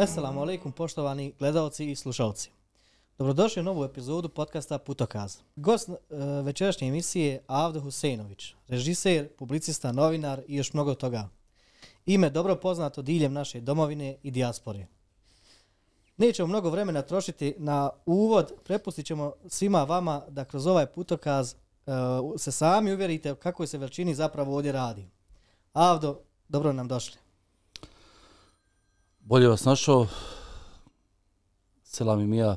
Assalamu alaikum poštovani gledalci i slušalci. Dobrodošli u novu epizodu podcasta Putokaz. Gost eh, večerašnje emisije je Avde Husejnović, režiser, publicista, novinar i još mnogo toga. Ime dobro poznato diljem naše domovine i dijaspore. Nećemo mnogo vremena trošiti na uvod, prepustit ćemo svima vama da kroz ovaj putokaz eh, se sami uvjerite kako se veličini zapravo ovdje radi. Avdo, dobro nam došli bolje vas našao. Cela im ja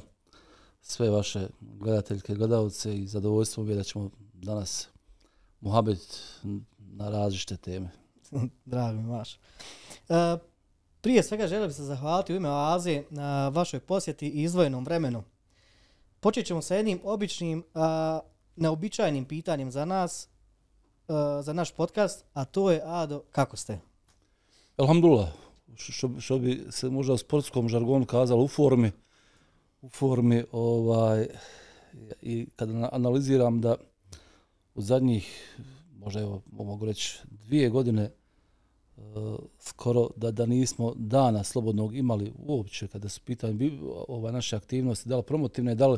sve vaše gledateljke, gledalce i zadovoljstvo mi je da ćemo danas muhabit na različite teme. Drago mi vaš. E, prije svega želim se zahvaliti u ime Oaze na vašoj posjeti i izvojenom vremenu. Počet ćemo sa jednim običnim, e, neobičajnim pitanjem za nas, e, za naš podcast, a to je Ado, kako ste? Alhamdulillah, što, što bi se možda u sportskom žargonu kazalo, u formi, u formi ovaj, i kad analiziram da u zadnjih, možda evo, mogu reći, dvije godine uh, skoro da, da nismo dana slobodnog imali uopće kada su pitanje ova naše aktivnosti, da li promotivne, da li,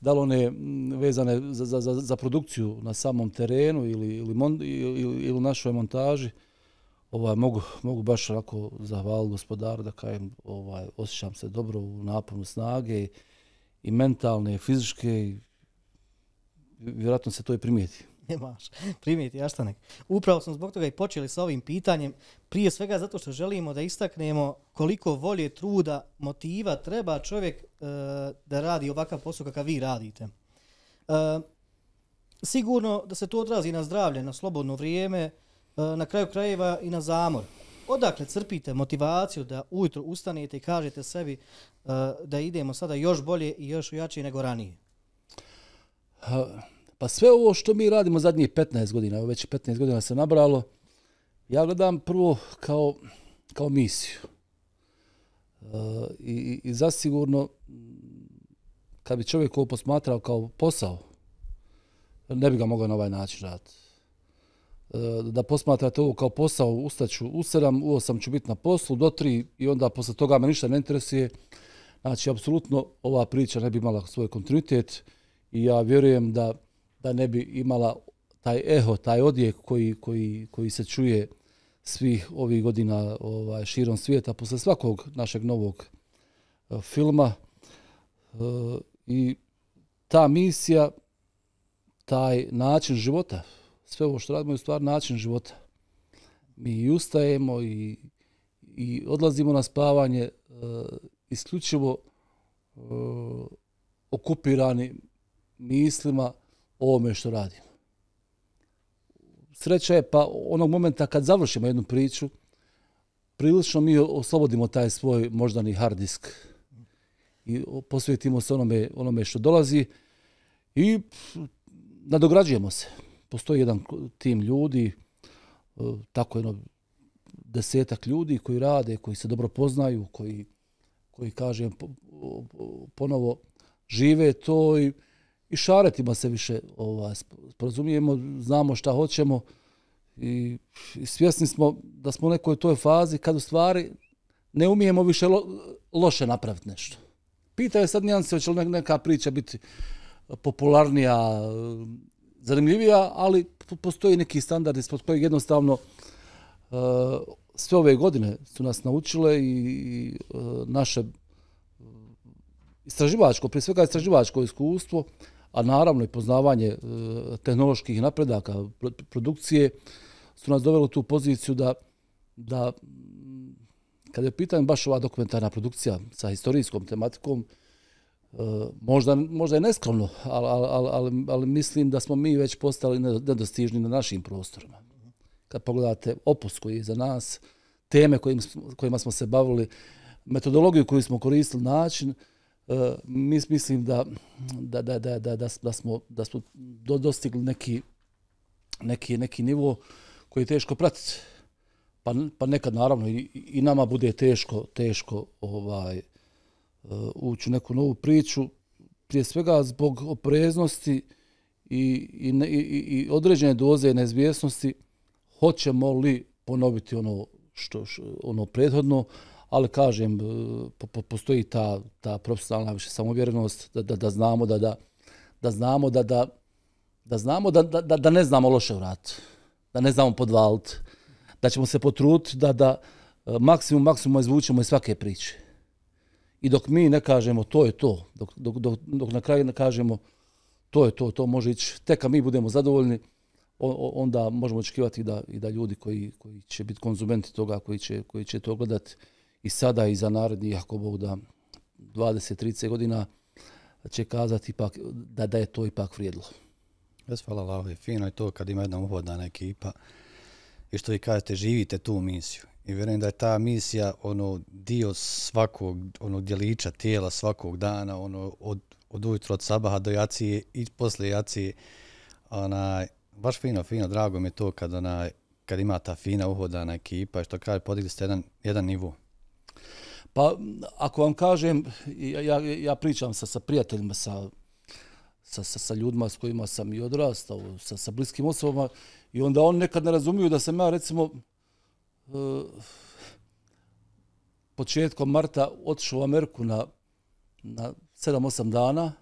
da li one vezane za, za, za, za produkciju na samom terenu ili, ili, mon, ili, ili, ili našoj montaži, e, ovaj, mogu, mogu baš onako zahval gospodaru da kajem, ovaj, osjećam se dobro u naponu snage i mentalne, i fizičke. I vjerojatno se to i primijeti. Nemaš, primijeti, ja šta nek. Upravo smo zbog toga i počeli sa ovim pitanjem. Prije svega zato što želimo da istaknemo koliko volje, truda, motiva treba čovjek uh, da radi ovakav posao kakav vi radite. Uh, sigurno da se to odrazi na zdravlje, na slobodno vrijeme, uh, E, na kraju krajeva i na zamor. Odakle crpite motivaciju da ujutro ustanete i kažete sebi e, da idemo sada još bolje i još jače nego ranije? Pa sve ovo što mi radimo zadnje 15 godina, već 15 godina se nabralo, ja gledam prvo kao, kao misiju. E, I, I zasigurno, kad bi čovjek ovo posmatrao kao posao, ne bi ga mogao na ovaj način raditi. E, da posmatrate ovo kao posao, ustaću u 7, u 8 ću biti na poslu, do 3 i onda posle toga me ništa ne interesuje. Znači, apsolutno ova priča ne bi imala svoj kontinuitet i ja vjerujem da, da ne bi imala taj eho, taj odjek koji, koji, koji se čuje svih ovih godina ovaj, širom svijeta posle svakog našeg novog e, filma. E, I ta misija, taj način života, sve ovo što radimo je stvar način života. Mi i ustajemo i, i odlazimo na spavanje uh, isključivo uh, okupirani mislima o ovome što radimo. Sreća je pa onog momenta kad završimo jednu priču, prilično mi oslobodimo taj svoj moždani hard disk i posvetimo se onome, onome što dolazi i nadograđujemo se postoji jedan tim ljudi, e, tako jedno desetak ljudi koji rade, koji se dobro poznaju, koji, koji kažem, ponovo žive to i, i šaretima se više ovaj, sporozumijemo, znamo šta hoćemo i, i svjesni smo da smo u nekoj toj fazi kad u stvari ne umijemo više lo, loše napraviti nešto. Pita je sad nijanse, hoće li neka priča biti popularnija, zanimljivija, ali postoji neki standard ispod kojeg jednostavno eh, sve ove godine su nas naučile i eh, naše eh, istraživačko, prije svega istraživačko iskustvo, a naravno i poznavanje tehnoloških napredaka produkcije su nas dovelo tu poziciju da, da mm, kada je pitanje baš ova dokumentarna produkcija sa historijskom tematikom, možda, možda je neskromno, ali, ali, ali, ali, ali mislim da smo mi već postali nedostižni na našim prostorima. Kad pogledate opus koji je za nas, teme kojim, kojima smo se bavili, metodologiju koju smo koristili, način, Uh, mi mislim da, da, da, da, da, da, smo, da smo dostigli neki, neki, neki nivo koji je teško pratiti. Pa, pa nekad naravno i, i nama bude teško, teško ovaj, uh, Uh, ući u neku novu priču, prije svega zbog opreznosti i, i, i, i određene doze neizvjesnosti, hoćemo li ponoviti ono što, ono prethodno, ali kažem, uh, po, po, postoji ta, ta profesionalna više samovjerenost da, da, da znamo da, da, da znamo da, da, da znamo da, da, da ne znamo loše vrat, da ne znamo podvaliti, da ćemo se potruti da, da uh, maksimum, maksimum izvučemo iz svake priče. I dok mi ne kažemo to je to, dok, dok, dok, dok na kraju ne kažemo to je to, to može ići, tek kad mi budemo zadovoljni, onda možemo očekivati da i da ljudi koji, koji će biti konzumenti toga, koji će, koji će to gledati i sada i za narednih, ako Bog da 20-30 godina će kazati ipak da, da je to ipak vrijedlo. Jes, hvala je fino i to kad ima jedna uhodna ekipa i što vi kažete, živite tu misiju. I vjerujem da je ta misija ono dio svakog onog djelića tijela svakog dana, ono od od ujutro od sabaha do jaci i posle jaci. Ona baš fino fino drago mi je to kad onaj kad ima ta fina uhodana ekipa što kaže podigli ste jedan jedan nivo. Pa ako vam kažem ja ja pričam sa sa prijateljima sa sa, sa, sa ljudima s kojima sam i odrastao, sa, sa bliskim osobama i onda on nekad ne razumiju da sam ja recimo Eh, početkom marta otišao u Ameriku na, na 7-8 dana,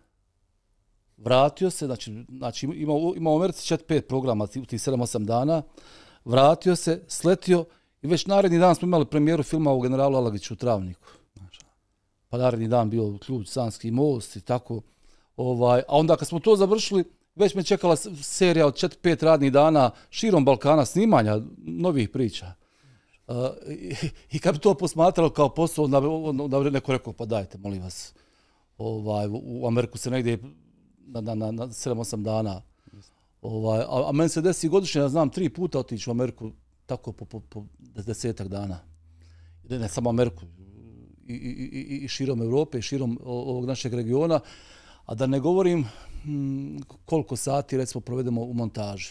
vratio se, znači, znači imao, imao u Americi 4-5 programa u tih 7-8 dana, vratio se, sletio i već naredni dan smo imali premijeru filma u generalu Alagiću u Travniku. Pa naredni dan bio klub Sanski most i tako. Ovaj, a onda kad smo to završili, već me čekala serija od 4-5 radnih dana širom Balkana snimanja novih priča. Uh, i, kad bi to posmatralo kao posao, na, na, na, neko rekao, pa dajte, molim vas, ovaj, u Ameriku se negdje na, na, na, 7-8 dana. Ovaj, a, a meni se desi godišnje, ja znam, tri puta otići u Ameriku, tako po, po, po desetak dana. Ne, samo Ameriku, i, i, i, i širom Evrope, i širom ovog našeg regiona, a da ne govorim hm, koliko sati, recimo, provedemo u montaži.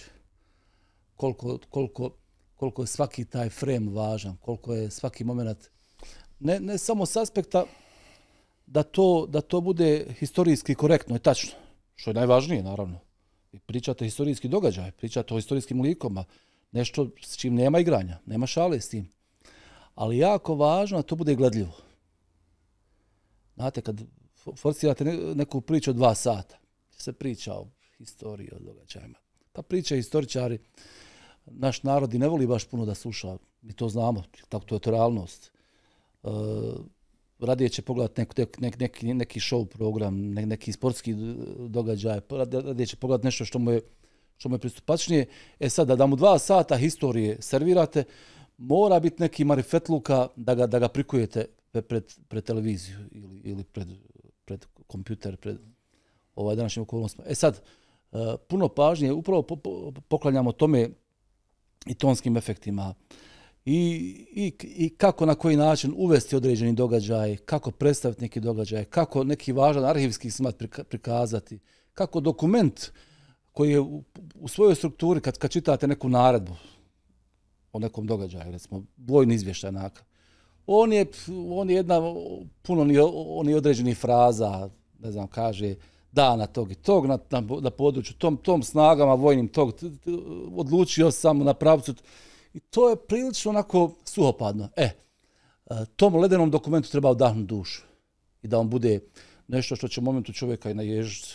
Koliko, koliko, koliko je svaki taj frem važan, koliko je svaki moment, ne, ne samo s aspekta da to, da to bude historijski korektno i tačno, što je najvažnije naravno. Vi pričate historijski događaj, pričate o historijskim likoma, nešto s čim nema igranja, nema šale s tim. Ali jako važno da to bude gledljivo. Znate, kad forcirate neku priču od dva sata, se priča o historiji, o događajima. Pa priča istoričari, naš narod i ne voli baš puno da sluša, mi to znamo, tako to je to realnost. Uh, radije će pogledati neku, nek, nek, neki, neki show program, ne, neki sportski događaj, pa radije će pogledati nešto što mu je, što mu je pristupačnije. E sad, da mu dva sata historije servirate, mora biti neki marifetluka da ga, da ga prikujete pred, pred televiziju ili, ili pred, pred kompjuter, pred ovaj današnjim okolnostima. E sad, uh, puno pažnje, upravo po, po, poklanjamo tome i tonskim efektima. I, i, i kako na koji način uvesti određeni događaj, kako predstaviti neki događaj, kako neki važan arhivski smat prikazati, kako dokument koji je u, u svojoj strukturi, kad, kad čitate neku naredbu o nekom događaju, recimo vojni izvještaj naka, on je, on je jedna, puno ni, on je određeni fraza, ne znam, kaže, dana tog i tog na, na, na području, tom, tom snagama vojnim tog, t, t, odlučio sam na pravcu. T, I to je prilično onako suhopadno. E, e tom ledenom dokumentu treba odahnuti dušu i da on bude nešto što će u momentu čovjeka i naježiti,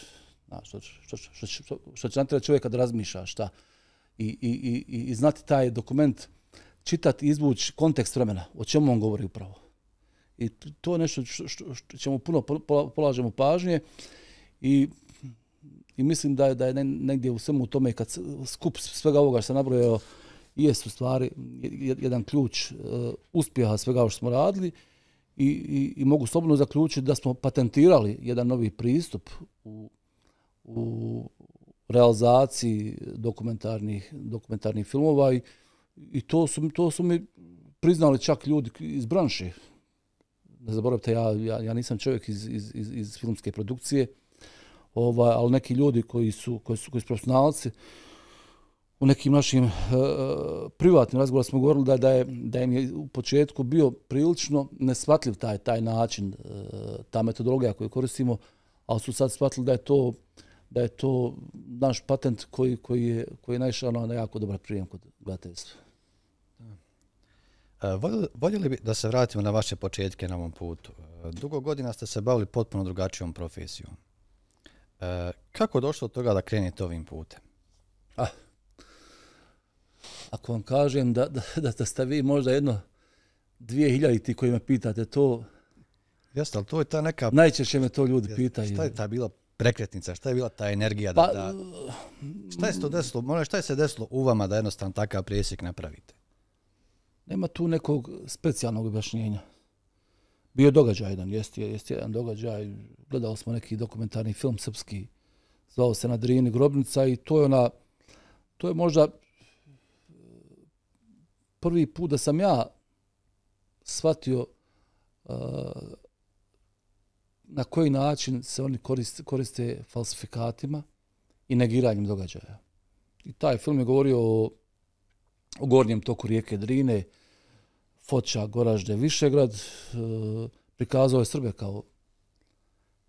na, što, što, što, što, što, što, će natjerati čovjeka da razmišlja šta. I, i, i, i, i znati taj dokument, čitati, izvući kontekst vremena, o čemu on govori upravo. I to je nešto što, što, što, što čemu puno polažemo pažnje i, i mislim da je, da je negdje u svemu tome kad skup svega ovoga što sam nabrojao je u stvari jedan ključ uh, uspjeha svega što smo radili i, i, i mogu slobodno zaključiti da smo patentirali jedan novi pristup u, u realizaciji dokumentarnih, dokumentarnih filmova i, i to, su, to su mi priznali čak ljudi iz branše. Ne zaboravite, ja, ja, ja nisam čovjek iz, iz, iz iz filmske produkcije, ovaj, ali neki ljudi koji su, koji su, koji su profesionalci, u nekim našim uh, privatnim razgovorima smo govorili da, da, je, da im je u početku bio prilično nesvatljiv taj taj način, uh, ta metodologija koju koristimo, ali su sad shvatili da je to da je to naš patent koji, koji je, koji je naišao na jako dobar prijem kod gledateljstva. Eh, voljeli bi da se vratimo na vaše početke na ovom putu. Dugo godina ste se bavili potpuno drugačijom profesijom. Eh, kako došlo od toga da krenete ovim putem? Ah. Ako vam kažem da, da, da ste vi možda jedno 2000 ti koji me pitate to... Jeste, ali to je ta neka... Najčešće me to ljudi pitaju. Šta je ta bila prekretnica, šta je bila ta energija da... Pa, da... Šta je, to desilo, mora, šta je se desilo u vama da jednostavno takav presjek napravite? Nema tu nekog specijalnog objašnjenja bio događaj jedan, jest, jest jedan događaj, gledali smo neki dokumentarni film srpski, zvao se na Nadrijeni grobnica i to je ona, to je možda eh, prvi put da sam ja shvatio uh, na koji način se oni koriste, koriste falsifikatima i negiranjem događaja. I taj film je govorio o, o gornjem toku rijeke Drine, uh, Foča, Goražde, Višegrad, e, prikazao je Srbe kao,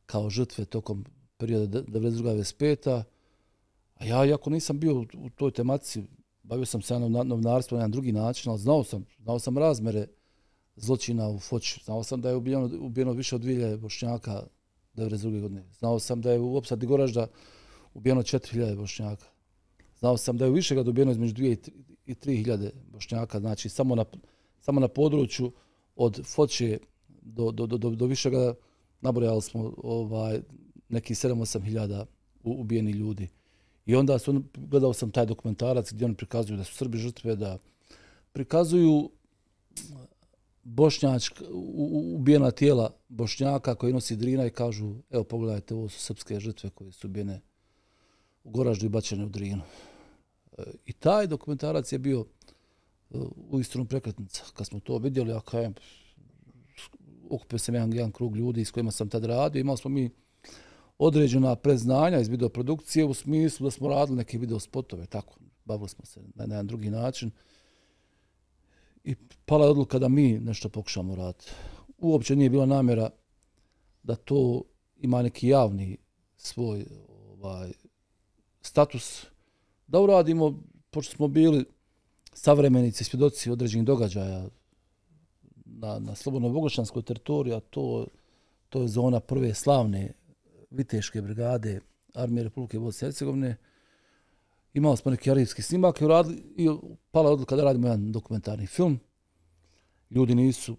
kao žrtve tokom perioda 1992-1995-a. A ja, jako nisam bio u toj tematici, bavio sam se jednom novinarstvom na jedan drugi način, ali znao sam, znao sam razmere zločina u Foči. Znao sam da je ubijeno, ubijeno više od 2000 bošnjaka 1992. godine. Znao sam da je u opsadi Goražda ubijeno 4000 bošnjaka. Znao sam da je u Višegradu ubijeno između 2000 i 3000 bošnjaka, znači samo na, samo na području od Foče do, do, do, do, do Višega nabrojali smo ovaj, neki 7-8 hiljada ubijeni ljudi. I onda su, gledao sam taj dokumentarac gdje oni prikazuju da su Srbi žrtve, da prikazuju bošnjačk, ubijena tijela bošnjaka koji nosi drina i kažu evo pogledajte ovo su srpske žrtve koje su ubijene u goraždu i bačene u drinu. E, I taj dokumentarac je bio u istinu prekretnica. Kad smo to vidjeli, ako je, okupio sam jedan, jedan krug ljudi s kojima sam tad radio, imali smo mi određena preznanja iz videoprodukcije u smislu da smo radili neke video spotove. tako, bavili smo se na jedan drugi način. I pala je odluka da mi nešto pokušamo raditi. Uopće nije bila namjera da to ima neki javni svoj ovaj, status da uradimo, pošto smo bili savremenici, svjedoci određenih događaja na, na slobodno-bogošanskoj teritoriji, a to, to je zona prve slavne viteške brigade Armije Republike Bosne i Hercegovine, imali smo neki arhivski snimak i, uradili, i pala je odluka da radimo jedan dokumentarni film. Ljudi nisu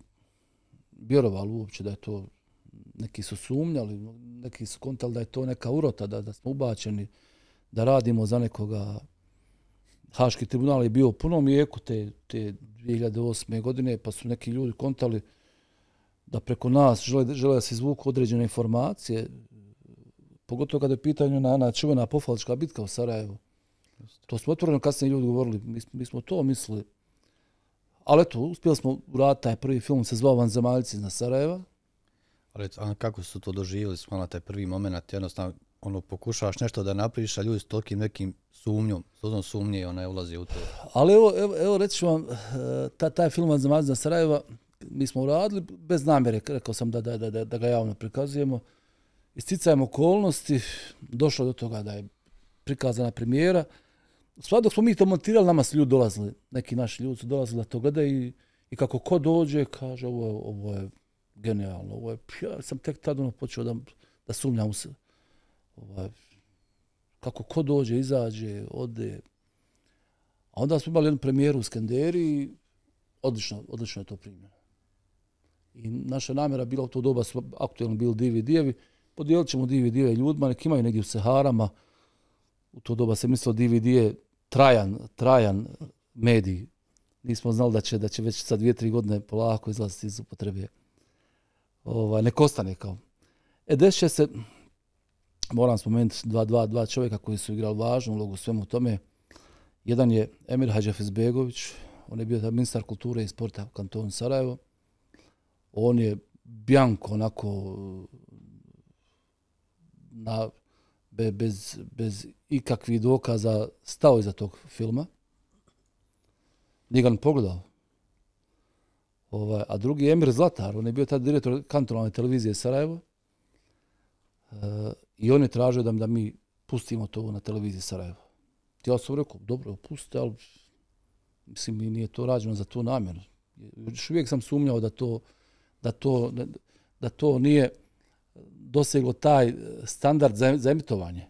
vjerovali uopće da je to, neki su sumnjali, neki su kontali da je to neka urota, da, da smo ubačeni, da radimo za nekoga Haški tribunal je bio u punom jeku te, te 2008. godine, pa su neki ljudi kontali da preko nas žele, žele da se izvuku određene informacije, pogotovo kada je pitanje na, na čuvena pofalička bitka u Sarajevu. To smo otvoreno kasnije ljudi govorili, mi, mi smo to mislili. Ali eto, uspjeli smo uraditi taj prvi film, se zvao Vanzemaljci na Sarajeva. Ali a kako su to doživjeli, smo na taj prvi moment, jednostavno, ono, pokušavaš nešto da napriša, ljudi s tolikim nekim sumnjom, s odnom sumnje ona ulazi u to. Ali evo, evo, evo reći ću vam, eh, ta, taj film Zamazina Sarajeva, mi smo uradili bez namjere, rekao sam da, da, da, da ga javno prikazujemo. Isticajemo okolnosti, došlo do toga da je prikazana premijera. Sva dok smo mi to montirali, nama su ljudi dolazili, neki naši ljudi su dolazili da to gledaju i, i kako ko dođe, kaže ovo je, ovo je genijalno, ovo je, ja sam tek tad ono počeo da, da sumnjam u sebe ovaj, kako ko dođe, izađe, ode. A onda smo imali jednu premijeru u Skenderiji, odlično, odlično je to primjeno. I naša namjera bila u to doba, su aktualno bili divi dijevi, podijelit ćemo divi dijeve ljudima, nek imaju negdje u Seharama, u to doba se mislilo divi dije, trajan, trajan mediji. Nismo znali da će, da će već sa dvije, tri godine polako izlaziti iz upotrebe. Ova, nek ostane kao. E, desit će se, moram spomenuti dva, dva, dva čovjeka koji su igrali važnu ulogu u svemu tome. Jedan je Emir Hađef Izbegović, on je bio ministar kulture i sporta u kantonu Sarajevo. On je bjanko onako na, be, bez, bez ikakvih dokaza stao iza tog filma. Nije ga ne pogledao. Ovaj, a drugi je Emir Zlatar, on je bio tad direktor kantonalne televizije Sarajevo. E, I oni tražaju da, da mi pustimo to na televiziji Sarajevo. Ti Ja sam rekao, dobro, puste, ali mislim, nije to rađeno za tu namjeru. Još uvijek sam sumnjao da to, da to, da to nije doseglo taj standard za, za emitovanje.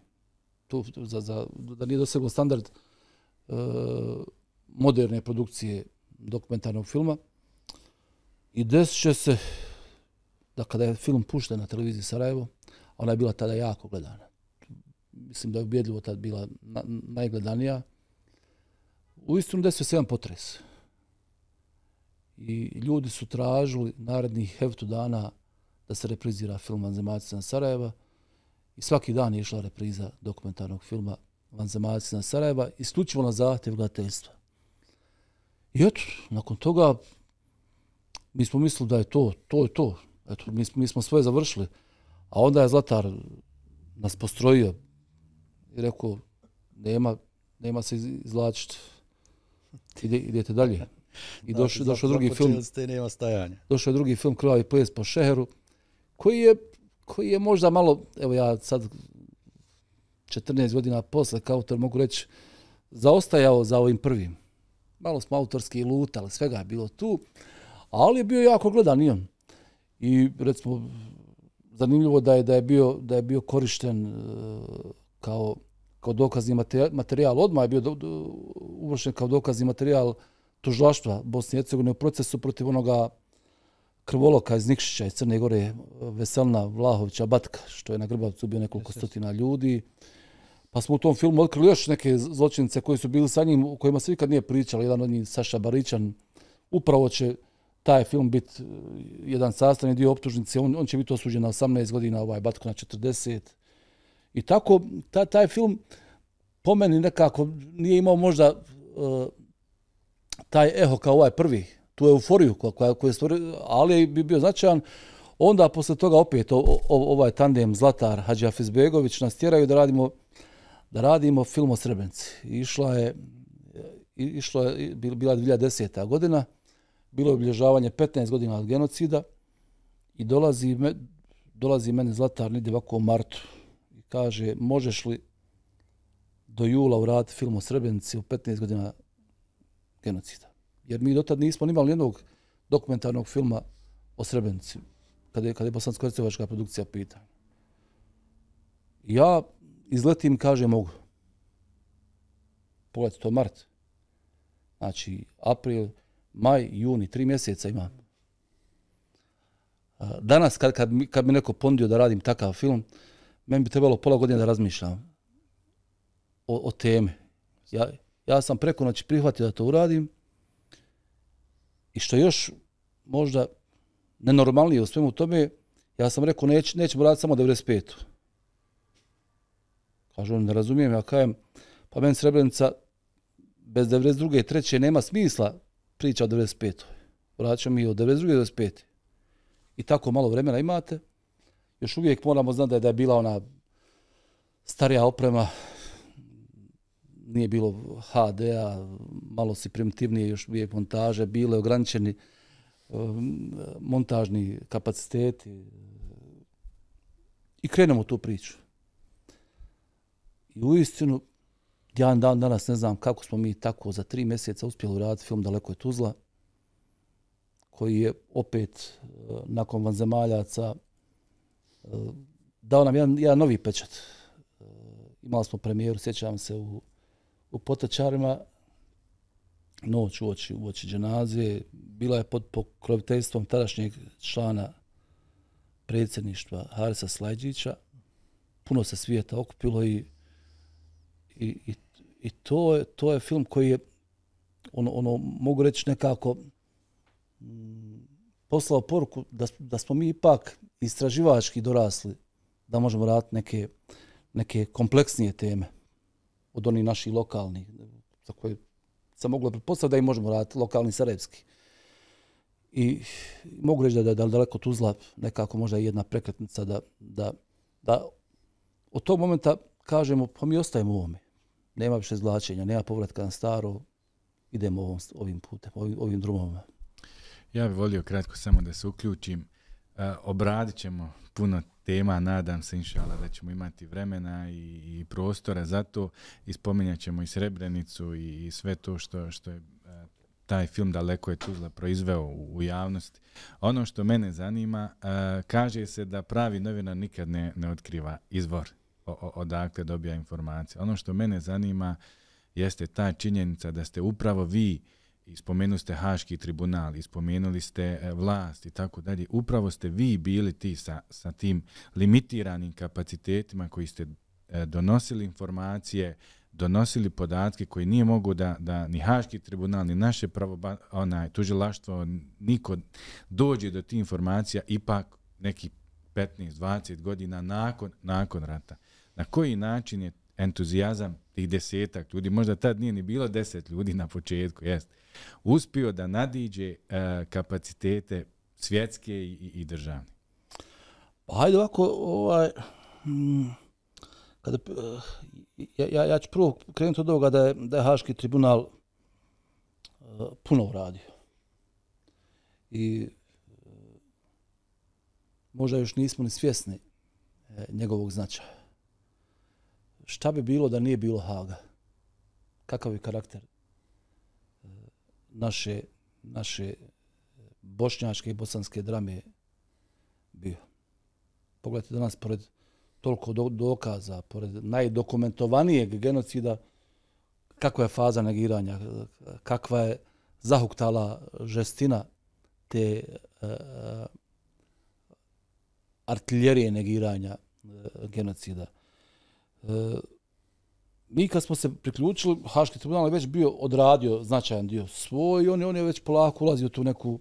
To, za, za, da nije doseglo standard uh, moderne produkcije dokumentarnog filma. I desit će se da kada je film pušten na televiziji Sarajevo, ona je bila tada jako gledana. Mislim da je ubjedljivo tad bila na, najgledanija. U istinu desio se jedan potres. I ljudi su tražili narednih heftu dana da se reprizira film Vanzemaljci na Sarajeva. I svaki dan je išla repriza dokumentarnog filma Vanzemaljci na Sarajeva, isključivo na zahtjev gledateljstva. I eto, nakon toga mi smo mislili da je to, to je to. Eto, mi, mi smo svoje završili. A onda je Zlatar nas postrojio i rekao, nema, nema se izlačiti, ide, idete dalje. I došao došao drugi film. Ste, nema stajanja. Došao je drugi film Krvavi ples po šeheru koji je koji je možda malo, evo ja sad 14 godina posle kao autor mogu reći zaostajao za ovim prvim. Malo smo autorski lutali, svega je bilo tu, ali je bio jako gledan i on. I recimo zanimljivo da je da je bio da je bio korišten e, kao kao dokazni materijal odma je bio uvršten kao dokazni materijal tužilaštva Bosne i Hercegovine u procesu protiv onoga krvoloka iz Nikšića iz Crne Gore, Veselna Vlahovića Batka, što je na Grbavcu bio nekoliko stotina ljudi. Pa smo u tom filmu otkrili još neke zločince koji su bili sa njim, o kojima se nikad nije pričalo. Jedan od njih, Saša Barićan upravo će taj film bit e, jedan sastavni dio optužnice, on, on će biti osuđen na 18 godina, ovaj Batko na 40. I tako, ta, taj film po meni nekako nije imao možda uh, taj eho kao ovaj prvi, tu euforiju koja, koja je stvorio, ali bi bio značajan. Onda posle toga opet o, o, ovaj tandem Zlatar Hadži Hafizbegović nas tjeraju da radimo da radimo film o Srebrenici. Išla je e, išlo je bila 2010. godina bilo je obilježavanje 15 godina od genocida i dolazi, me, dolazi mene Zlatar nije ovako u martu i kaže možeš li do jula uraditi film o Srebrenici u 15 godina genocida. Jer mi do tad nismo imali jednog dokumentarnog filma o Srebrenici, kada je, kada je bosansko-hercegovačka produkcija pita. Ja izletim, kaže, mogu. Pogledajte, to je mart. Znači, april, maj, juni, tri mjeseca imam. Danas, kad, kad, kad mi neko pondio da radim takav film, meni bi trebalo pola godine da razmišljam o, o teme. Ja, ja sam preko noći prihvatio da to uradim i što još možda nenormalnije u svemu tome, ja sam rekao neć, nećemo raditi samo 95-u. Kažu, ne razumijem, ja kajem, pa meni Srebrenica bez 92. i 3. nema smisla priča od 95. Vraćamo mi od 92. do 95. I tako malo vremena imate. Još uvijek moramo znati da je bila ona starija oprema, nije bilo HD-a, malo si primitivnije još uvijek montaže, bile ograničeni um, montažni kapaciteti i krenemo tu priču. I u istinu Ja dan danas ne znam kako smo mi tako za tri mjeseca uspjeli uraditi film Daleko je Tuzla, koji je opet e, nakon vanzemaljaca e, dao nam jedan, jedan novi pečat. E, imali smo premijeru, sjećam se, u, u Potočarima, noć u oči, u oči dženaze, bila je pod pokroviteljstvom tadašnjeg člana predsjedništva Harisa Slajđića. Puno se svijeta okupilo i i, i, i to, je, to je film koji je, ono, ono mogu reći nekako, mm, poslao poruku da, da smo mi ipak istraživački dorasli da možemo raditi neke, neke kompleksnije teme od onih naših lokalnih, za koje sam moglo pretpostaviti da i možemo raditi lokalni sarajevski. I mogu reći da je daleko Tuzla nekako možda jedna prekretnica da, da, da od tog momenta kažemo, pa mi ostajemo u ovome. Nema više zvlačenja, nema povratka na staro, idemo ovom, ovim putem, ovim, ovim drumovima. Ja bih volio kratko samo da se uključim. E, obradit ćemo puno tema, nadam se, inšala, da ćemo imati vremena i, i prostora za to. Ispominjat ćemo i Srebrenicu i, i sve to što, što je e, taj film daleko je Tuzla proizveo u, u javnosti. Ono što mene zanima, e, kaže se da pravi novina nikad ne, ne otkriva izvor odakle dobija informacije. Ono što mene zanima jeste ta činjenica da ste upravo vi, ispomenuli ste Haški tribunal, ispomenuli ste e, vlast i tako dalje, upravo ste vi bili ti sa, sa tim limitiranim kapacitetima koji ste e, donosili informacije, donosili podatke koji nije mogu da, da ni Haški tribunal, ni naše pravo, onaj, tužilaštvo, niko dođe do tih informacija, ipak neki 15-20 godina nakon, nakon rata na koji način je entuzijazam tih desetak ljudi, možda tad nije ni bilo deset ljudi na početku, jest, uspio da nadiđe uh, kapacitete svjetske i, i državne? Pa hajde ovako, ovaj, mm, kada, e, ja, ja, ja ću prvo krenuti od ovoga da je, da je Haški tribunal uh, puno uradio. I možda još nismo ni svjesni njegovog značaja šta bi bilo da nije bilo Haga? Kakav je karakter e, naše, naše e, bošnjačke i bosanske drame bio? Pogledajte danas, pored toliko dokaza, pored najdokumentovanijeg genocida, kakva je faza negiranja, kakva je zahuktala žestina te e, artiljerije negiranja genocida. E, mi kad smo se priključili, Haški tribunal je već bio odradio značajan dio svoj i on, on je već polako ulazio tu neku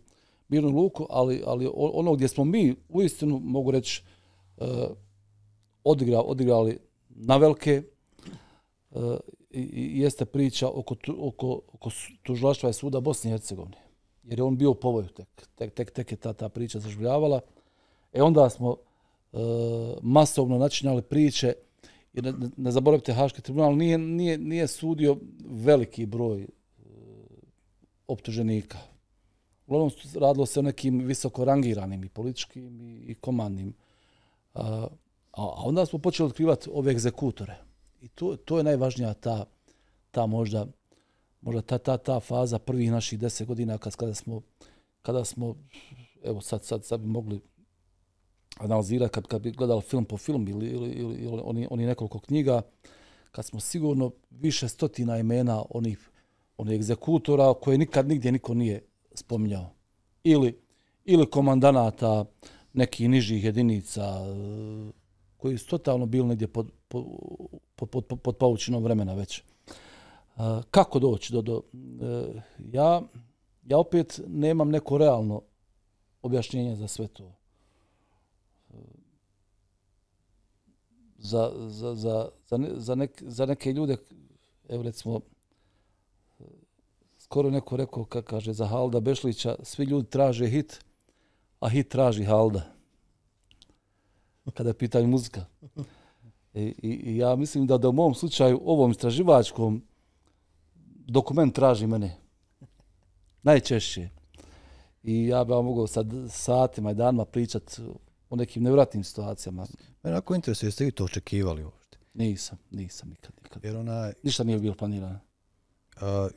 mirnu luku, ali, ali ono gdje smo mi u istinu, mogu reći, e, odigra, odigrali na velike, e, i, i jeste priča oko, oko, oko tužilaštva i suda Bosne i Hercegovine. Jer je on bio u povoju, tek, tek, tek, tek je ta, ta priča zažbljavala. E onda smo e, masovno načinjali priče, jer ne, ne zaboravite Haški tribunal nije, nije, nije sudio veliki broj e, optuženika. Uglavnom radilo se o nekim visoko rangiranim i političkim i, i komandnim. E, a, a onda smo počeli otkrivati ove egzekutore. I to, to je najvažnija ta, ta možda, možda ta, ta, ta faza prvih naših deset godina kad, kada smo, kada smo evo sad, sad, sad bi mogli analizira kad, kad bi gledali film po film ili, ili, ili, ili oni, oni nekoliko knjiga, kad smo sigurno više stotina imena onih, onih egzekutora koje nikad nigdje niko nije spominjao. Ili, ili komandanata nekih nižih jedinica eh, koji su totalno bili negdje pod, pod, pod, pod, pod paučinom vremena već. Eh, kako doći do... do eh, ja, ja opet nemam neko realno objašnjenje za sve to. za, za, za, za, ne, za, nek, za neke ljude, evo recimo, skoro neko rekao, kako kaže, za Halda Bešlića, svi ljudi traže hit, a hit traži Halda. Kada je pitanje muzika. I, i, I ja mislim da, da u mom slučaju ovom istraživačkom dokument traži mene. Najčešće. I ja bih vam mogao sad satima i danima pričati u nekim nevratnim situacijama. Mene ako interesuje, jeste vi to očekivali uopšte? Nisam, nisam nikad, nikad. Jer ona... Ništa nije bilo planirano. A,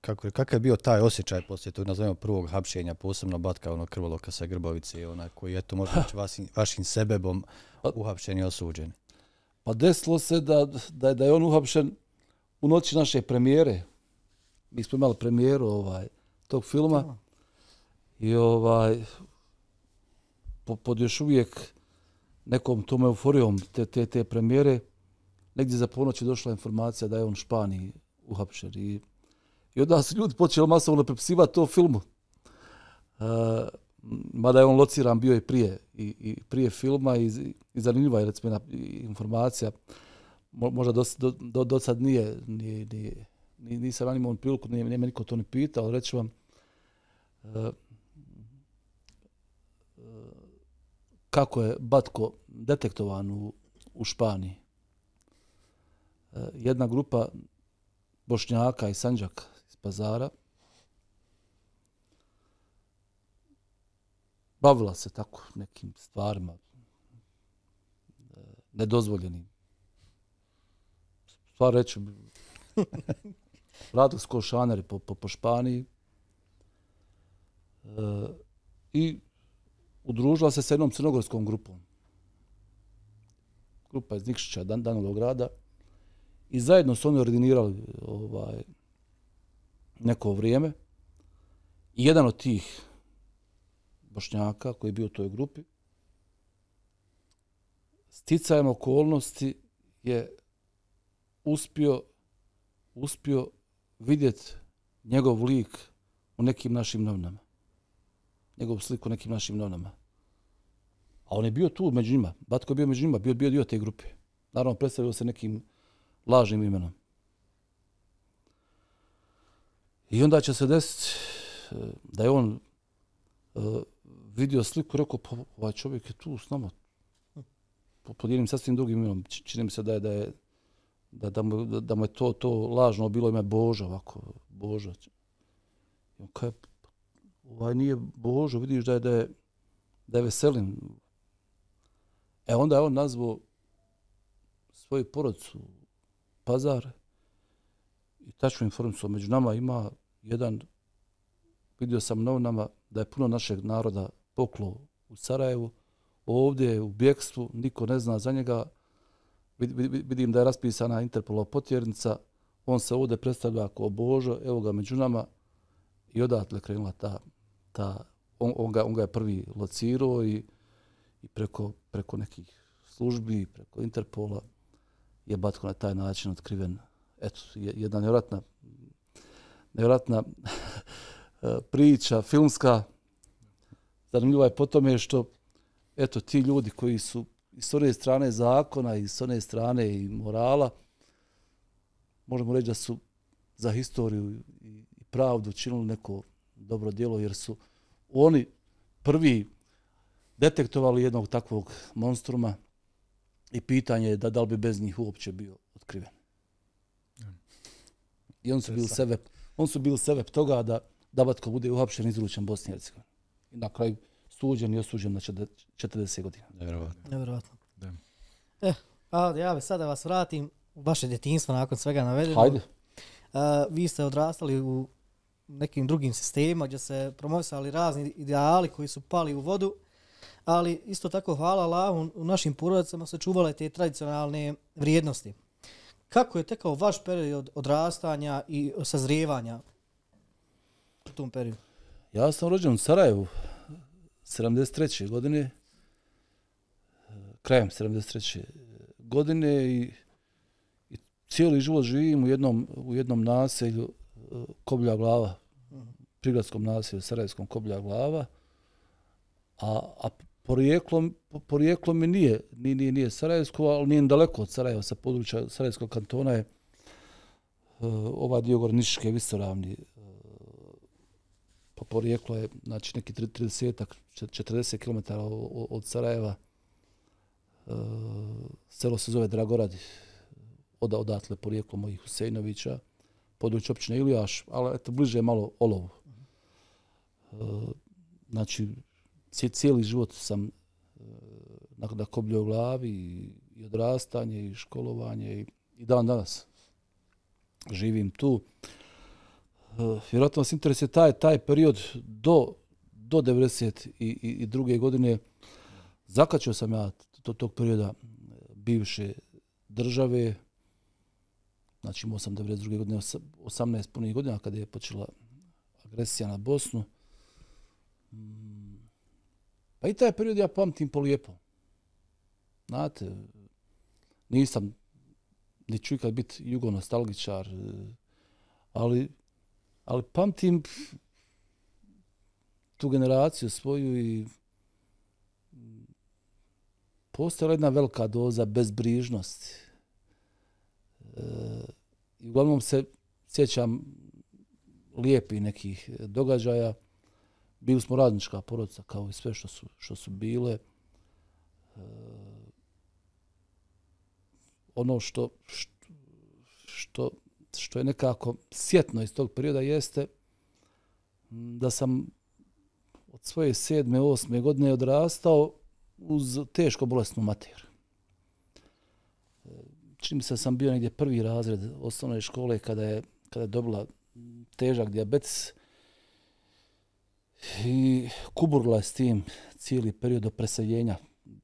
kako, je, kako je bio taj osjećaj poslije tog, nazovemo, prvog hapšenja, posebno batka ono krvoloka sa Grbovice, ona koji je to možda pa, vas, vašim sebebom pa- uhapšen i osuđen? Pa desilo se da, da, da je on uhapšen u noći naše premijere. Mi smo imali premijeru ovaj, tog filma. I ovaj, pod još uvijek nekom tom euforijom te, te, te premijere, negdje za ponoć je došla informacija da je on Španiji uhapšen. I, i onda su ljudi počeli masovno prepisivati to filmu. Uh, e, mada je on lociran bio i prije, i, i prije filma i, i zanimljiva je recimo na, i informacija. Mo, možda do, do, do, sad nije, nije, nije, nisam on priliku, nije, nije me niko to ne pitao, ali reći vam, uh, kako je Batko detektovan u, u Španiji. E, jedna grupa Bošnjaka i Sanđaka iz Pazara bavila se tako nekim stvarima e, nedozvoljenim. Stvar reću, radili su košanari po, po, po Španiji e, i udružila se sa jednom crnogorskom grupom. Grupa iz Nikšića, Dan Danilograda. I zajedno su oni ordinirali ovaj, neko vrijeme. I jedan od tih bošnjaka koji je bio u toj grupi, sticajem okolnosti je uspio, uspio vidjeti njegov lik u nekim našim novinama nego sliku nekim našim nonama. A on je bio tu među njima. Batko je bio među njima, bio bio dio te grupe. Naravno, predstavio se nekim lažnim imenom. I onda će se desiti eh, da je on uh, vidio sliku i rekao, pa, ovaj čovjek je tu s nama. Po, podijelim sa svim drugim imenom. Čini mi se da je, da je, da, da, mu, da, mu je to, to lažno bilo ime Boža ovako, Boža. I on ovaj, nije Božo, vidiš da je, da je, da je veselin. E onda je on nazvao svoju porodcu Pazar i tačno informacijom, među nama ima jedan, vidio sam nama da je puno našeg naroda poklo u Sarajevu, ovdje u bjekstvu, niko ne zna za njega, vidim da je raspisana Interpolova potjernica, on se ovdje predstavlja kao Božo, evo ga među nama i odatle krenula ta ta, on, on, ga, on ga je prvi locirao i, i preko, preko nekih službi, preko Interpola je Batko na taj način otkriven. Eto, jedna nevratna, nevratna eh, priča, filmska. Zanimljiva je po tome što eto, ti ljudi koji su i s one strane zakona i s one strane i morala, možemo reći da su za historiju i pravdu činili neko dobro djelo jer su oni prvi detektovali jednog takvog monstruma i pitanje je da, da li bi bez njih uopće bio otkriven. I on su bili sebe, on su bili sebe toga da Dabatko bude uhapšen izručen Bosni i Hercegovini. na kraju suđen i osuđen na 40 godina. Nevjerovatno. Nevjerovatno. Da. Eh, pa ja bi sada vas vratim u vaše djetinstvo nakon svega navedeno. Hajde. Uh, vi ste odrastali u nekim drugim sistemima gdje se promovisali razni ideali koji su pali u vodu, ali isto tako hvala Allahu u našim porodicama se čuvale te tradicionalne vrijednosti. Kako je tekao vaš period odrastanja i sazrijevanja u tom periodu? Ja sam rođen u Sarajevu 73. godine, krajem 73. godine i, i cijeli život živim u jednom, u jednom naselju Koblja glava, prigradskom nasilju, Sarajevskom Koblja glava, a, a porijeklo, porijeklo mi nije, nije, nije, nije Sarajevsko, ali nije daleko od Sarajeva, sa područja Sarajevskog kantona je uh, ovaj dio Gorniške visoravni, e, pa porijeklo je znači, neki 30 40 km od Sarajeva, uh, selo se zove Dragoradi, od, odatle porijeklo mojih Husejnovića, uh, područje općine Ilijaš, ali eto, bliže je malo olovo. E, znači, cijeli život sam e, da koblio glavi i, odrastanje i školovanje i, i dan danas živim tu. E, vjerojatno vas interesuje taj, taj period do, do 1992. I, i, druge godine. Zakačio sam ja tog perioda bivše države, znači imao sam 92. godine, 18 punih godina kada je počela agresija na Bosnu. Mm. Pa i taj period ja pamtim po lijepo. Znate, nisam ni ću ikad biti jugonostalgičar, ali, ali pamtim tu generaciju svoju i postojala jedna velika doza bezbrižnosti i uglavnom se sjećam lijepi nekih e, događaja. Bili smo radnička porodica kao i sve što su, što su bile. E, ono što, što, što je nekako sjetno iz tog perioda jeste da sam od svoje sedme, osme godine odrastao uz teško bolestnu materiju čini mi se sam bio negdje prvi razred osnovne škole kada je, kada je dobila težak diabetes i kuburla je s tim cijeli period do preseljenja,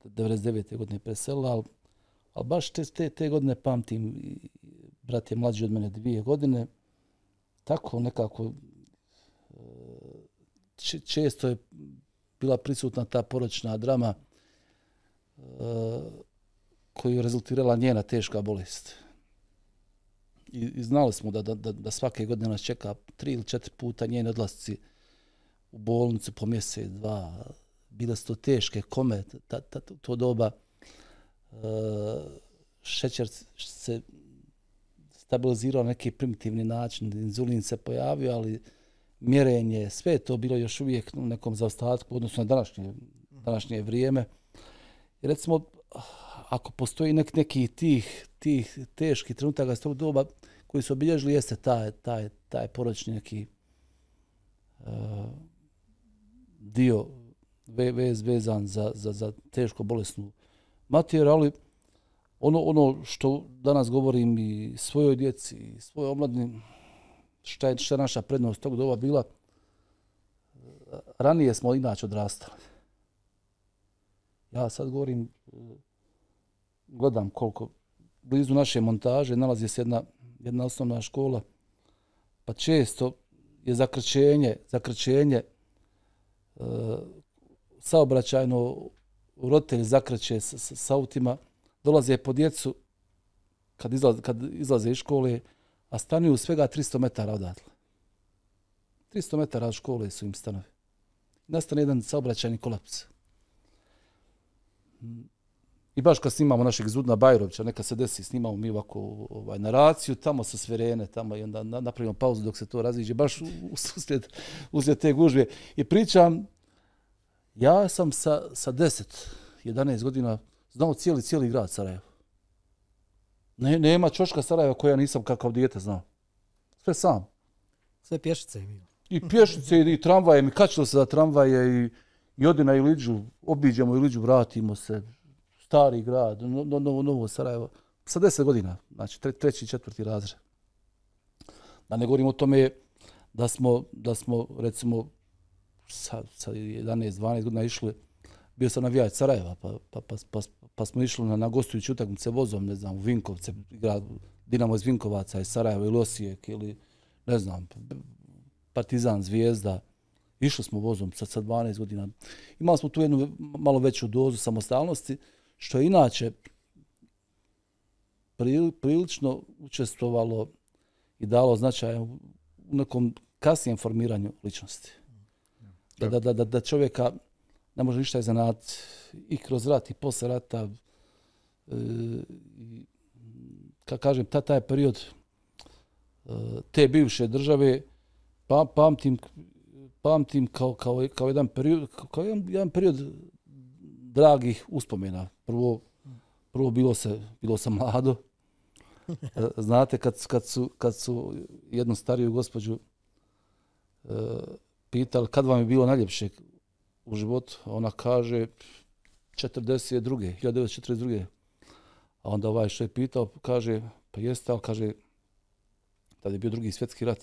99. godine je preselila, ali, ali baš te, te, te godine pamtim, brat je mlađi od mene dvije godine, tako nekako e, često je bila prisutna ta poročna drama, e, koju je rezultirala njena teška bolest. I, i znali smo da, da, da svake godine nas čeka tri ili četiri puta njene odlasci u bolnicu po mjesec, dva. Bile su to teške, kome ta, ta, ta, to doba uh, šećer se stabilizirao na neki primitivni način, inzulin se pojavio, ali mjerenje, sve to bilo još uvijek u nekom zaostatku odnosno na današnje, današnje vrijeme. I recimo, ako postoji nek, neki tih, tih teških trenutaka s tog doba koji su obilježili, jeste taj, taj, taj poročni neki uh, dio vez, vezan za, za, za teško bolesnu materiju, ali ono, ono što danas govorim i svojoj djeci i svojoj omladini šta je, šta naša prednost tog doba bila, e, ranije smo inače odrastali. Ja sad govorim uh, gledam koliko blizu naše montaže nalazi se jedna, jedna osnovna škola, pa često je zakrčenje, zakrčenje e, saobraćajno roditelji zakrče sa, sa, sa autima, dolaze po djecu kad izlaze, kad izlaze iz škole, a stanuju svega 300 metara odatle. 300 metara od škole su im stanovi. Nastane jedan saobraćajni kolaps. I baš kad snimamo našeg Zudna Bajrovića, neka se desi, snimamo mi ovako ovaj, naraciju, tamo su Sverene, tamo i onda napravimo pauzu dok se to raziđe, baš uzljed, uzljed te gužbe. I pričam, ja sam sa, sa 10, 11 godina znao cijeli, cijeli grad Sarajevo. Ne, nema čoška Sarajeva koja nisam kakav dijete znao. Sve sam. Sve pješice je bilo. I pješice i tramvaje, mi kačilo se za tramvaje i, i odina i liđu, obiđemo i liđu, vratimo se stari grad, no, no, novo Sarajevo, sa deset godina, znači tre, treći četvrti razred. Da ne govorimo o tome da smo, da smo recimo, sa, sa 11-12 godina išli, bio sam navijač Sarajeva, pa, pa, pa, pa, pa smo išli na, na gostujuću utakmice vozom, ne znam, u Vinkovce, grad Dinamo iz Vinkovaca, iz Sarajeva ili Osijek, ili, ne znam, Partizan, Zvijezda, išli smo vozom sa, sa 12 godina. Imali smo tu jednu malo veću dozu samostalnosti, što je inače prilično učestvovalo i dalo značaj u nekom kasnijem formiranju ličnosti. Da, da, da, da čovjeka ne može ništa iznenati i kroz rat i posle rata. E, ka kažem, ta, taj period e, te bivše države pa, pamtim, pamtim kao, kao, kao jedan period, kao jedan, jedan period dragih uspomena. Prvo, prvo bilo se bilo sam mlado. E, znate kad kad su kad su jednu stariju gospođu e, pital kad vam je bilo najljepše u životu, ona kaže 42. 1942. A onda ovaj što je pitao, kaže, pa jeste, ali kaže, tada je bio drugi svjetski rat,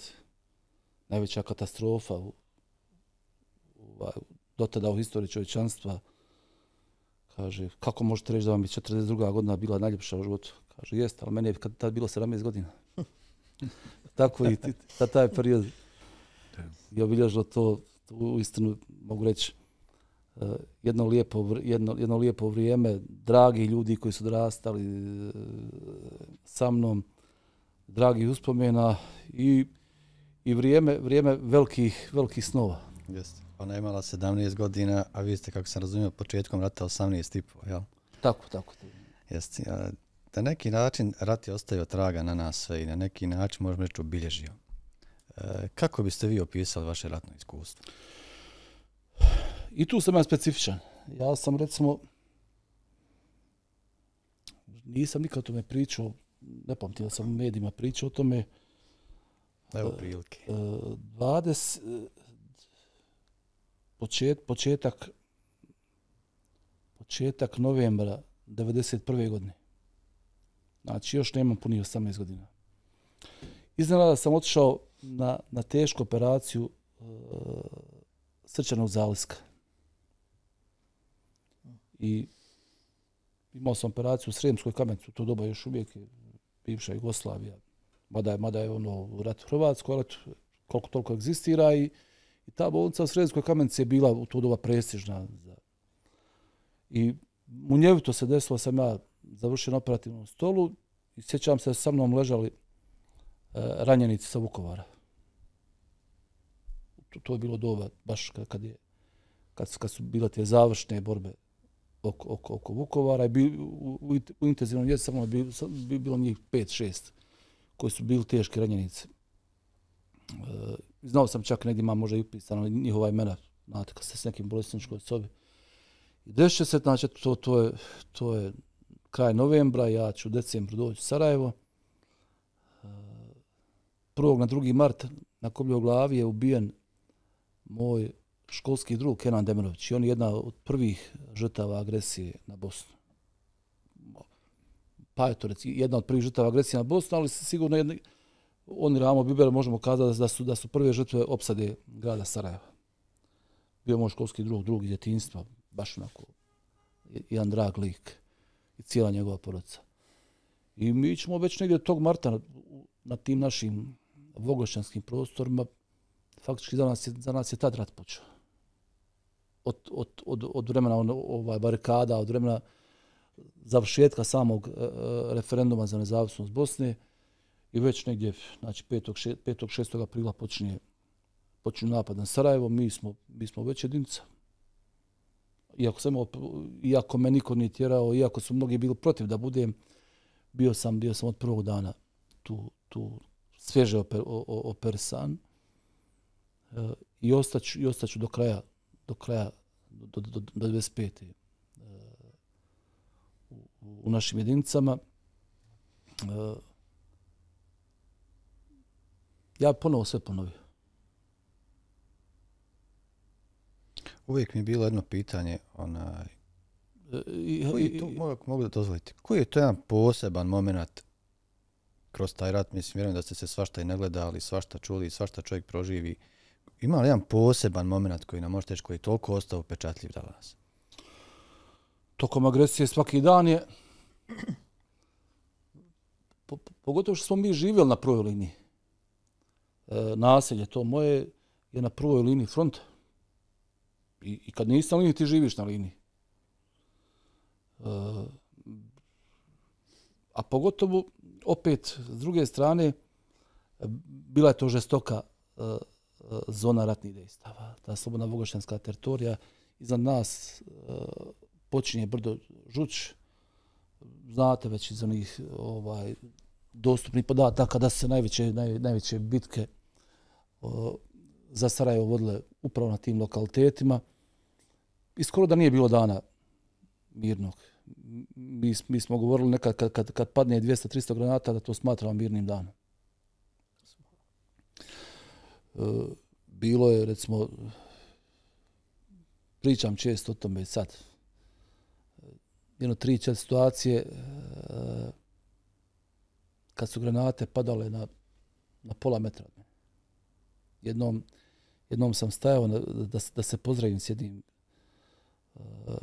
najveća katastrofa u, u, u, ovaj, do tada u historiji čovječanstva kaže, kako možete reći da vam je 42. godina bila najljepša u životu? Kaže, jeste, ali meni je kad, tad bilo 17 godina. Tako i ta, taj period. I obilježilo to, to u istinu mogu reći, e, jedno lijepo, jedno, jedno lijepo vrijeme, dragi ljudi koji su drastali e, sa mnom, dragi uspomena i, i vrijeme, vrijeme velikih, velikih snova. Jeste. Pa ona je imala 17 godina, a vi ste, kako sam razumio, početkom rata 18 tipu, jel? Tako, tako. Jeste, a, na neki način rat je ostavio traga na nas sve i na neki način možemo reći obilježio. E, kako biste vi opisali vaše ratno iskustvo? I tu sam ja specifičan. Ja sam recimo, nisam nikad o tome pričao, ne pamtim da sam u medijima pričao o tome. Evo prilike. E, počet, početak početak novembra 91. godine. Znači, još nemam punih 18 godina. Iznenada sam otišao na, na tešku operaciju e, srčanog zaliska. I imao sam operaciju u Sremskoj kamencu, to doba još uvijek je bivša Jugoslavija. Mada je, mada je ono rat Hrvatsko, ali koliko toliko egzistira i I ta bolnica u Sredinskoj kamenci je bila u tudova prestižna. I u Njevito se desilo, sam ja završen operativnom stolu i sjećam se da sa mnom ležali e, ranjenici sa Vukovara. To, to je bilo doba baš kad, je, kad, kad su bile te završne borbe oko, oko, oko Vukovara. I bi, u, u, u intenzivnom jesu sa mnom bi, bi, bilo njih pet, šest koji su bili teški ranjenici. E, znao sam čak negdje ima možda i upisano njihova imena, znate, kad ste s nekim bolestničkoj sobi. I dešće se, znači, to, to, je, to je kraj novembra, ja ću u decembru doći u Sarajevo. E, prvog na 2. mart na koblju glavi je ubijen moj školski drug Kenan Demirović i on je jedna od prvih žrtava agresije na Bosnu. Pa je to reci, jedna od prvih žrtava agresije na Bosnu, ali sigurno jedna, oni Ramo Biber možemo kazati da su da su prve žrtve opsade grada Sarajeva. Bio moj školski drug, drugi djetinjstva, baš onako jedan drag lik i cijela njegova porodica. I mi ćemo već negdje tog marta na, na tim našim vogošćanskim prostorima, faktički za nas je, za nas je tad rat počeo. Od, od, od, od vremena on, ovaj, barikada, od vremena završetka samog e, e referenduma za nezavisnost Bosne, i već negdje, znači 5. 6. 6. aprila počinje, počinje napad na Sarajevo, mi smo, mi smo već jedinica. Iako, samo iako me niko nije tjerao, iako su mnogi bili protiv da budem, bio sam, bio sam od prvog dana tu, tu sveže oper, o, o, operisan. E, I ostaću, I ostaću do kraja, do kraja, do, do, do 95. E, u, u našim jedinicama. Uh, ja ponovo sve ponovio. Uvijek mi je bilo jedno pitanje, onaj, e, koji to, mogu, mogu da dozvolite, koji je to jedan poseban moment kroz taj rat, mislim, vjerujem da ste se svašta i ne gledali, svašta čuli, svašta čovjek proživi, ima li jedan poseban moment koji nam možete reći koji je toliko ostao pečatljiv da vas? Tokom agresije svaki dan je, pogotovo što smo mi živjeli na prvoj liniji, E, naselje, to moje, je na prvoj liniji fronta. I, i kad nisi na liniji, ti živiš na liniji. E, a pogotovo, opet, s druge strane, bila je to žestoka e, zona ratnih dejstava. Ta slobodna vogošćanska teritorija, za nas počinje brdo žuć. znate već iz onih ovaj, dostupnih podataka da se najveće, naj, najveće bitke za Sarajevo vodile upravo na tim lokalitetima. I skoro da nije bilo dana mirnog. Mi, mi smo govorili nekad kad, kad, kad padne 200-300 granata da to smatramo mirnim danom. E, bilo je, recimo, pričam često o tome sad, jedno tri čet situacije e, kad su granate padale na, na pola metra od jednom, jednom sam stajao na, da, da se pozdravim s jednim uh, e,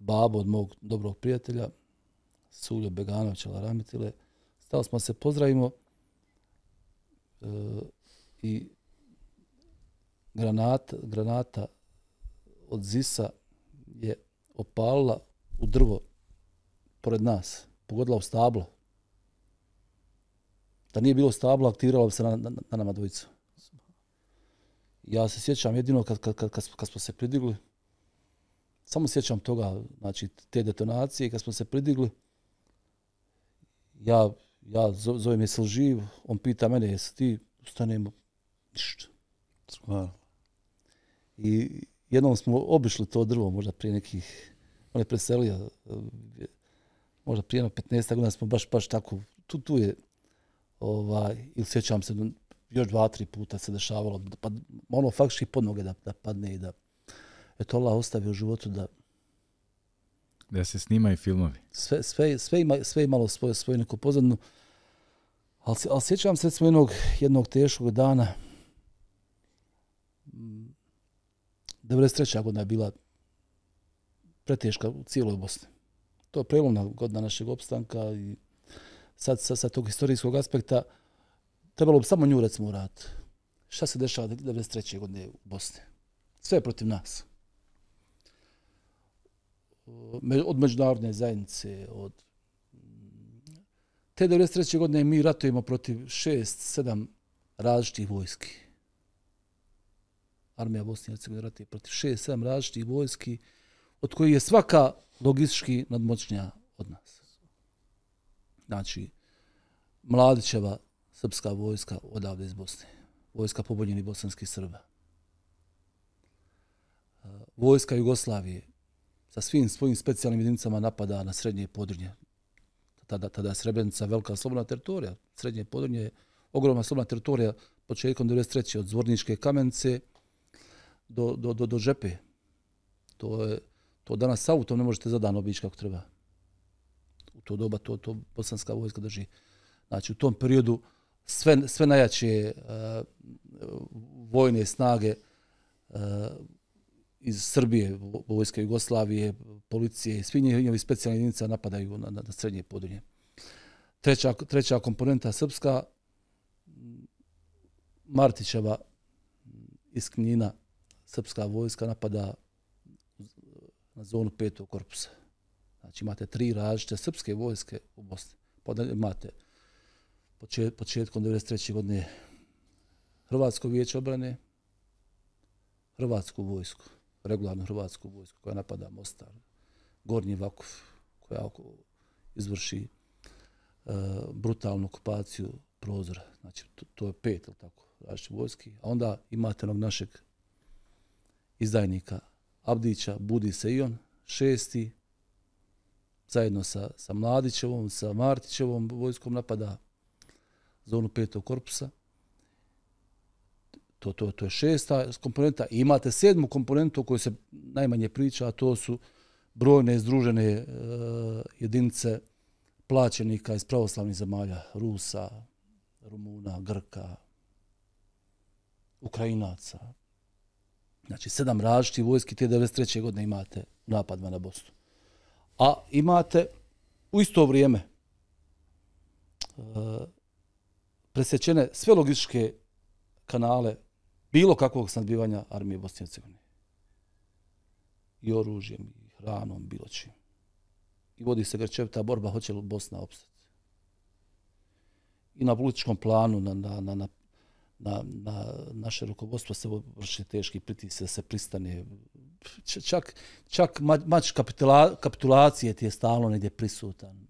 babo od mog dobrog prijatelja, Suljo Beganovića, Laramitile. Stali smo da se pozdravimo uh, i granat, granata od Zisa je opalila u drvo pored nas, pogodila u stablo, Da nije bilo stabla, aktiviralo bi se na, na, na nama dvojicu. Ja se sjećam jedino kad, kad, kad, kad, kad smo se pridigli, samo sjećam toga, znači te detonacije, kad smo se pridigli, ja, ja zovem jesi li živ, on pita mene jesi ti, ustanemo, ništa. I jednom smo obišli to drvo, možda prije nekih, on je preselio, eh, možda prije 15. godina smo baš, baš tako, tu, tu je, ovaj, ili sjećam se još dva, tri puta se dešavalo, da pa pad, ono faktički pod noge da, da padne i da eto Allah ostavi u životu da da se snimaju filmovi. Sve, sve, sve, ima, sve imalo svoje, svoje neko pozadno. Ali, ali sjećam se recimo jednog, jednog teškog dana. 93. godina je bila preteška u cijeloj Bosni. To je prelomna godina našeg opstanka i sad sa, sa tog historijskog aspekta, trebalo bi samo nju recimo u rat. Šta se dešava 1993. godine u Bosni? Sve je protiv nas. Od međunarodne zajednice, od... Te 1993. godine mi ratujemo protiv šest, sedam različitih vojski. Armija Bosne i Hercegovine ratuje protiv šest, sedam različitih vojski, od kojih je svaka logistički nadmoćnija od nas znači, mladićeva srpska vojska odavde iz Bosne. Vojska pobunjeni bosanski Srba. E, vojska Jugoslavije sa svim svojim specijalnim jedinicama napada na srednje podrnje. Tada, tada je Srebrenica velika slobodna teritorija. Srednje podrnje je ogromna slobodna teritorija početkom 93. od Zvorničke kamence do, do, do, do Žepe. To je to danas sa autom ne možete za dan obići kako treba u to doba to to bosanska vojska drži. Znači u tom periodu sve, sve najjače uh, vojne snage uh, iz Srbije, vojske Jugoslavije, policije, svi njihovi specijalne jedinice napadaju na, na, na srednje podunje. Treća, treća komponenta srpska, Martićeva iz Knjina, srpska vojska napada na zonu petog korpusa. Znači imate tri različite srpske vojske u Bosni. Pa imate početkom 1993. godine Hrvatsko vijeće obrane, Hrvatsku vojsku, regularnu Hrvatsku vojsku koja napada Mostar, Gornji Vakov koja oko izvrši e, brutalnu okupaciju prozora. Znači to, je pet, ili tako, različite vojski. A onda imate onog našeg izdajnika Abdića, Budi se i on, šesti, zajedno sa, sa Mladićevom, sa Martićevom vojskom napada zonu petog korpusa. To, to, to je šesta komponenta. I imate sedmu komponentu o kojoj se najmanje priča, a to su brojne združene e, jedinice plaćenika iz pravoslavnih zemalja, Rusa, Rumuna, Grka, Ukrajinaca. Znači, sedam različitih vojski te 1993. godine imate napadma na Bosnu. A imate u isto vrijeme e, presjećene sve logističke kanale bilo kakvog snadbivanja armije Bosne i Hercegovine. I oružjem, i hranom, bilo čim. I vodi se ta borba, hoće li Bosna opstati. I na političkom planu, na, na, na, na, na, na naše rukovodstvo se vrši teški pritis, se pristane čak, čak mač kapitula, kapitulacije ti je stalno negdje prisutan.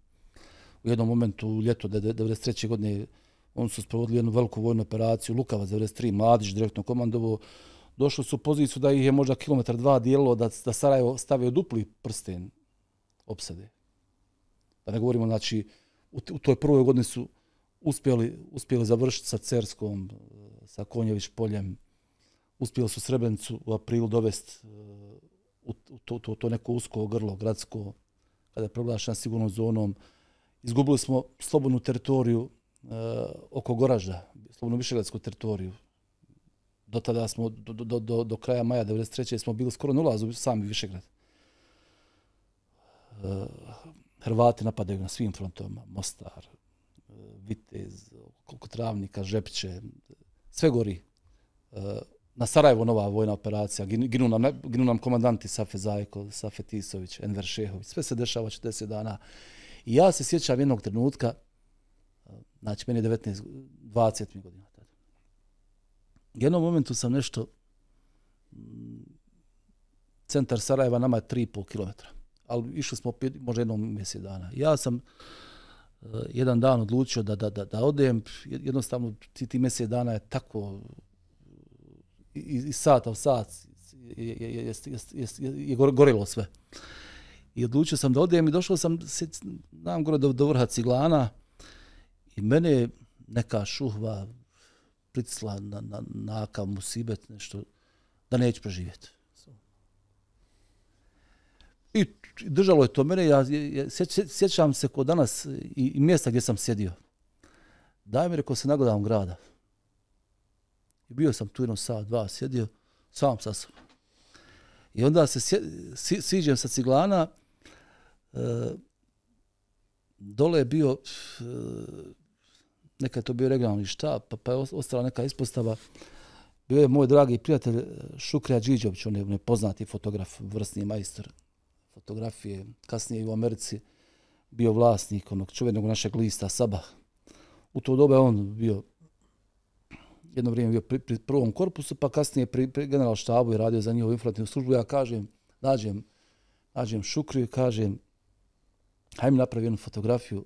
U jednom momentu, u ljeto 1993. godine, on su sprovodili jednu veliku vojnu operaciju, Lukava 93, Mladić direktno komandovo, došli su u poziciju da ih je možda kilometar dva dijelo da, da Sarajevo stavio dupli prsten opsade. Da ne govorimo, znači, u, u toj prvoj godini su uspjeli, uspjeli završiti sa Cerskom, sa Konjević poljem, uspjeli su Srebrenicu u aprilu dovest e, u to, to, to neko usko grlo gradsko, kada je proglašena sigurnom zonom. Izgubili smo slobodnu teritoriju e, oko Goražda, slobodnu višegradsku teritoriju. Do tada smo, do, do, do, do kraja maja 1993. smo bili skoro na u sami Višegrad. E, Hrvati napadaju na svim frontovima, Mostar, Vitez, koliko travnika, Žepće, sve gori na Sarajevo nova vojna operacija, ginu nam, ginu nam komandanti Safe Zajko, Safe Tisović, Enver Šehović, sve se dešava 40 dana. I ja se sjećam jednog trenutka, znači meni je 19, 20 godina U jednom momentu sam nešto, centar Sarajeva nama je 3,5 km, ali išli smo opet, možda jednom mjesec dana. Ja sam eh, jedan dan odlučio da, da, da, da odem, jednostavno ti, ti mjesec dana je tako i, i sata u sat je, je, je, je, je, je, je, gorilo sve. I odlučio sam da odem i došao sam, znam gore, do, do vrha Ciglana i mene neka šuhva pricla na, na, na akav musibet, nešto, da neću preživjeti. I držalo je to mene, ja, ja sjećam se ko danas i, mjesta gdje sam sjedio. Daj mi rekao se nagledam grada. I bio sam tu jedno sat, dva, sjedio sam sa sobom. I onda se sje, si, siđem sa ciglana, e, dole je bio, e, nekad to bio regionalni štab, pa, pa je ostala neka ispostava, bio je moj dragi prijatelj e, Šukrija Điđović, on je nepoznati fotograf, vrsni majster fotografije, kasnije i u Americi bio vlasnik onog čuvenog našeg lista Sabah. U to dobe on bio jedno vrijeme bio pri, pri prvom korpusu, pa kasnije pri, pri general štabu i radio za njihovu informativnu službu. Ja kažem, nađem, nađem Šukriju i kažem, hajde mi napravi jednu fotografiju.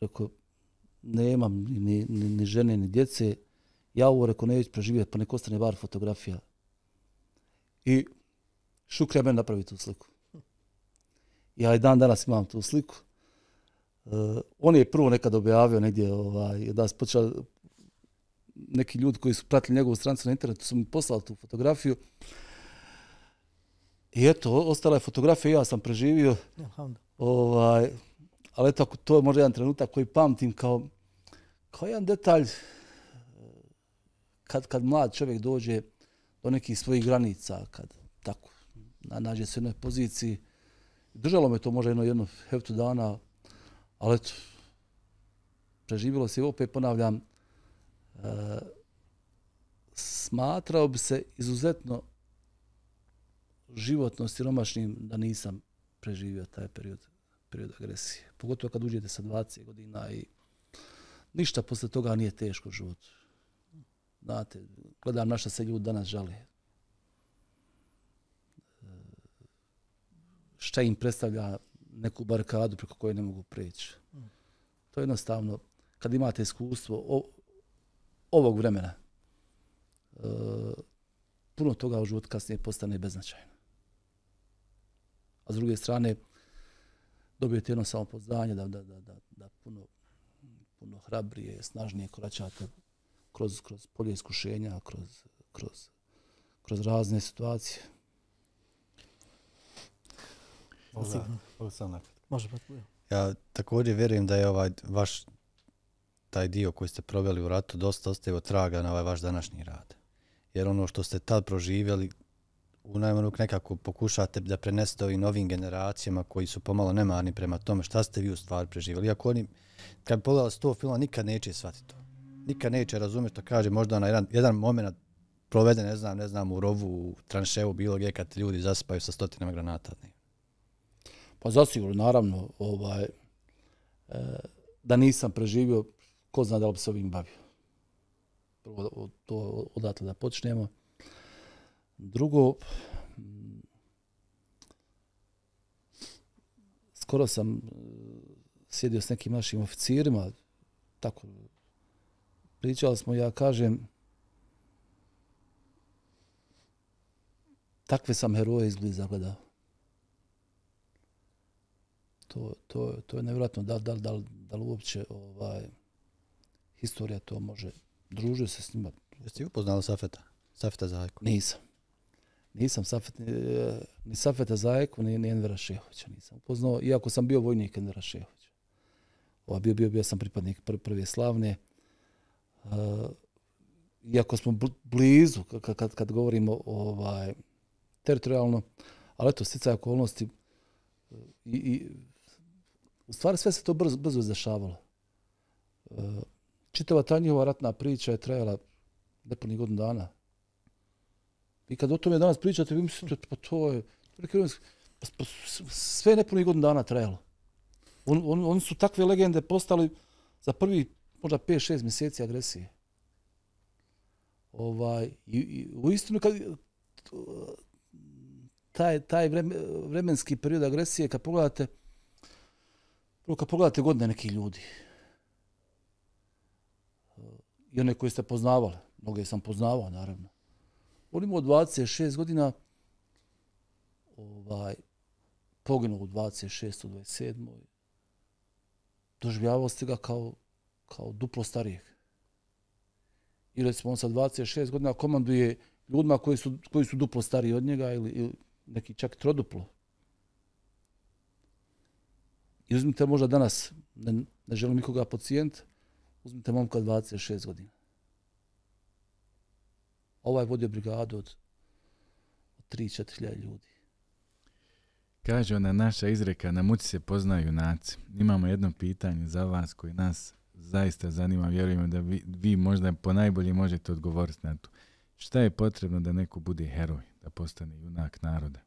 Rekao, nemam ni, ni, ni žene, ni djece. Ja ovo, rekao, neću preživjeti, pa neko ostane bar fotografija. I Šukrija meni napravi tu sliku. Ja i dan danas imam tu sliku. Uh, on je prvo nekad objavio negdje, ovaj, da se počela, neki ljudi koji su pratili njegovu strancu na internetu su mi poslali tu fotografiju. I eto, ostala je fotografija, ja sam preživio. Ovaj, ali eto, to je možda jedan trenutak koji pamtim kao, kao jedan detalj eh, kad, kad mlad čovjek dođe do nekih svojih granica, kad tako nađe se u jednoj poziciji. Držalo me to možda jedno, jedno heftu dana, ali eto, preživilo se i opet ponavljam, smatrao bi se izuzetno životno siromašnim da nisam preživio taj period, period agresije. Pogotovo kad uđete sa 20 godina i ništa posle toga nije teško život. Znate, gledam naša se ljudi danas žali. Šta im predstavlja neku barikadu preko koje ne mogu preći. To je jednostavno, kad imate iskustvo, o, ovog vremena e, puno toga u životu kasnije postane beznačajno. A s druge strane, dobijete jedno samopoznanje da, da, da, da, da puno, puno hrabrije, snažnije koračate kroz, kroz polje iskušenja, kroz, kroz, kroz razne situacije. Može, sam nakon. Može, pa Ja također vjerujem da je ovaj vaš taj dio koji ste proveli u ratu dosta ostavio traga na ovaj vaš današnji rad. Jer ono što ste tad proživjeli, u najmanog nekako pokušate da prenesete ovim novim generacijama koji su pomalo nemarni prema tome šta ste vi u stvari preživjeli. Iako oni, kad bi pogledali sto filma, nikad neće shvatiti to. Nikad neće razumjeti što kaže, možda na jedan, jedan moment provede, ne znam, ne znam, u rovu, u tranševu, bilo gdje kad ljudi zasipaju sa stotinama granata. Ne. Pa zasigurno, naravno, ovaj, e, da nisam preživio, ko zna da li bi se ovim bavio. Prvo to odatle da počnemo. Drugo, mm, skoro sam e, sjedio s nekim našim oficirima, tako pričali smo, ja kažem, takve sam heroje izgled zagledao. To, to, to je nevjerojatno da, da, da, da li uopće ovaj, historija to može. Družio se s njima. Jeste upoznala Safeta? Safeta Zajeku? Nisam. Nisam Safet, e, ni Safeta Zajeku, ni, ni Envera Šehovića nisam upoznao. Iako sam bio vojnik Envera Šehovića. Ova bio, bio, bio sam pripadnik pr prve slavne. E, iako smo blizu, kad, kad govorimo ovaj, teritorijalno, ali eto, sticaj okolnosti e, i, i u stvari sve se to brzo, brzo izdešavalo. E, čitava ta njihova ratna priča je trajala nepunih godina dana. I kad o tome danas pričate, vi mislite, pa to je... Pa, pa, sve nepunih godina dana trajalo. On, on, oni su takve legende postali za prvi možda 5-6 mjeseci agresije. Ovaj, i, i, u istinu, kad, taj, taj vremenski period agresije, kad pogledate, kad pogledate godine nekih ljudi, i one koje ste poznavali. je sam poznavao, naravno. On od 26 godina ovaj, poginuo u 26. 27. Doživljavao ste ga kao, kao duplo starijeg. I recimo on sa 26 godina komanduje ljudima koji su, koji su duplo stariji od njega ili, ili neki čak troduplo. I uzmite možda danas, ne, ne želim nikoga pacijenta, uzmite momka 26 godina. Ovaj vodio brigadu od, od 3-4 ljudi. Kaže ona naša izreka, na muci se poznaju junaci. Imamo jedno pitanje za vas koji nas zaista zanima. Vjerujem da vi, vi možda po najbolji možete odgovoriti na to. Šta je potrebno da neko bude heroj, da postane junak naroda?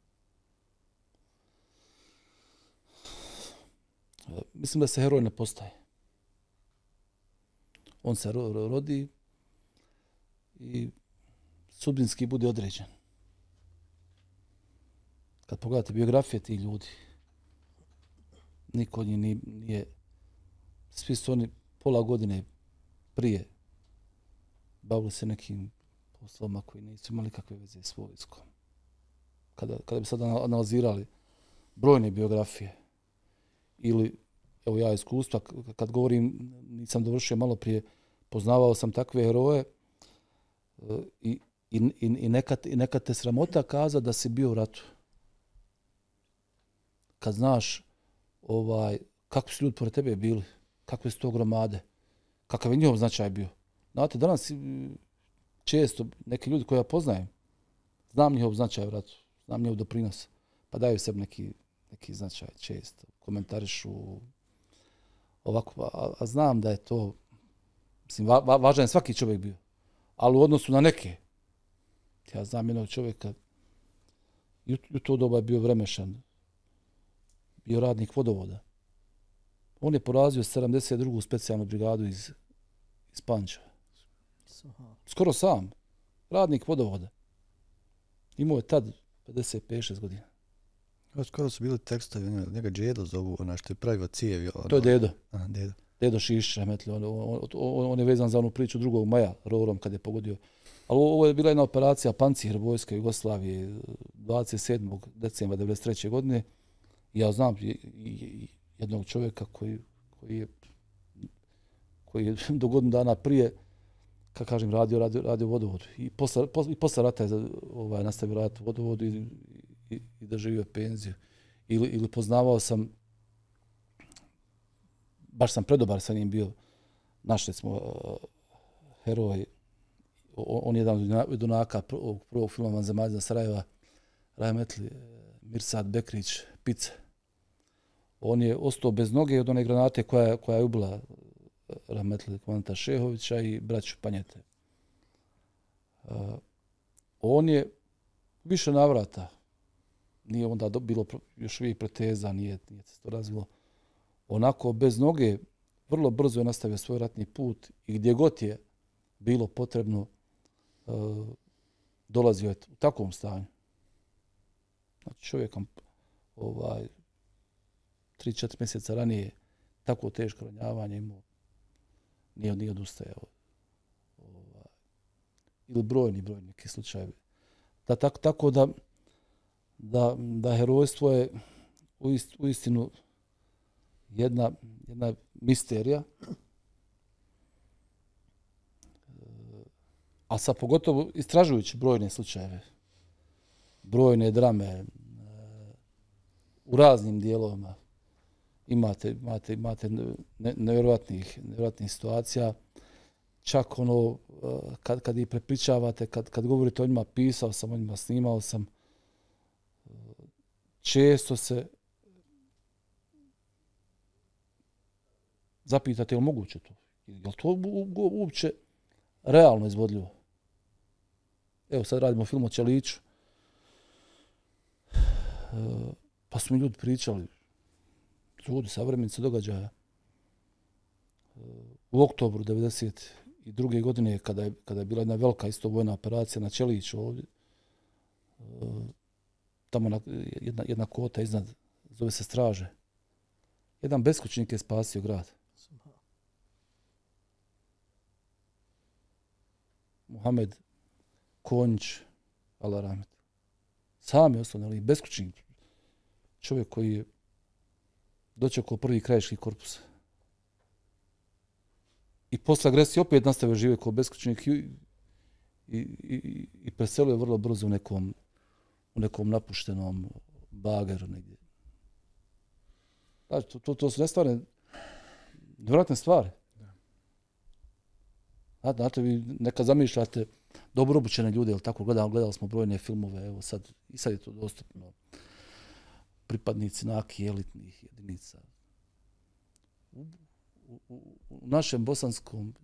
Mislim da se heroj ne postaje on se rodi i subinski bude određen. Kad pogledate biografije tih ljudi, niko njih nije, svi su oni pola godine prije bavili se nekim poslovima koji nisu imali kakve veze s vojskom. Kada, kada bi sad analizirali brojne biografije ili evo ja iskustva, kad govorim, nisam dovršio malo prije, poznavao sam takve heroje e, i, i, i, i, nekad, i nekad te sramota kaza da si bio u ratu. Kad znaš ovaj, kako su ljudi pored tebe bili, kakve su to gromade, kakav je njom značaj bio. Znate, danas e, često neki ljudi koje ja poznajem, znam njihov značaj u ratu, znam njihov doprinos, pa daju sebi neki, neki značaj često, komentarišu, ovako, a, a znam da je to, mislim, va, va, važan je svaki čovjek bio, ali u odnosu na neke, ja znam jednog čovjeka, i u to doba je bio vremešan, bio radnik vodovoda. On je porazio 72. specijalnu brigadu iz, iz Pančeva. Skoro sam, radnik vodovoda. Imao je tad 55-6 godina. Ja, skoro su bili tekstovi, ono, njega džedo zovu, ona što je pravio cijevi. Ono. To je dedo. Aha, dedo. Dedo Šiš Rahmetli, ono, on, on, on, je vezan za onu priču 2. maja, rorom, kad je pogodio. Ali ovo je bila jedna operacija pancir vojske Jugoslavije 27. Eh, decembra 1993. godine. Ja znam jednog čovjeka koji, koji je koji je do godinu dana prije kako kažem radio radio radio vodovod i posle posle rata je ovaj nastavio rad vodovod i i da živio penziju. Ili, ili poznavao sam, baš sam predobar sa njim bio, našli smo uh, heroj, on je jedan od junaka prvog filma Van Zemaljza Sarajeva, Rajmetli, e, Mirsad Bekrić, Pica. On je ostao bez noge od one granate koja, koja je ubila e, Rahmetli Kvanta Šehovića i braću Panjete. Uh, on je više navrata, nije onda bilo još uvijek proteza, nije, nije se to razvilo. Onako, bez noge, vrlo brzo je nastavio svoj ratni put i gdje god je bilo potrebno, e, dolazio je u takvom stanju. Znači, čovjekom ovaj, 3-4 mjeseca ranije tako teško ranjavanje imao, nije, nije odustajao. Ovaj, ili brojni, brojni neki slučajevi. Da, tako, tako da, da, da herojstvo je u, ist, u istinu jedna, jedna misterija. A sa pogotovo istražujući brojne slučajeve, brojne drame e, u raznim dijelovima, imate, imate, imate nevjerovatnih, nevjerovatnih situacija. Čak ono, e, kad, kad ih prepričavate, kad, kad govorite o njima, pisao sam o njima, snimao sam, često se zapitate je li moguće to? Je li to uopće realno izvodljivo? Evo sad radimo film o Ćeliću. Pa su mi ljudi pričali, ljudi sa vremenice događaja. U oktobru 1992. godine, kada je, kada je bila jedna velika isto vojna operacija na Ćeliću ovdje, tamo na, jedna, jedna kota iznad, zove se straže. Jedan beskućnik je spasio grad. Muhammed Konjić, Allah rahmet. Sam je osnovno, ali beskućnik. Čovjek koji je dočekao prvi krajiški korpus. I posle agresije opet nastavio žive kao beskućnik i, i, i, i preselio je vrlo brzo u nekom u nekom napuštenom bageru negdje. Znači, to, to, to su nestvarne, nevratne stvari. Znate, vi nekad zamišljate dobro obučene ljude, ili tako gledali, gledali smo brojne filmove, evo sad, i sad je to dostupno. Pripadnici naki elitnih jedinica. U, u, u u našem bosanskom,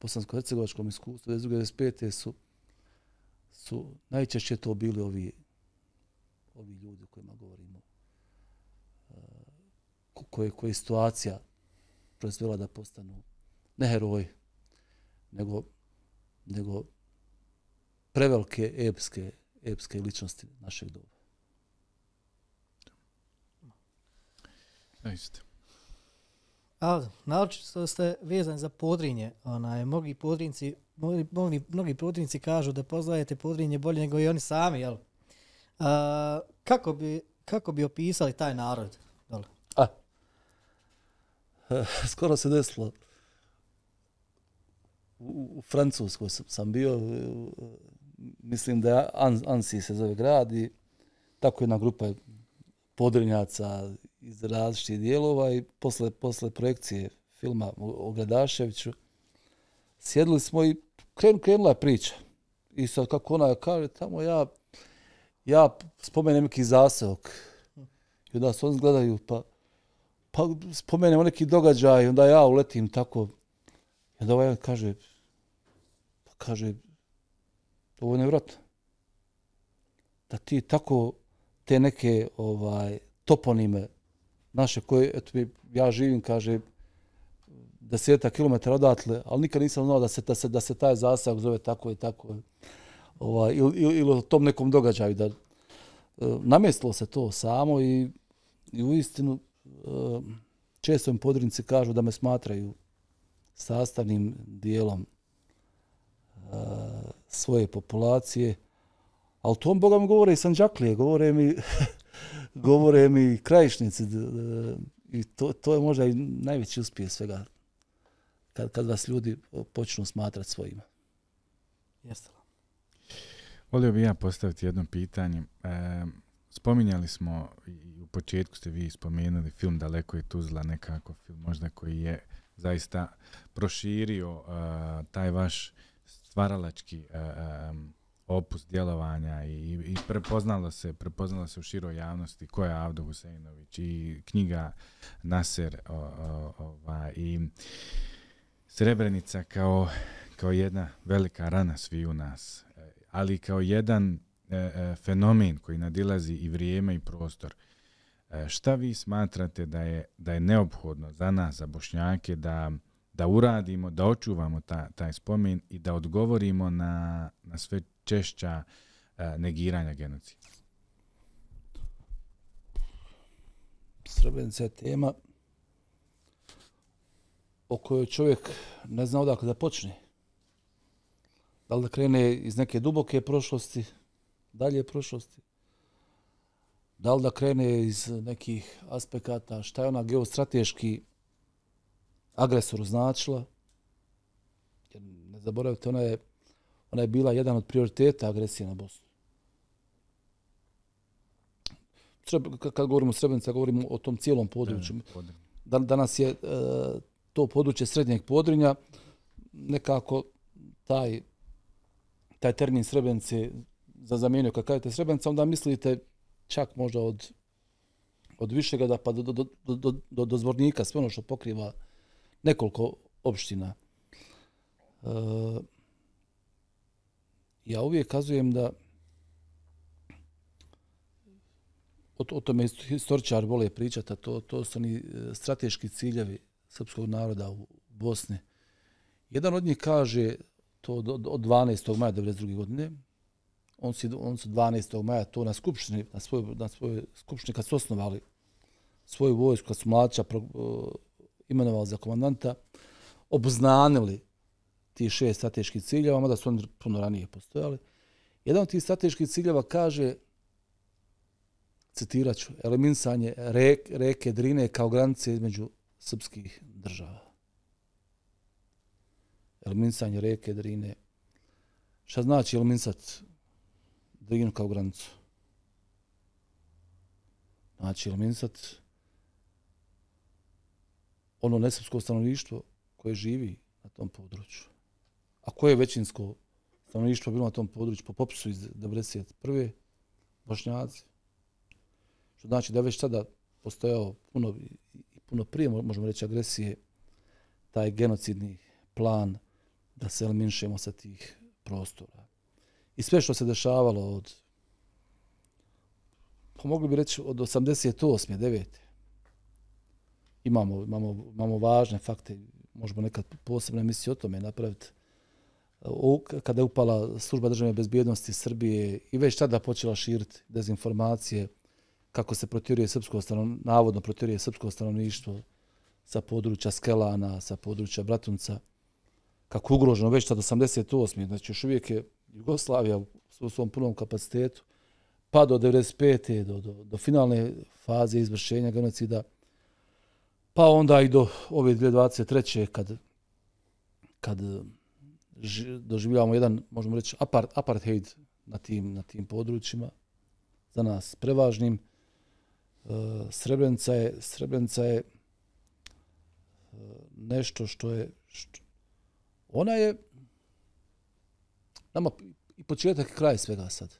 bosansko-hercegovačkom iskustvu, 1925. su, su najčešće to bili ovi ovi ljudi o kojima govorimo, e, koje koje situacija proizvela da postanu ne heroji, nego, nego prevelike epske, epske ličnosti našeg doba. Ajste. A, što ste vezani za podrinje. Onaj, mnogi podrinci, mnogi, mnogi podrinci kažu da poznajete podrinje bolje nego i oni sami, jel? A, kako, bi, kako bi opisali taj narod? Dole? A, skoro se desilo. U, u Francuskoj sam bio, e, mislim da je Ansi se zove grad i tako jedna grupa podrinjaca iz različitih dijelova i posle, posle projekcije filma o Gledaševiću sjedili smo i kren, krenula je priča. I sad kako ona kaže, tamo ja ja spomenem neki zaseok i onda se oni gledaju pa, pa spomenemo neki događaj i onda ja uletim tako. I onda ovaj kaže, pa kaže, ovo je nevratno. Da ti tako te neke ovaj toponime naše koje, eto mi, ja živim, kaže, deseta kilometara odatle, ali nikad nisam znao da se, da se, da se taj zasak zove tako i tako ovaj, ili, ili, ili o tom nekom događaju. Da, e, namestilo se to samo i, i u istinu e, često im podrinci kažu da me smatraju sastavnim dijelom e, svoje populacije. Ali tom Boga mi govore i Sanđaklije, govore mi, govore mi krajišnici. I to, to je možda i najveći uspjeh svega, kad, kad vas ljudi počnu smatrati svojima. Jeste. Volio bih ja postaviti jedno pitanje. E, spominjali smo, i u početku ste vi spomenuli film Daleko je Tuzla, nekako film možda koji je zaista proširio uh, taj vaš stvaralački uh, um, opus djelovanja i, i prepoznalo, se, prepoznalo se u široj javnosti ko je Avdo Husejnović i knjiga Naser uh, uh, ova, i Srebrenica kao, kao jedna velika rana svi u nas ali kao jedan e, e, fenomen koji nadilazi i vrijeme i prostor. E, šta vi smatrate da je, da je neophodno za nas, za bošnjake, da, da uradimo, da očuvamo ta, taj spomen i da odgovorimo na, na sve češća e, negiranja genocida? Srebrenica je tema o kojoj čovjek ne zna odakle da počne da li da krene iz neke duboke prošlosti, dalje prošlosti, da li da krene iz nekih aspekata, šta je ona geostrateški agresor značila, jer ne zaboravite, ona je, ona je bila jedan od prioriteta agresije na Bosnu. kad govorimo o Srebrenica, govorimo o tom cijelom području. E, danas je e, to područje srednjeg podrinja, nekako taj taj termin srebrenice za zamijenio kad kažete srebrenica, onda mislite čak možda od, od višega da pa do, do, do, do, do, do zvornika, sve ono što pokriva nekoliko opština. E, ja uvijek kazujem da o, o tome istoričar vole pričati, a to, to su oni e, strateški ciljevi srpskog naroda u Bosni. Jedan od njih kaže to od, od, od 12. maja 1992. godine. On se on se 12. maja to na skupštini na svoj na svoj skupštini kad su osnovali svoju vojsku kad su mlađa pro, uh, imenovali za komandanta obznanili ti šest strateških ciljeva, mada su oni puno ranije postojali. Jedan od tih strateških ciljeva kaže, citirat eliminisanje reke, reke Drine kao granice između srpskih država eliminisanje reke Drine. Šta znači eliminisat Drinu kao granicu? Znači eliminisat ono nesrpsko stanovništvo koje živi na tom području. A koje je većinsko stanovništvo bilo na tom području po popisu iz 1991. Bošnjaci? Što znači da je već tada postojao puno, puno prije, možemo reći, agresije, taj genocidni plan da se eliminišemo sa tih prostora. I sve što se dešavalo od, pomogli pa bi reći od 88. 9. Imamo, imamo, imamo važne fakte, možemo nekad posebno emisije o tome napraviti. O, kada je upala služba državne bezbjednosti Srbije i već tada počela širiti dezinformacije kako se protiruje srpsko stanovništvo, navodno protiruje srpsko stanovništvo sa područja Skelana, sa područja Bratunca kako je ugroženo već sad 88. Znači još uvijek je Jugoslavija u svom punom kapacitetu pa do 95. do, do, do finalne faze izvršenja genocida pa onda i do ove 2023. kad, kad doživljavamo jedan, možemo reći, apart, apartheid na tim, na tim područjima za nas prevažnim. E, Srebrenica je, Srebrenica je e, nešto što je, što, Ona je nama i početak i kraj svega sad.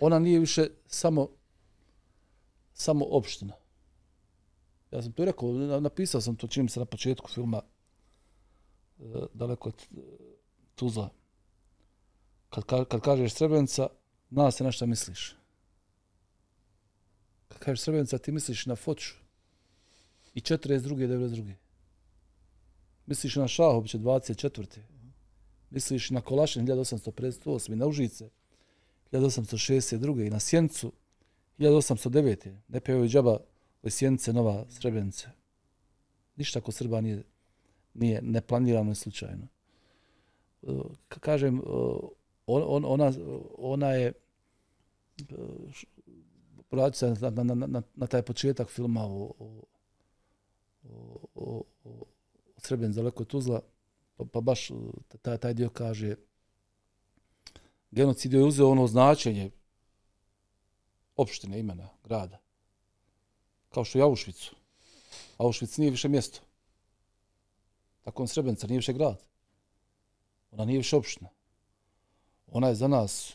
Ona nije više samo samo opština. Ja sam to rekao, napisao sam to čim se na početku filma e, daleko od e, Tuzla. Kad, kad kažeš Srebrenica, zna se na šta misliš. Kad kažeš Srebrenica, ti misliš na Foču i 42. i 92. Misliš na Šahovića 24. Misliš na Kolašin 1858. na Užice 1862. i na Sjencu 1809. Ne pevaju džaba li Sjence, Nova, Srebrenice. Ništa ko Srba nije, nije neplanirano i slučajno. kažem, on, on, ona, ona je vraća se na, na, na, na, taj početak filma o, o, o, o, o za daleko Tuzla, pa, pa baš e, taj, taj dio kaže, genocid je uzeo ono značenje opštine, imena, grada, kao što je Auschwitzu. Auschwitz nije više mjesto. Tako on Srebrenica nije više grad. Ona nije više opština. Ona je za nas,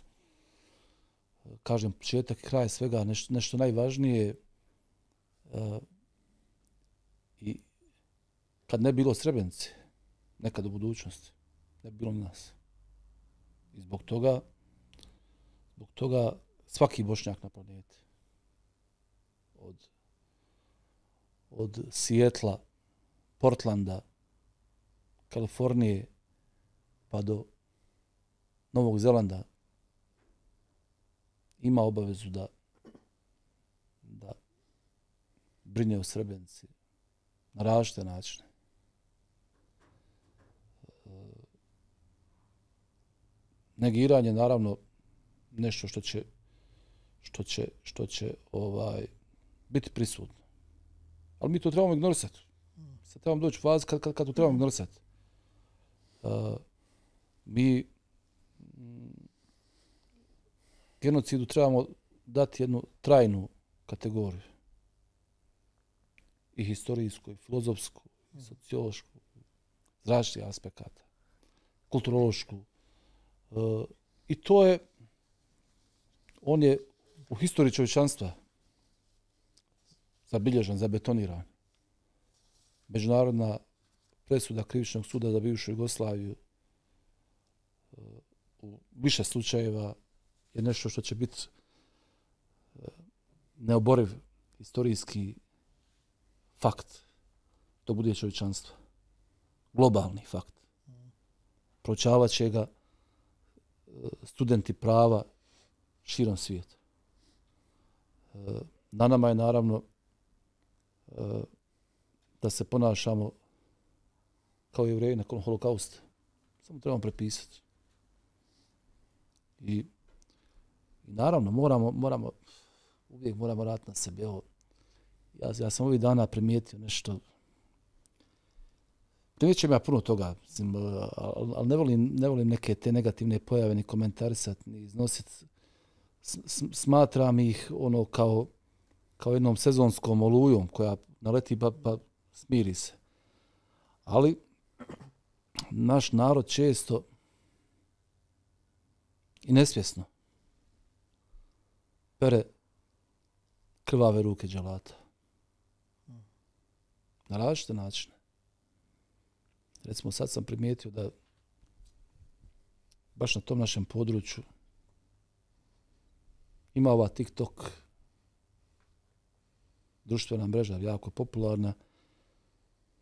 e, kažem, početak i kraj svega, nešto, nešto najvažnije, e, kad ne bilo Srebrenice, nekad u budućnosti, ne bilo ni nas. I zbog toga, zbog toga svaki bošnjak na planeti, od, od Sijetla, Portlanda, Kalifornije, pa do Novog Zelanda, ima obavezu da da brine o Srbenci na različite načine. negiranje naravno nešto što će što će što će ovaj biti prisutno. Ali mi to trebamo ignorisati. Sa trebamo doći faz kad kad kad to trebamo mhm. ignorisati. Uh, mi mm, genocidu trebamo dati jednu trajnu kategoriju i historijsku, i filozofsku, i mhm. sociološku, zračnih aspekata, kulturološku, i to je, on je u historiji čovječanstva zabilježen, zabetoniran. Međunarodna presuda krivičnog suda za bivšu Jugoslaviju u više slučajeva je nešto što će biti e, neoboriv istorijski fakt to bude čovječanstvo. Globalni fakt. Proćavat će ga studenti prava širom svijeta. Na nama je naravno da se ponašamo kao jevreji nakon holokausta. Samo trebamo prepisati. I, i naravno, moramo, moramo, uvijek moramo rati na sebi. Evo, ja, ja sam ovih dana primijetio nešto Primjećujem ja puno toga, mislim, e, ali ne volim, ne volim neke te negativne pojave ni komentarisat, ni iznosit. Smatram ih ono kao, kao jednom sezonskom olujom koja naleti pa, pa smiri se. Ali naš narod često i nesvjesno pere krvave ruke dželata. Na različite načine recimo sad sam primijetio da baš na tom našem području ima ova TikTok društvena mreža jako popularna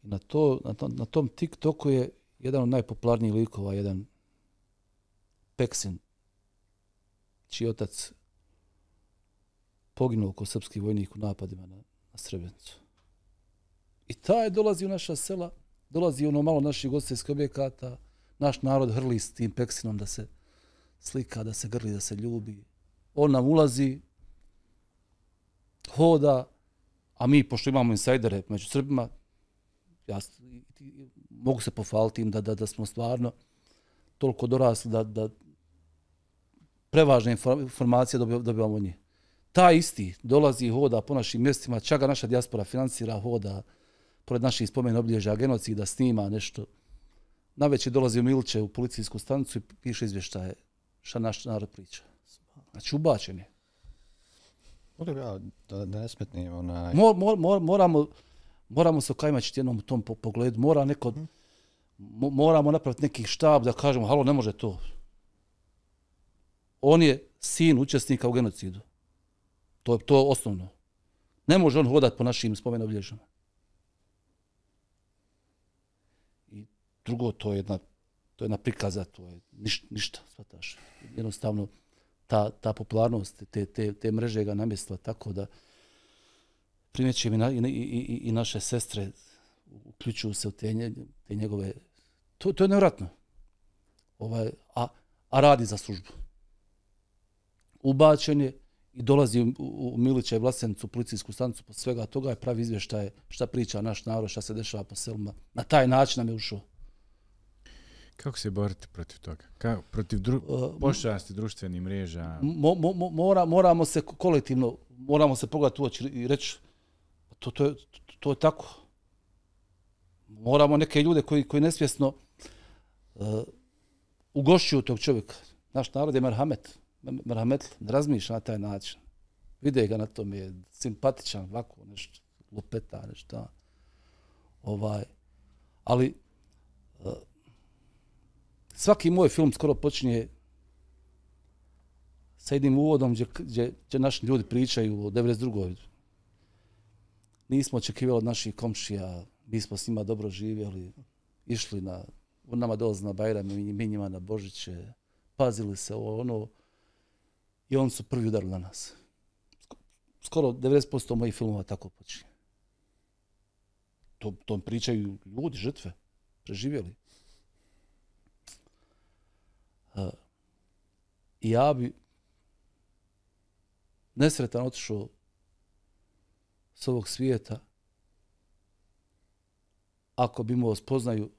i na, to, na, tom, na tom TikToku je jedan od najpopularnijih likova, jedan Peksin, čiji otac poginuo ko srpskih vojnika u napadima na, na Srebrenicu. I taj dolazi u naša sela dolazi ono malo naših gostovskih objekata, naš narod hrli s tim peksinom da se slika, da se grli, da se ljubi. On nam ulazi, hoda, a mi, pošto imamo insajdere među Srbima, ja mogu se pofaliti im da, da, da smo stvarno toliko dorasli da, da prevažne informacije dobivamo od nje. Ta isti dolazi i hoda po našim mjestima, čak ga naša diaspora financira, hoda, pored naših spomen obilježja genocida, snima nešto. Na veći dolazi u Milče u policijsku stanicu i piše izvještaje šta naš narod priča. Znači, ubačen je. Mogu ja da, da ne smetnim onaj... Mor, mor, mor, moramo, moramo se okajmaćiti jednom u tom pogledu. Mora neko, mm. mo, moramo napraviti neki štab da kažemo, halo, ne može to. On je sin učesnika u genocidu. To je to osnovno. Ne može on hodati po našim spomenu obilježama. drugo to je jedna to je na prikaza, to je ništa, ništa, svataš. Jednostavno ta ta popularnost te te te mreže ga namjestila tako da primjećuje i, i, i, i naše sestre uključuju se u te, te njegove to to je nevjerojatno. Ovaj a a radi za službu. Ubačen je i dolazi u, u Milića i Vlasenicu, policijsku stanicu, pod svega toga je pravi izvještaj šta priča naš narod, šta se dešava po selima. Na taj način nam je ušao. Kako se borite protiv toga? Ka, protiv dru uh, pošasti društvenih mreža? Mo, mo, mora, moramo se kolektivno, moramo se pogledati u i reći to, to, je, to, to je tako. Moramo neke ljude koji, koji nesvjesno uh, ugošćuju tog čovjeka. Naš narod je merhamet. Merhamet ne razmišlja na taj način. Vide ga na tome je simpatičan, ovako nešto, lupeta, što. Ovaj, ali uh, svaki moj film skoro počinje sa jednim uvodom gdje, gdje, gdje naši ljudi pričaju o 92. Nismo očekivali od naših komšija, mi smo s njima dobro živjeli, išli na, on nama dolazi na Bajram, mi njima na Božiće, pazili se o ono, i oni su prvi udar na nas. Skoro 90% mojih filmova tako počinje. To, to pričaju ljudi, žrtve, preživjeli ja bi nesretan otišao s ovog svijeta ako bi imao spoznaju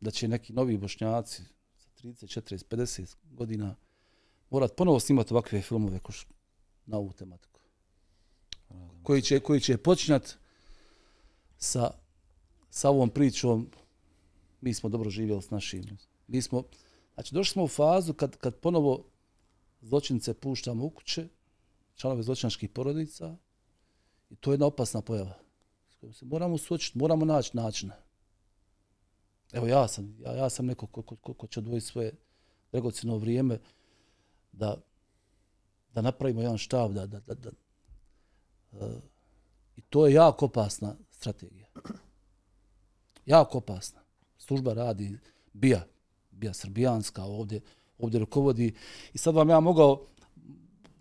da će neki novi bošnjaci sa 30, 40, 50 godina morat ponovo snimati ovakve filmove koš na ovu tematiku. Koji će, koji će počinjati sa, sa ovom pričom mi smo dobro živjeli s našim. Mi smo, znači, došli smo u fazu kad, kad ponovo zločince puštamo u kuće, članove zločinačkih porodica, i to je jedna opasna pojava. S kojom Se moramo suočiti, moramo naći načina. Evo ja sam, ja, ja sam neko ko, ko, ko, ko će odvojiti svoje dragocino vrijeme da, da napravimo jedan štav, da, da, da, da uh, I to je jako opasna strategija. Jako opasna služba radi, bija, bija srbijanska ovdje, ovdje rukovodi. I sad vam ja mogao,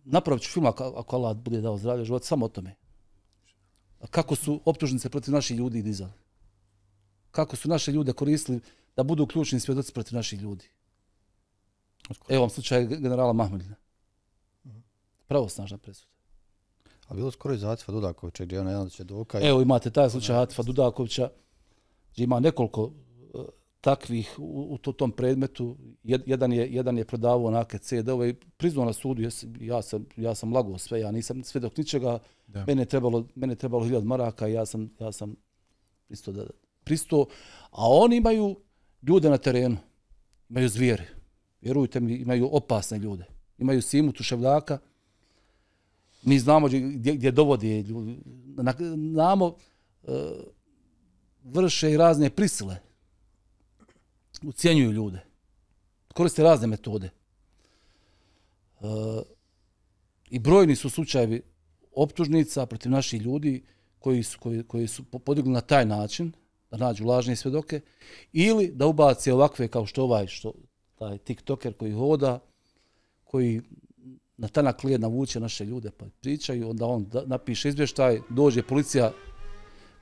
napravit ću film ako, Allah bude dao zdravlje život, samo o tome. Kako su optužnice protiv naših ljudi dizali. Kako su naše ljude koristili da budu ključni svjedoci protiv naših ljudi. Evo vam slučaj generala Mahmudina. Pravo snažna presuda. A bilo skoro i za Atifa Dudakovića gdje je ona jedan će dokaj... Evo imate taj slučaj Atifa Dudakovića gdje ima nekoliko takvih u, tom predmetu. jedan, je, jedan je prodavao onake CD, ovaj priznao na sudu, ja sam, ja sam lagao sve, ja nisam sve dok ničega, mene je trebalo, mene je trebalo hiljad maraka, ja sam, ja sam isto da, pristo. A oni imaju ljude na terenu, imaju zvijeri, vjerujte mi, imaju opasne ljude. Imaju Simu Tuševljaka, mi znamo gdje, gdje dovodi ljudi, znamo, uh, vrše i razne prisile, ucijenjuju ljude. Koriste razne metode. E, I brojni su slučajevi optužnica protiv naših ljudi koji su, koji, koji su podigli na taj način da nađu lažne svedoke ili da ubaci ovakve kao što ovaj što taj tiktoker koji hoda koji na ta lijed navuče naše ljude pa pričaju onda on da, napiše izvještaj dođe policija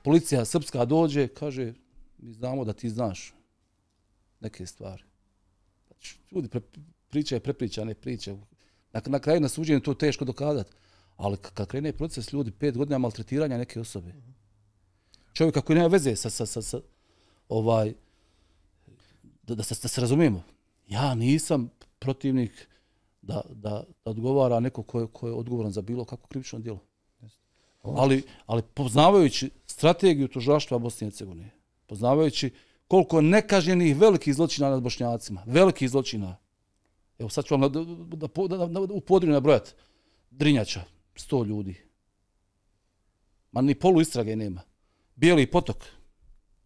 policija srpska dođe kaže mi znamo da ti znaš neke stvari. Znači, ljudi pre, pričaju prepričane priče. Na, na kraju na suđenju to teško dokazati. Ali kad krene proces ljudi, pet godina maltretiranja neke osobe. Čovjek ako nema veze sa, sa, sa, sa ovaj, da, da, da, da se razumijemo. Ja nisam protivnik da, da, da odgovara neko ko je, ko je odgovoran za bilo kako krivično djelo. Ali, ali poznavajući strategiju tužaštva Bosne i Hercegovine, poznavajući uh, koliko nekažnjenih velikih zločina nad bošnjacima. Velikih zločina. Evo sad ću vam u podrinu nabrojati. Drinjača, sto ljudi. Ma ni polu istrage nema. Bijeli potok,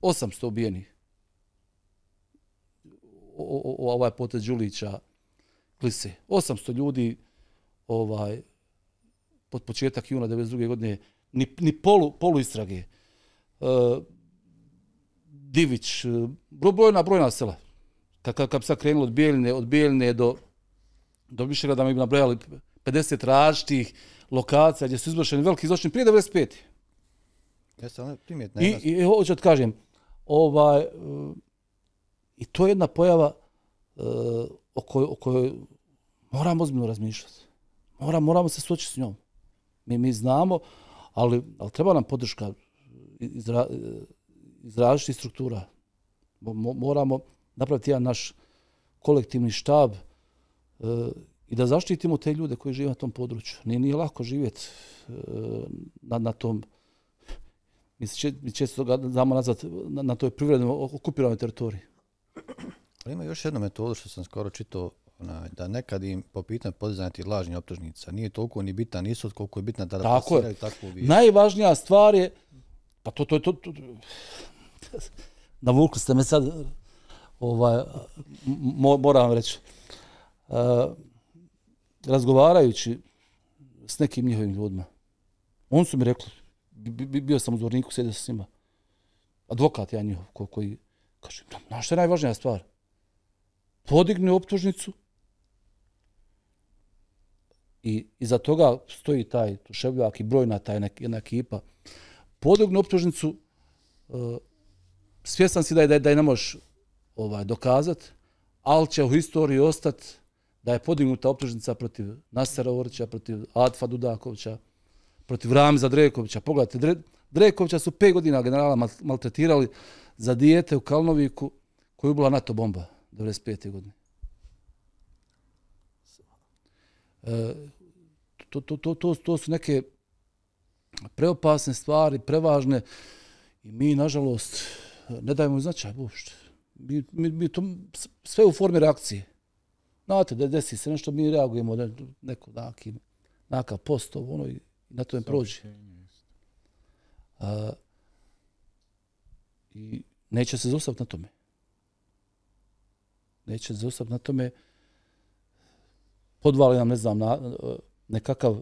osam sto ubijenih. Ovaj potez Đulića, Klise. Osam sto ljudi ovaj, pod početak juna 1992. godine. Ni, ni polu, polu istrage. E, Divić, e, brojna, brojna sela. Kada kad, kad bi sad krenulo od Bijeljne, od Bijeljne do, do Mišegrada, mi bi nabrojali 50 različitih lokacija gdje su izbrošeni veliki izločni prije 95. Ja sam ono primjetna. I, i hoću da kažem, ovaj, e, i to je jedna pojava uh, o, koj, o kojoj moramo ozbiljno razmišljati. Moram, moramo se suočiti s njom. Mi, mi znamo, ali, ali treba nam podrška iz, iz, iz različitih struktura. Mo, moramo napraviti jedan naš kolektivni štab e, i da zaštitimo te ljude koji žive na tom području. Nije, nije lako živjeti e, na, na tom, mi često ga znamo nazvat, na, na toj privrednoj okupiranoj teritoriji. Ali ima još jednu metodu što sam skoro čitao, onaj, da nekad im po pitanju podizanja ti lažni optužnica. Nije toliko ni bitan ishod koliko je bitna da da tako je. Takvu Najvažnija stvar je, pa to, to, to, to, to navukli ste me sad, ovaj, mo, moram vam reći, e, razgovarajući s nekim njihovim ljudima, on su mi rekli, bio sam u Zvorniku, sjedio sam s njima, advokat ja njihov, koji, koji, kaže, znaš što je najvažnija stvar? Podigni optužnicu i iza toga stoji taj tuševljak i brojna taj neka ekipa. Podignu optužnicu, e, svjestan si da je, da, da je ne možeš ovaj, dokazat, ali će u historiji ostat da je podignuta optužnica protiv Nasera Orića, protiv Atfa Dudakovića, protiv Ramza Drekovića. Pogledajte, Dre, su 5 godina generala maltretirali za dijete u Kalnoviku koju je bila NATO bomba 95. godine. E, to, to, to, to, to su neke preopasne stvari, prevažne i mi, nažalost, ne dajemo značaj uopšte. Mi, mi, mi to sve u formi reakcije. Znate, da desi se nešto, mi reagujemo na neko naki, naka postov, ono, i na to im prođe. A, I neće se zaustaviti na tome. Neće se zaustaviti na tome. Podvali nam, ne znam, na, nekakav,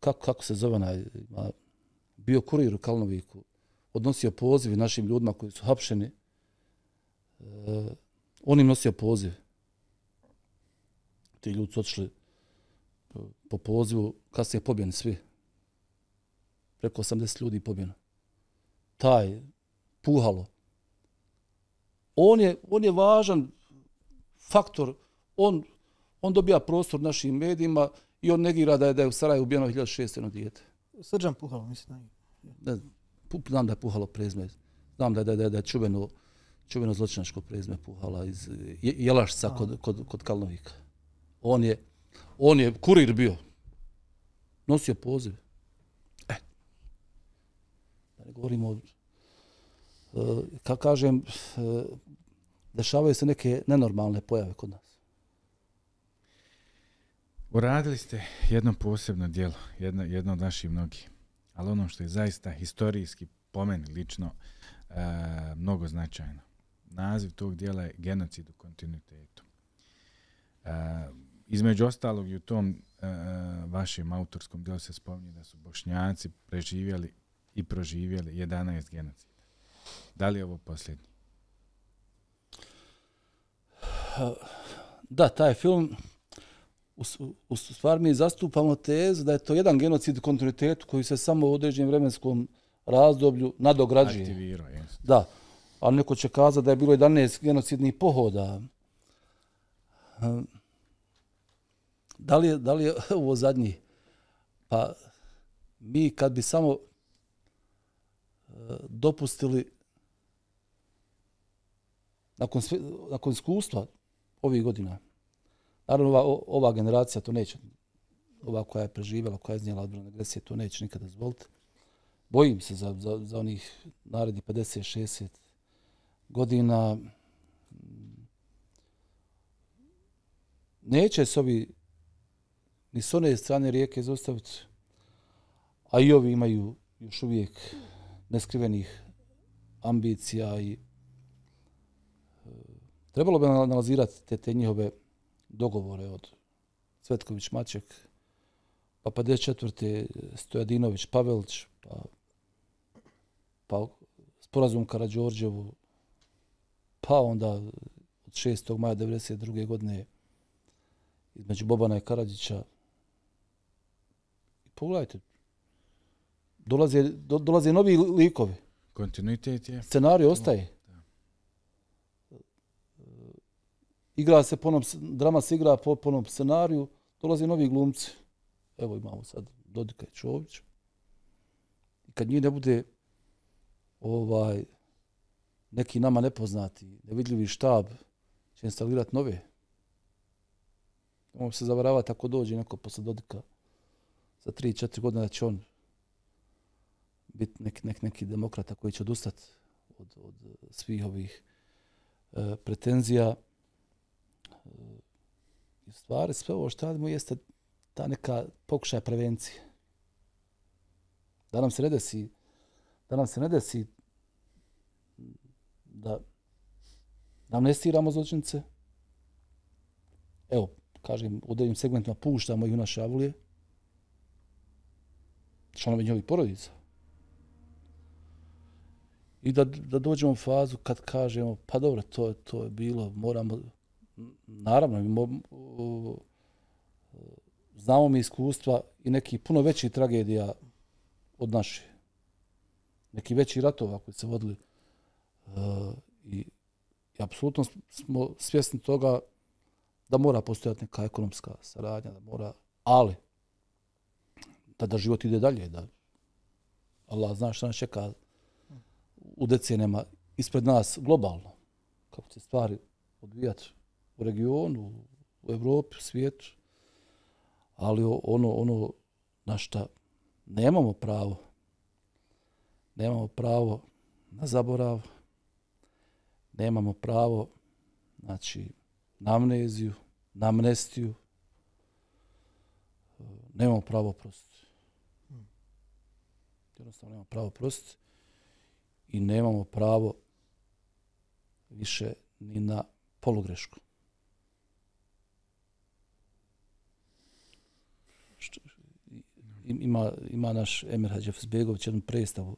kako, kako se zove, na, bio kurir u Kalnoviku, odnosio pozive našim ljudima koji su hapšeni, uh, on im nosio poziv. Ti ljudi su otišli e, po pozivu, kad se je pobjeni svi. Preko 80 ljudi pobjeno. Taj, puhalo. On je, on je važan faktor. On, on dobija prostor našim medijima i on negira da je, da je u Saraju ubijeno 1600 djete. Srđan puhalo, mislim. Ne znam pup, znam da je puhalo prezme, znam da je, da, da, da je čuveno, čuveno zločinačko prezme puhala iz Jelašca kod, kod, kod Kalnovika. On je, on je kurir bio, nosio poziv. E, da ne govorimo, e, kažem, e, dešavaju se neke nenormalne pojave kod nas. Uradili ste jedno posebno dijelo, jedno, jedno od naših mnogih ali ono što je zaista historijski pomen lično e, mnogo značajno. Naziv tog dijela je genocid u kontinuitetu. E, između ostalog i u tom e, vašem autorskom dijelu se spominje da su bošnjaci preživjeli i proživjeli 11 genocida. Da li je ovo posljednji? Da, taj film u, u stvari mi zastupamo tezu da je to jedan genocid kontinuitet koji se samo u određenom vremenskom razdoblju nadograđuje. Aktivira, jesu. Da, ali neko će kazati da je bilo 11 genocidnih pohoda. Hm. Da li, je, da li je ovo zadnji? Pa mi kad bi samo eh, dopustili nakon, nakon iskustva ovih godina, Naravno, ova, ova generacija to neće, ova koja je preživjela, koja je iznijela odbranu agresije, to neće nikada zvoliti. Bojim se za, za, za onih narednih 50-60 godina. Neće se ovi ni s one strane rijeke zostaviti, a i ovi imaju još uvijek neskrivenih ambicija i e, trebalo bi analizirati te, te njihove dogovore od Cvetković Maček, pa pa dje četvrti Stojadinović Pavelić, pa, pa sporazum Karadžorđevu, pa onda od 6. maja 1992. godine između Bobana i Karadžića. I pogledajte, dolaze, do, dolaze novi likovi. Kontinuitet je. Scenarij ostaje. No. igra se ponom, drama se igra po ponom scenariju, dolaze novi glumci. Evo imamo sad Dodika i Čović. I kad njih ne bude ovaj neki nama nepoznati, nevidljivi štab, će instalirati nove. On se zavarava tako dođe neko posle Dodika za 3-4 godine da će on biti nek, nek, neki demokrata koji će odustati od, od svih ovih e, pretenzija I u stvari sve ovo što radimo jeste ta neka pokušaj prevencije. Da nam se ne desi, da nam se ne desi da, da amnestiramo zločince. Evo, kažem, u devim segmentima puštamo ih u naše avulije. Članove njovi porodica. I da, da dođemo u fazu kad kažemo, pa dobro, to, to je bilo, moramo, naravno, znamo mi iskustva i neki puno veći tragedija od naše. Neki veći ratova koji se vodili. E, I, i apsolutno smo svjesni toga da mora postojati neka ekonomska saradnja, da mora, ali da, da život ide dalje, da Allah zna šta nas čeka u decenijama ispred nas globalno, kako će stvari odvijati u regionu, u Evropi, u svijetu, ali ono, ono na šta nemamo pravo, nemamo pravo na zaborav, nemamo pravo znači, na amneziju, na amnestiju, nemamo pravo prostiti. Jednostavno nemamo pravo prostiti i nemamo pravo više ni na polugrešku. ima, ima naš Emir Hađef Zbegović jednu predstavu,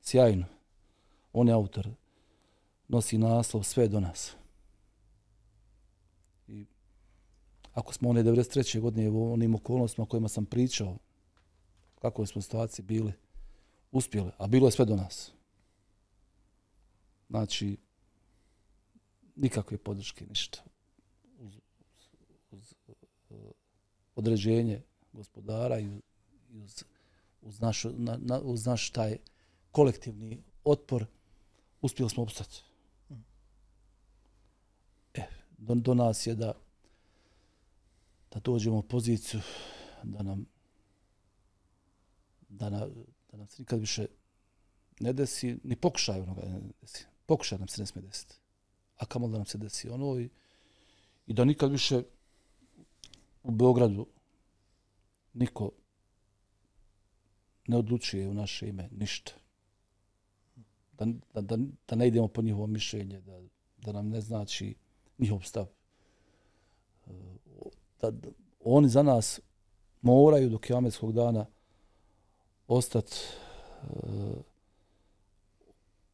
sjajnu. On je autor, nosi naslov sve do nas. I ako smo one 93. godine u onim okolnostima kojima sam pričao, kako smo situacije situaciji bili, uspjeli, a bilo je sve do nas. Znači, nikakve podrške, ništa. Uz, uz, uz eh, određenje gospodara i uz, uz, naš, na, na, uz naš taj kolektivni otpor, uspjeli smo obstati. E, do, do nas je da da dođemo u poziciju da nam da, na, da nam nikad više ne desi, ni pokušaj onoga ne desi. Pokušaj nam se ne smije desiti. A kamo da nam se desi ono i, i da nikad više u Beogradu niko ne odlučuje u naše ime ništa. Da, da, da, ne idemo po njihovo mišljenje, da, da nam ne znači njihov stav. E, da, da, oni za nas moraju do kiametskog dana ostati uh, e,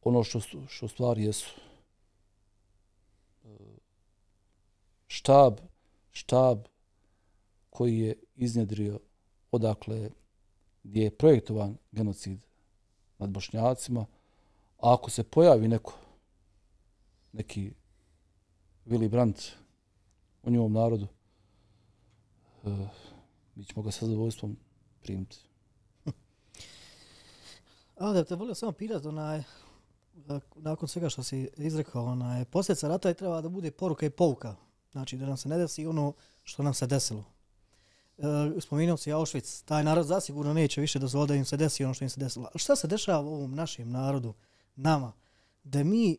ono što, što stvari jesu. E, štab, štab koji je iznjedrio odakle je gdje je projektovan genocid nad bošnjacima, a ako se pojavi neko, neki Willy Brandt u njom narodu, e, mi ćemo ga sa zadovoljstvom primiti. Ali te volio samo pitati, onaj, eh, nakon svega što si izrekao, onaj, posljedica rata je treba da bude poruka i pouka. Znači da nam se ne desi ono što nam se desilo uh, eh, se Auschwitz, taj narod zasigurno neće više da zvoda im se desi ono što im se desilo. Šta se dešava ovom našem narodu, nama, da mi,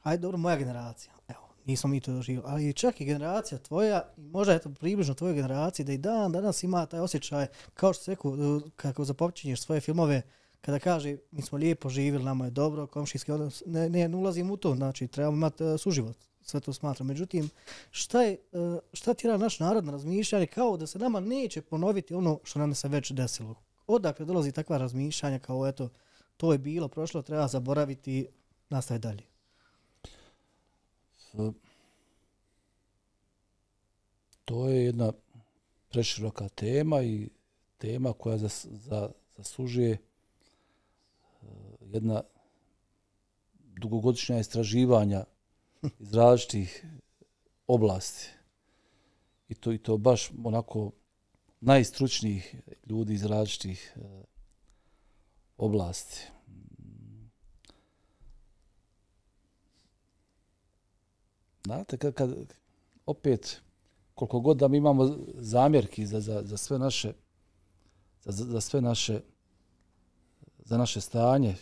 hajde dobro, moja generacija, evo, nismo mi to doživili, ali čak i generacija tvoja, možda to približno tvoje generacije, da i dan danas ima taj osjećaj, kao što se rekao, eh, kako započinješ svoje filmove, kada kaže mi smo lijepo živjeli, nama je dobro, komšijski odnos, ne, ne, ne ulazim u to, znači trebamo imati uh, eh, suživot sve to smatram. Međutim, šta, je, e, šta tira naš narod na razmišljanje kao da se nama neće ponoviti ono što nam se već desilo? Odakle dolazi takva razmišljanja kao eto, to je bilo, prošlo, treba zaboraviti, nastaje dalje? To je jedna preširoka tema i tema koja za, za, za zaslužuje e, jedna dugogodišnja istraživanja iz različitih oblasti. I to i to baš onako najstručnijih ljudi iz različitih e, oblasti. Znate, kad, kad opet koliko god da mi imamo zamjerki za, za, za sve naše za, za sve naše za naše stanje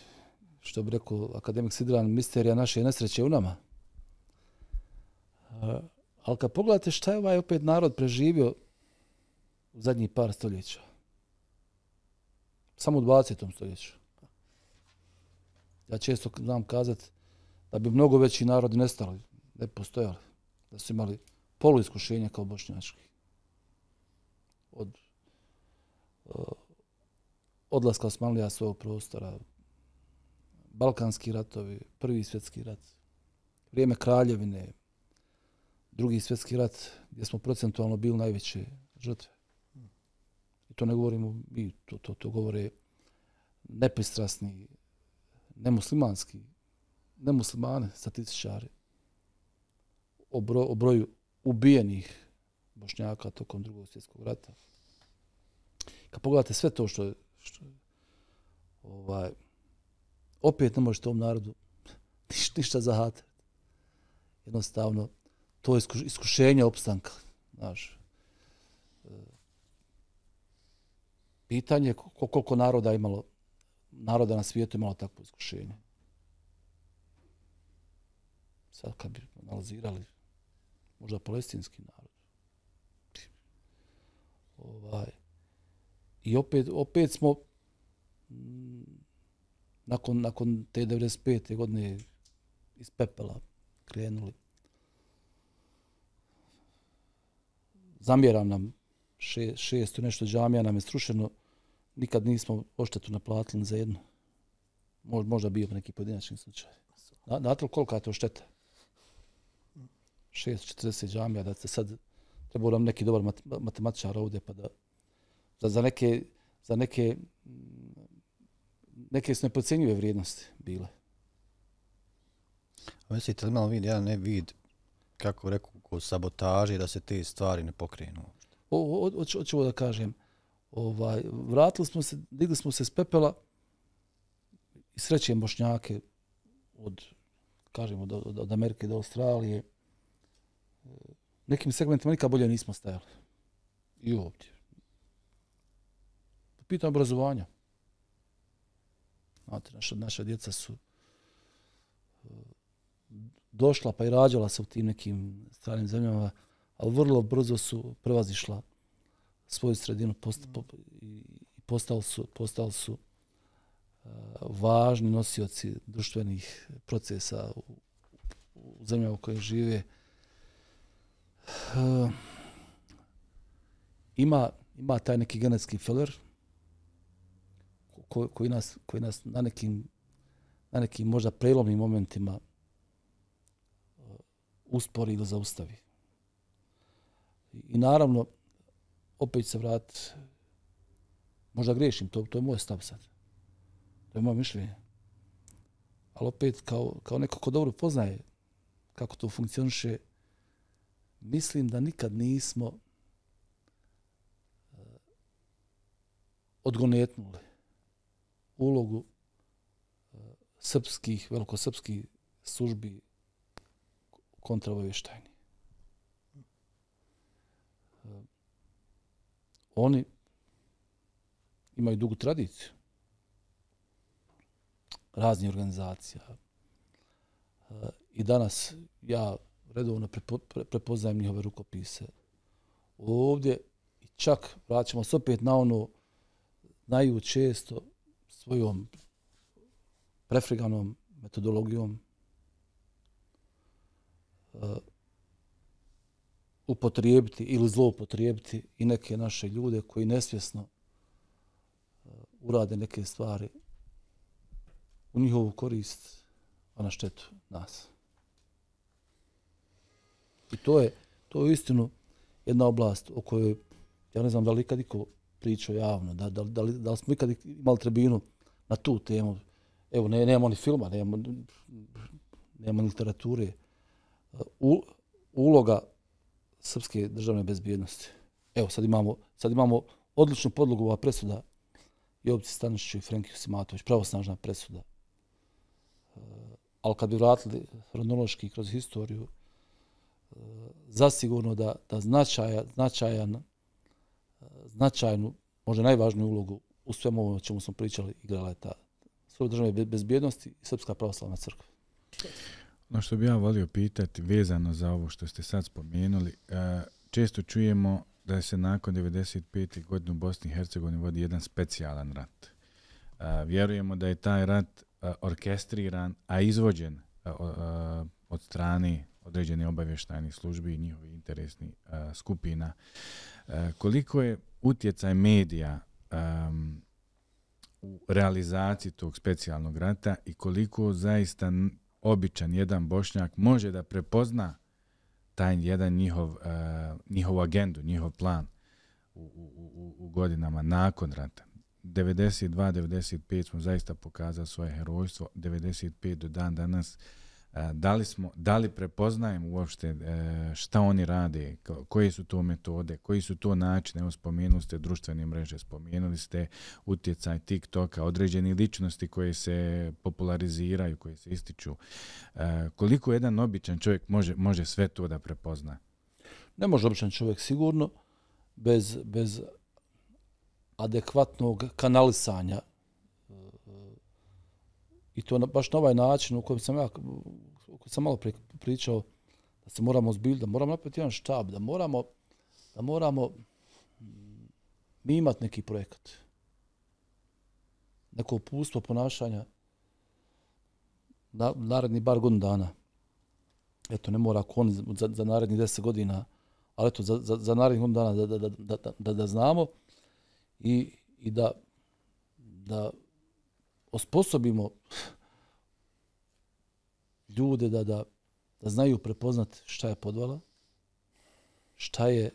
što bi rekao akademik Sidran misterija naše nesreće u nama ali kad pogledate šta je ovaj opet narod preživio u zadnjih par stoljeća, samo u 20. stoljeću. Ja često znam kazati da bi mnogo veći narodi nestali, ne postojali, da su imali polu iskušenja kao bošnjački. Od uh, odlaska Osmanlija svog prostora, balkanski ratovi, prvi svjetski rat, vrijeme kraljevine, drugi svjetski rat, gdje smo procentualno bili najveće žrtve. I to ne govorimo, i to, to, to govore nepristrasni, nemuslimanski, nemuslimane statističari o, bro, o broju ubijenih bošnjaka tokom drugog svjetskog rata. Kad pogledate sve to što, što ovaj, opet ne možete ovom narodu ništa zahatati. Jednostavno, to je iskušenje opstanka. Znaš. E, pitanje je koliko naroda imalo, naroda na svijetu imalo takvo iskušenje. Sad kad bi analizirali možda palestinski narod. Ovaj. I opet, opet smo nakon, nakon te 95. godine iz pepela krenuli. zamjeram nam še, šestu nešto džamija nam je srušeno. nikad nismo oštetu naplatili za jednu. Možda, možda bio neki pojedinačni slučaj. Znate li kolika je to šteta? 640 džamija, da se sad trebao nam neki dobar matematičar ovdje, pa da, da za neke, za neke, neke su nepocenjive vrijednosti bile. Mislite li malo vidi, ja ne vid, kako reku, ko sabotaži da se te stvari ne pokrenu. O Hoću ovo da kažem. Ovaj, vratili smo se, digli smo se s pepela i srećem bošnjake od, kažemo, od, od Amerike do Australije. E, nekim segmentima nikad bolje nismo stajali. I ovdje. Pitam obrazovanja. Znate, naša, naša djeca su došla pa i rađala se u tim nekim stranim zemljama, ali vrlo brzo su prevazišla svoju sredinu post, po, i postali su, postali su uh, važni nosioci društvenih procesa u, u zemljama u kojoj žive. Uh, ima, ima taj neki genetski filler ko, koji, nas, koji nas na nekim, na nekim možda prelomnim momentima uspori ili zaustavi. I naravno, opet se vrat, možda grešim, to, to je moj stav sad. To je moje mišljenje. Ali opet, kao, kao neko ko dobro poznaje kako to funkcioniše, mislim da nikad nismo e, odgonetnuli ulogu e, srpskih, velikosrpskih službi kontraobavještajni. Eh, oni imaju dugu tradiciju raznih organizacija. Eh, I danas ja redovno prepoznajem njihove rukopise. Ovdje čak vraćamo se opet na ono najučesto svojom prefriganom metodologijom Uh, upotrijebiti ili zloupotrijebiti i neke naše ljude koji nesvjesno uh, urade neke stvari u njihovu korist, a na štetu nas. I to je, to je istinu jedna oblast o kojoj, ja ne znam da li ikad iko pričao javno, da, da, da, li, da li smo ikad imali trebinu na tu temu. Evo, ne, nema ni filma, nema, nema literature uloga srpske državne bezbjednosti. Evo, sad imamo, sad imamo odličnu podlogu ova presuda Jovci Stanišiću i Frenki Husimatović, pravosnažna presuda. Ali kad bi vratili hronološki kroz historiju, zasigurno da, da značaja, značajan, značajnu, možda najvažniju ulogu u svemu ovom čemu smo pričali igrala je ta svoje državne bezbjednosti i Srpska pravoslavna crkva. No što bi ja volio pitati, vezano za ovo što ste sad spomenuli, e, često čujemo da se nakon 95. godine u Bosni i Hercegovini vodi jedan specijalan rat. E, vjerujemo da je taj rat e, orkestriran, a izvođen od strane određene obavještajnih službi i njihovi interesni skupina. Koliko je utjecaj medija u realizaciji tog specijalnog rata i koliko zaista običan jedan bošnjak može da prepozna taj jedan njihov, uh, njihovu agendu, njihov plan u, u, u godinama nakon rata. 92-95 smo zaista pokazali svoje herojstvo, 95 do dan danas uh, E, da li smo da li prepoznajemo uopšte e, šta oni rade koje su to metode koji su to načini evo spomenuli ste društvene mreže spomenuli ste utjecaj TikToka određeni ličnosti koje se populariziraju koje se ističu e, koliko jedan običan čovjek može može sve to da prepozna ne može običan čovjek sigurno bez bez adekvatnog kanalisanja I to na, baš na ovaj način u kojem sam ja u kojem sam malo pre, pričao da se moramo ozbiljiti, da moramo napraviti jedan štab, da moramo da moramo mi mm, imati neki projekat. Neko upustvo ponašanja na, naredni bar godinu dana. Eto, ne mora kon za, za naredni deset godina, ali eto, za, za, za naredni godinu dana da, da, da, da, da, da znamo i, i da, da osposobimo ljude da, da, da znaju prepoznat šta je podvala, šta je,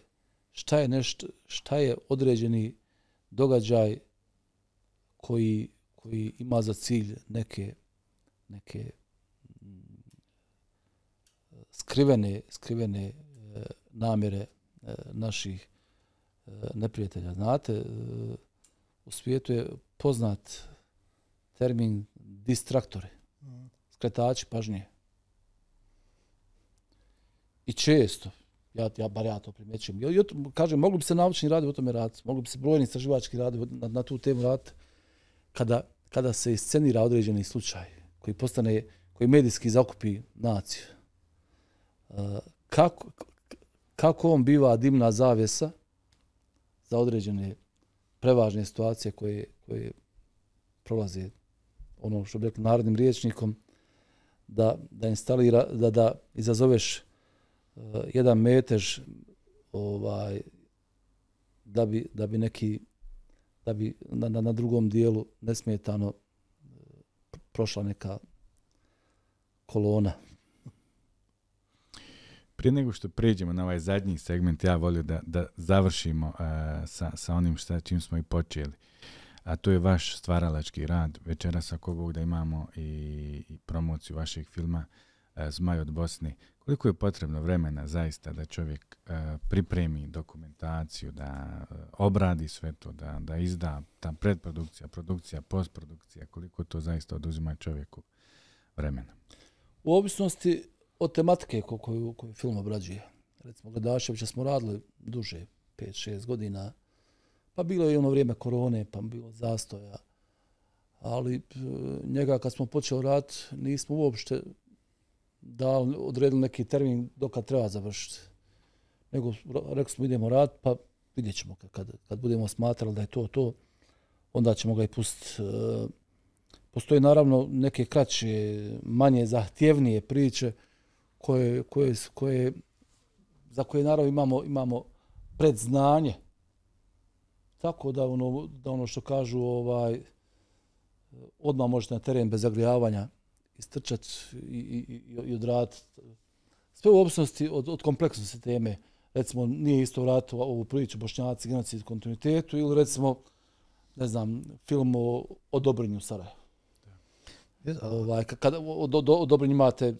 šta je, nešto, šta je određeni događaj koji, koji ima za cilj neke, neke mm, skrivene, skrivene e, namjere e, naših e, neprijatelja. Znate, u svijetu je poznat termin distraktore, mm. skretači pažnje. I često, ja, ja bar ja to primjećujem, ja, ja, kažem, mogli bi se naučni radi o tome raditi, mogli bi se brojni istraživački radi na, na tu temu raditi, kada, kada se iscenira određeni slučaj koji postane, koji medijski zakupi naciju. E, kako, kako on biva dimna zavjesa za određene prevažne situacije koje, koje prolaze ono što bi rekli narodnim riječnikom, da, da instalira, da, da izazoveš uh, jedan metež ovaj, da, bi, da bi neki da bi na, na, na drugom dijelu nesmetano e, prošla neka kolona. Prije nego što pređemo na ovaj zadnji segment, ja volio da, da završimo uh, sa, sa onim šta, čim smo i počeli. Uh, a to je vaš stvaralački rad. Večeras ako Bog da imamo i promociju vašeg filma e, Zmaj od Bosni. Koliko je potrebno vremena zaista da čovjek e, pripremi dokumentaciju, da e, obradi sve to, da, da izda ta predprodukcija, produkcija, postprodukcija, koliko to zaista oduzima čovjeku vremena? U obisnosti od tematike koju, koju film obrađuje. Recimo, Gledaševića smo radili duže, 5-6 godina, Pa bilo je ono vrijeme korone, pa bilo zastoja. Ali e, njega kad smo počeli rad, nismo uopšte dal, odredili neki termin do dok treba završiti. Nego rekli smo idemo rad, pa vidjet ćemo kad, kad budemo smatrali da je to to, onda ćemo ga i pustiti. E, Postoje naravno neke kraće, manje zahtjevnije priče koje, koje, koje, za koje naravno imamo, imamo predznanje tako da ono, da ono što kažu ovaj odma možete na teren bez zagrijavanja istrčat i, i, i, i odrati. Sve u opisnosti od, od kompleksnosti teme. Recimo, nije isto vratu ovu priču Bošnjaci, genocid, kontinuitetu ili recimo, ne znam, film o, odobrenju Dobrinju Sarajeva. Yes. Ovaj, kada o, o, o imate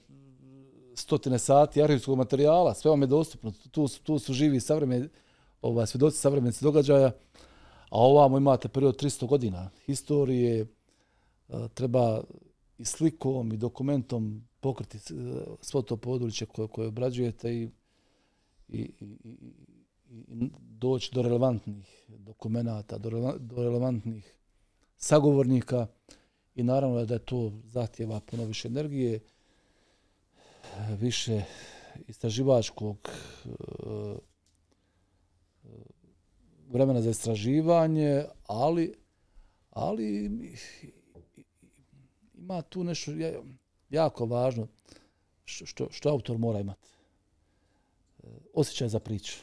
stotine sati arhivskog materijala, sve vam je dostupno. Tu, tu su živi savremeni ovaj, svedoci savremenih događaja a ovamo imate period 300 godina historije, eh, treba i slikom i dokumentom pokriti eh, svo to područje koje, obrađujete i, i, i, i doći do relevantnih dokumentata, do, relevantnih sagovornika i naravno da je to zahtjeva puno više energije, eh, više istraživačkog vremena za istraživanje, ali, ali ima tu nešto jako važno što, što autor mora imati. E, osjećaj za priču.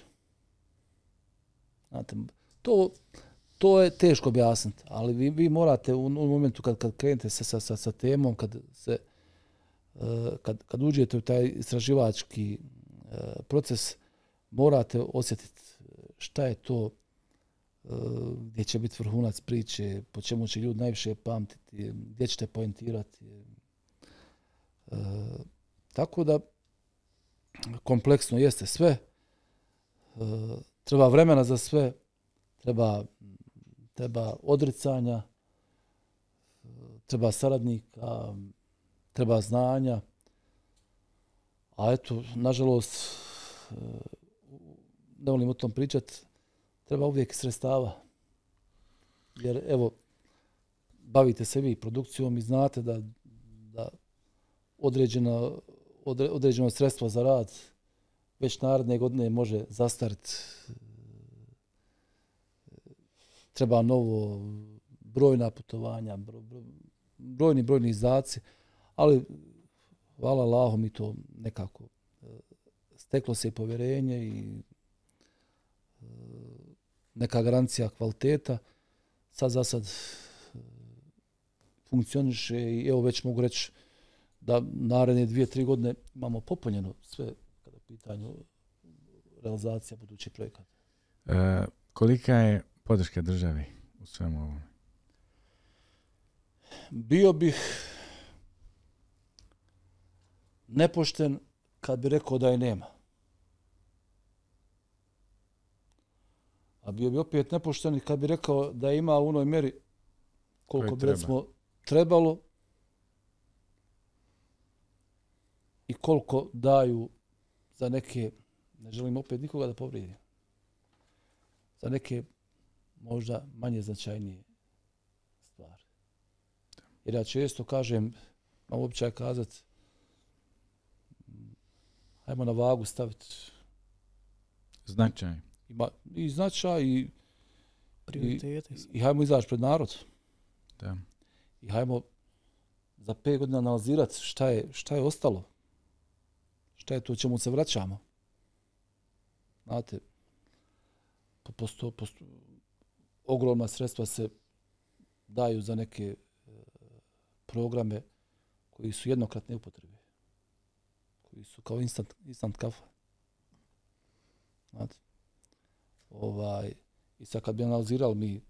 Znate, to, to je teško objasniti, ali vi, vi morate u, u momentu kad, kad krenete sa, sa, sa, sa temom, kad, se, e, kad, kad uđete u taj istraživački e, proces, morate osjetiti šta je to E, gdje će biti vrhunac priče, po čemu će ljudi najviše pamtiti, gdje ćete pojentirati. E, tako da, kompleksno jeste sve. E, treba vremena za sve, treba, treba odricanja, e, treba saradnika, treba znanja. A eto, nažalost, ne volim o tom pričati, treba uvijek sredstava. Jer evo, bavite se vi produkcijom i znate da, da određena, odre, određeno sredstvo za rad već naredne godine može zastart. Treba novo brojna putovanja, brojni, brojni izdaci, ali hvala Allahu mi to nekako e, steklo se poverenje i neka garancija kvaliteta. Sad za sad eh, funkcioniše i evo već mogu reći da naredne dvije, tri godine imamo popunjeno sve kada je pitanje realizacija budućih projekata. E, kolika je podrška države u svemu ovom? Bio bih nepošten kad bi rekao da je nema. a bio bi opet nepošten kad bi rekao da ima u onoj meri koliko bi recimo trebalo i koliko daju za neke, ne želim opet nikoga da povrijedi, za neke možda manje značajnije stvari. Jer ja često kažem, imam običaj kazat, hajmo na vagu staviti. Značajno ima i značaj i prioritete. I, i hajmo izaći pred narod. Da. I hajmo za pet godina analizirati šta je šta je ostalo. Šta je to čemu se vraćamo? Znate, po posto, posto, ogromna sredstva se daju za neke e, programe koji su jednokratne upotrebe. Koji su kao instant, instant kafa. Znate, ovaj, i sad kad bi analizirali mi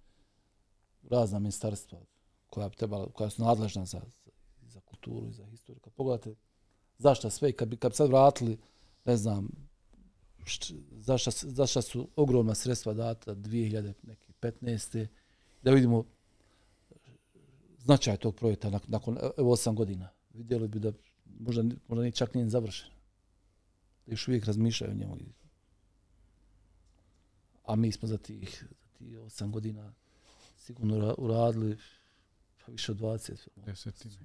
razna ministarstva koja, bi trebala, koja su nadležna za, za, za kulturu i za historiju, kad pogledate zašta sve i kad kad bi sad vratili, ne znam, zašto zašta su ogromna sredstva data 2015. Da vidimo značaj tog projekta nakon, nakon 8 godina. Vidjeli bi da možda, možda ni čak nije završen. još uvijek razmišljaju o njemu a mi smo za tih, za tih 8 godina sigurno ra, uradili pa više od 20. Pa Desetine.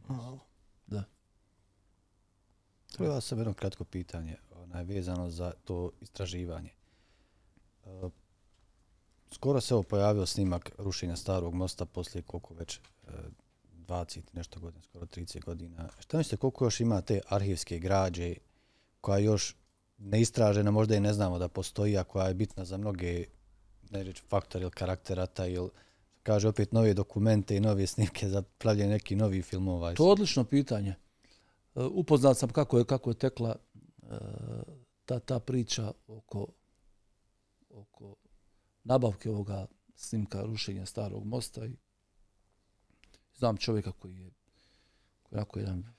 Da. Treba sam jedno kratko pitanje, onaj, vezano za to istraživanje. E, skoro se ovo pojavio snimak rušenja starog mosta poslije koliko već 20 e, nešto godina, skoro 30 godina. Šta mislite, koliko još ima te arhivske građe koja još neistražena, možda i ne znamo da postoji, a koja je bitna za mnoge ne reći, faktor ili karakterata ili kaže opet nove dokumente i nove snimke za pravljenje neki novi filmova. To je odlično pitanje. E, Upoznao sam kako je kako je tekla e, ta, ta priča oko, oko nabavke ovoga snimka rušenja starog mosta znam čovjeka koji je koji je jedan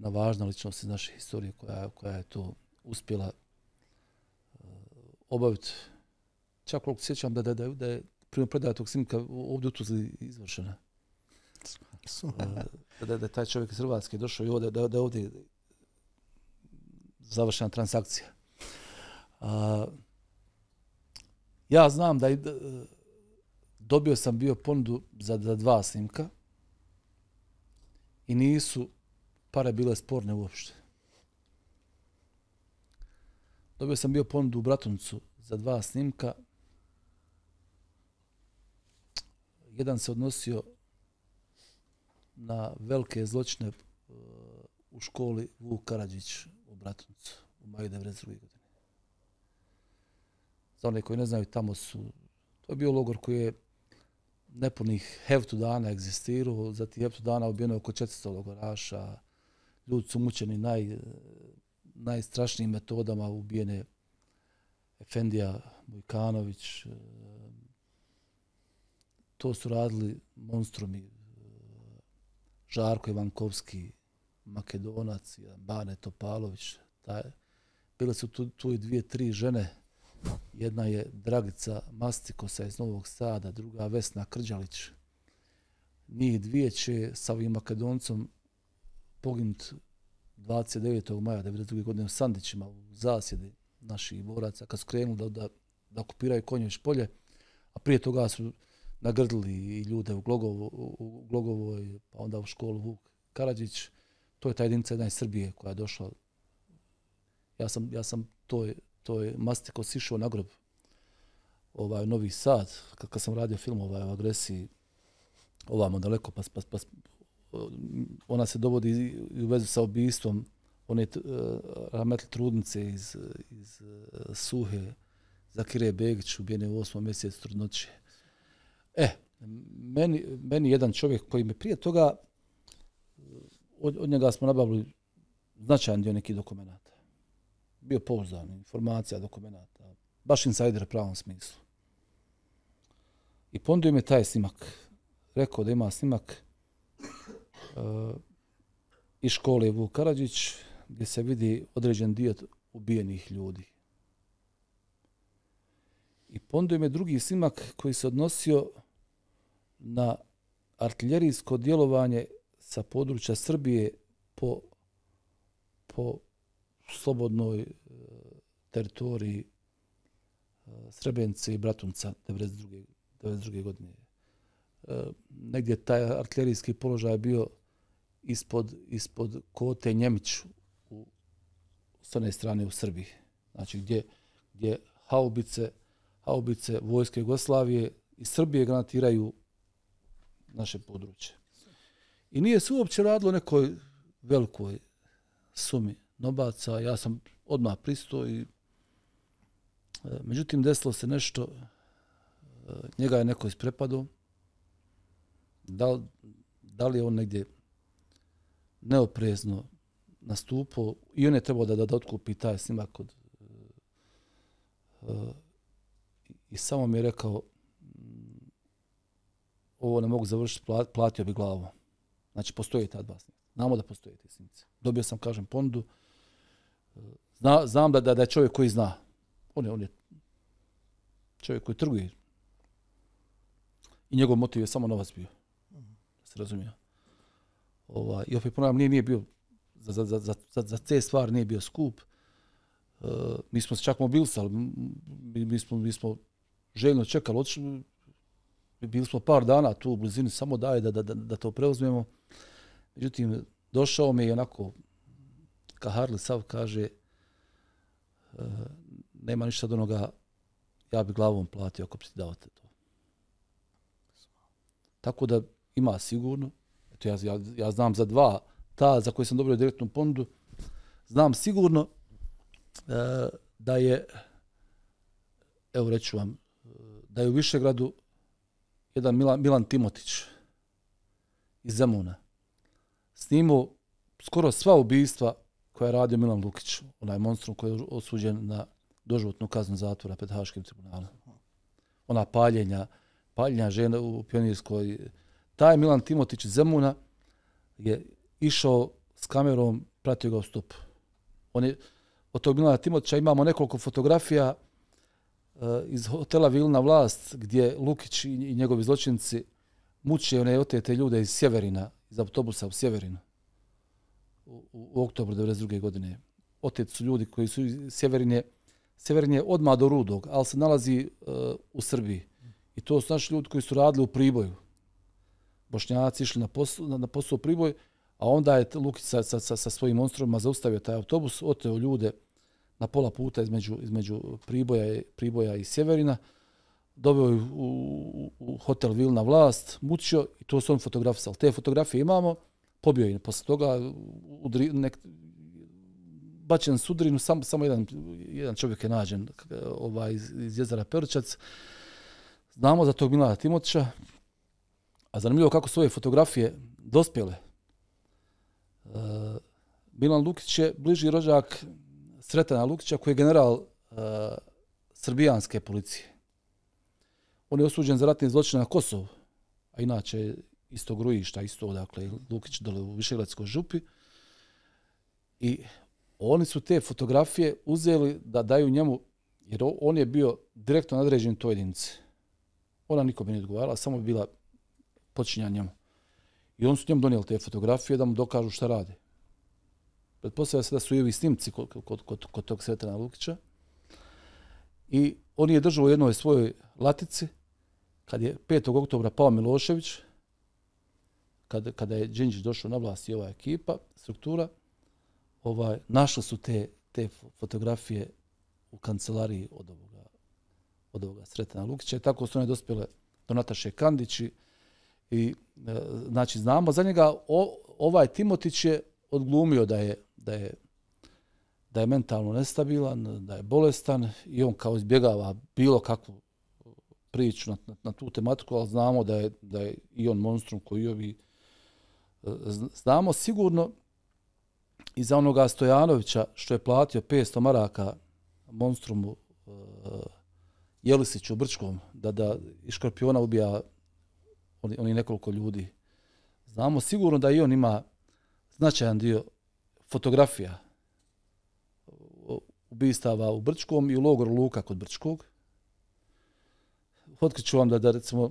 jedna važna ličnost iz naše historije koja, koja je to uspjela uh, e, obaviti. Čak koliko sjećam da, da, da, da je prima predaja tog snimka ovdje u Tuzli izvršena. Uh, da, da je taj čovjek iz Hrvatske došao i ovdje, da, da je ovdje završena transakcija. Uh, ja znam da je, dobio sam bio ponudu za, za dva snimka i nisu pare bile sporne uopšte. Dobio sam bio ponudu u Bratuncu za dva snimka. Jedan se odnosio na velike zločine uh, u školi Vuk Karadžić u Bratuncu u maju 1992. godine. Za one koji ne znaju, tamo su... To je bio logor koji je nepunih heftu dana egzistirao, zatim heftu dana ubijeno oko 400 logoraša, ljudi su mučeni naj, najstrašnijim metodama, ubijene Efendija Mujkanović, to su radili monstrumi, Žarko Ivankovski, Makedonac, Bane Topalović, taj, bile su tu, tu i dvije, tri žene, jedna je Dragica Mastikosa iz Novog Sada, druga Vesna Krđalić, njih dvije će sa ovim Makedoncom poginut 29. maja 1992. godine u Sandićima u zasjedi naših boraca kad su krenuli da, da, da konje konjoviš polje, a prije toga su nagrdili i ljude u, Glogovo, u Glogovoj, pa onda u školu Vuk Karadžić. To je ta jedinica jedna iz Srbije koja je došla. Ja sam, ja sam toj, toj mastiko sišao na grob ovaj, Novi Sad, kad, kad sam radio film ovaj, o agresiji, ovamo daleko, pa, pa, pa, ona se dovodi u vezu sa ubistvom one uh, e, rametli trudnice iz, iz uh, Suhe, Zakire Begić, ubijene u osmom mjesecu trudnoće. E, meni, meni jedan čovjek koji mi prije toga, e, od, od njega smo nabavili značajan dio nekih dokumenta. Bio pouzdan, informacija, dokumenta. Baš insajder pravom smislu. I pondio mi taj snimak. Rekao da ima snimak uh, iz škole Vukarađić gdje se vidi određen dio ubijenih ljudi. I ponduje me drugi snimak koji se odnosio na artiljerijsko djelovanje sa područja Srbije po, po slobodnoj eh, teritoriji uh, i Bratunca 1992. godine. negdje taj artiljerijski položaj bio ispod, ispod kote Njemić u s one strane u Srbiji. Znači gdje, gdje haubice, haubice vojske Jugoslavije i Srbije granatiraju naše područje. I nije se uopće radilo nekoj velikoj sumi nobaca. Ja sam odmah pristo i e, međutim desilo se nešto. E, njega je neko isprepadao. Da, da li je on negdje neoprezno nastupao i on je trebao da, da, da otkupi taj snimak od... Uh, I samo mi je rekao, mm, ovo ne mogu završiti, platio bi glavu. Znači, postoje ta dva snimca. Znamo da postoje te snimce. Dobio sam, kažem, ponudu. Eh, zna, znam da, da, je čovjek koji zna. On je, on je čovjek koji trguje. I njegov motiv je samo novac bio. se razumije ovaj, i opet ponavljam, nije, nije bio za, za, za, za, za te stvar nije bio skup. E, mi smo se čak mobilisali, mi, mi, smo, mi smo željno čekali, otišli, bili smo par dana tu u blizini, samo daj da, da, da, da to preuzmemo. Međutim, došao mi je onako, ka Harli Sav kaže, e, nema ništa od onoga, ja bi glavom platio ako bi ti dao te to. Tako da ima sigurno, to ja, ja, ja znam za dva, ta za koje sam dobio direktnu pondu, znam sigurno e, da je, evo reću vam, da je u Višegradu jedan Milan, Milan Timotić iz Zemuna snimao skoro sva ubistva koja je radio Milan Lukić, onaj monstrum koji je osuđen na doživotnu kaznu zatvora pred Haškim tribunalom. Ona paljenja, paljenja žena u pionirskoj, taj Milan Timotić Zemuna je išao s kamerom, pratio ga u stup. On je, od tog Milana Timotića imamo nekoliko fotografija uh, iz hotela Vilna vlast gdje Lukić i, njegovi zločinci muče one otete ljude iz Sjeverina, iz autobusa u Sjeverinu u, u oktobru 1992. godine. Otet su ljudi koji su iz Sjeverine, Sjeverin je odmah do Rudog, ali se nalazi uh, u Srbiji. I to su naši ljudi koji su radili u Priboju. Bošnjaci išli na posao, na na posao priboj, a onda je Lukić sa, sa, sa svojim monstrovima zaustavio taj autobus, oteo ljude na pola puta između, između priboja, i, priboja i Sjeverina, dobio je u, u, u hotel Vilna vlast, mučio i to su on fotografisali. Te fotografije imamo, pobio je posle toga, udri, nek, bačen sudrinu, sam, samo jedan, jedan čovjek je nađen ovaj, iz, iz jezera Perčac. Znamo za tog Milana Timotića, A zanimljivo kako su ove fotografije dospjele. E, Milan Lukić je bliži rođak Sretana Lukića koji je general e, srbijanske policije. On je osuđen za ratni zločin na Kosovu, a inače isto grujišta, isto odakle Lukić dole u Višegradskoj župi. I oni su te fotografije uzeli da daju njemu, jer on je bio direktno nadređen toj jedinici. Ona nikome nije odgovarala, samo je bila počinja njemu. I on su njemu donijeli te fotografije da mu dokažu šta rade. Pretpostavlja se da su i ovi snimci kod, kod, kod, kod tog Svetana Lukića. I on je držao u jednoj svojoj latici kad je 5. oktobra pao Milošević, kad, kada je Đinđić došao na vlast i ova ekipa, struktura, ovaj, našli su te, te fotografije u kancelariji od ovoga, od ovoga Svetana Lukića. I tako su one dospjele do Nataše Kandići, I e, znači znamo za njega o, ovaj Timotić je odglumio da je da je da je mentalno nestabilan, da je bolestan i on kao izbjegava bilo kakvu priču na, na, na tu tematiku, ali znamo da je, da je i on monstrum koji ovi e, znamo sigurno i za onoga Stojanovića što je platio 500 maraka monstrumu uh, Jelisiću u Brčkom da, da iskorpiona ubija oni, oni nekoliko ljudi. Znamo sigurno da i on ima značajan dio fotografija ubistava u Brčkom i u logoru Luka kod Brčkog. Otkriću vam da, da recimo,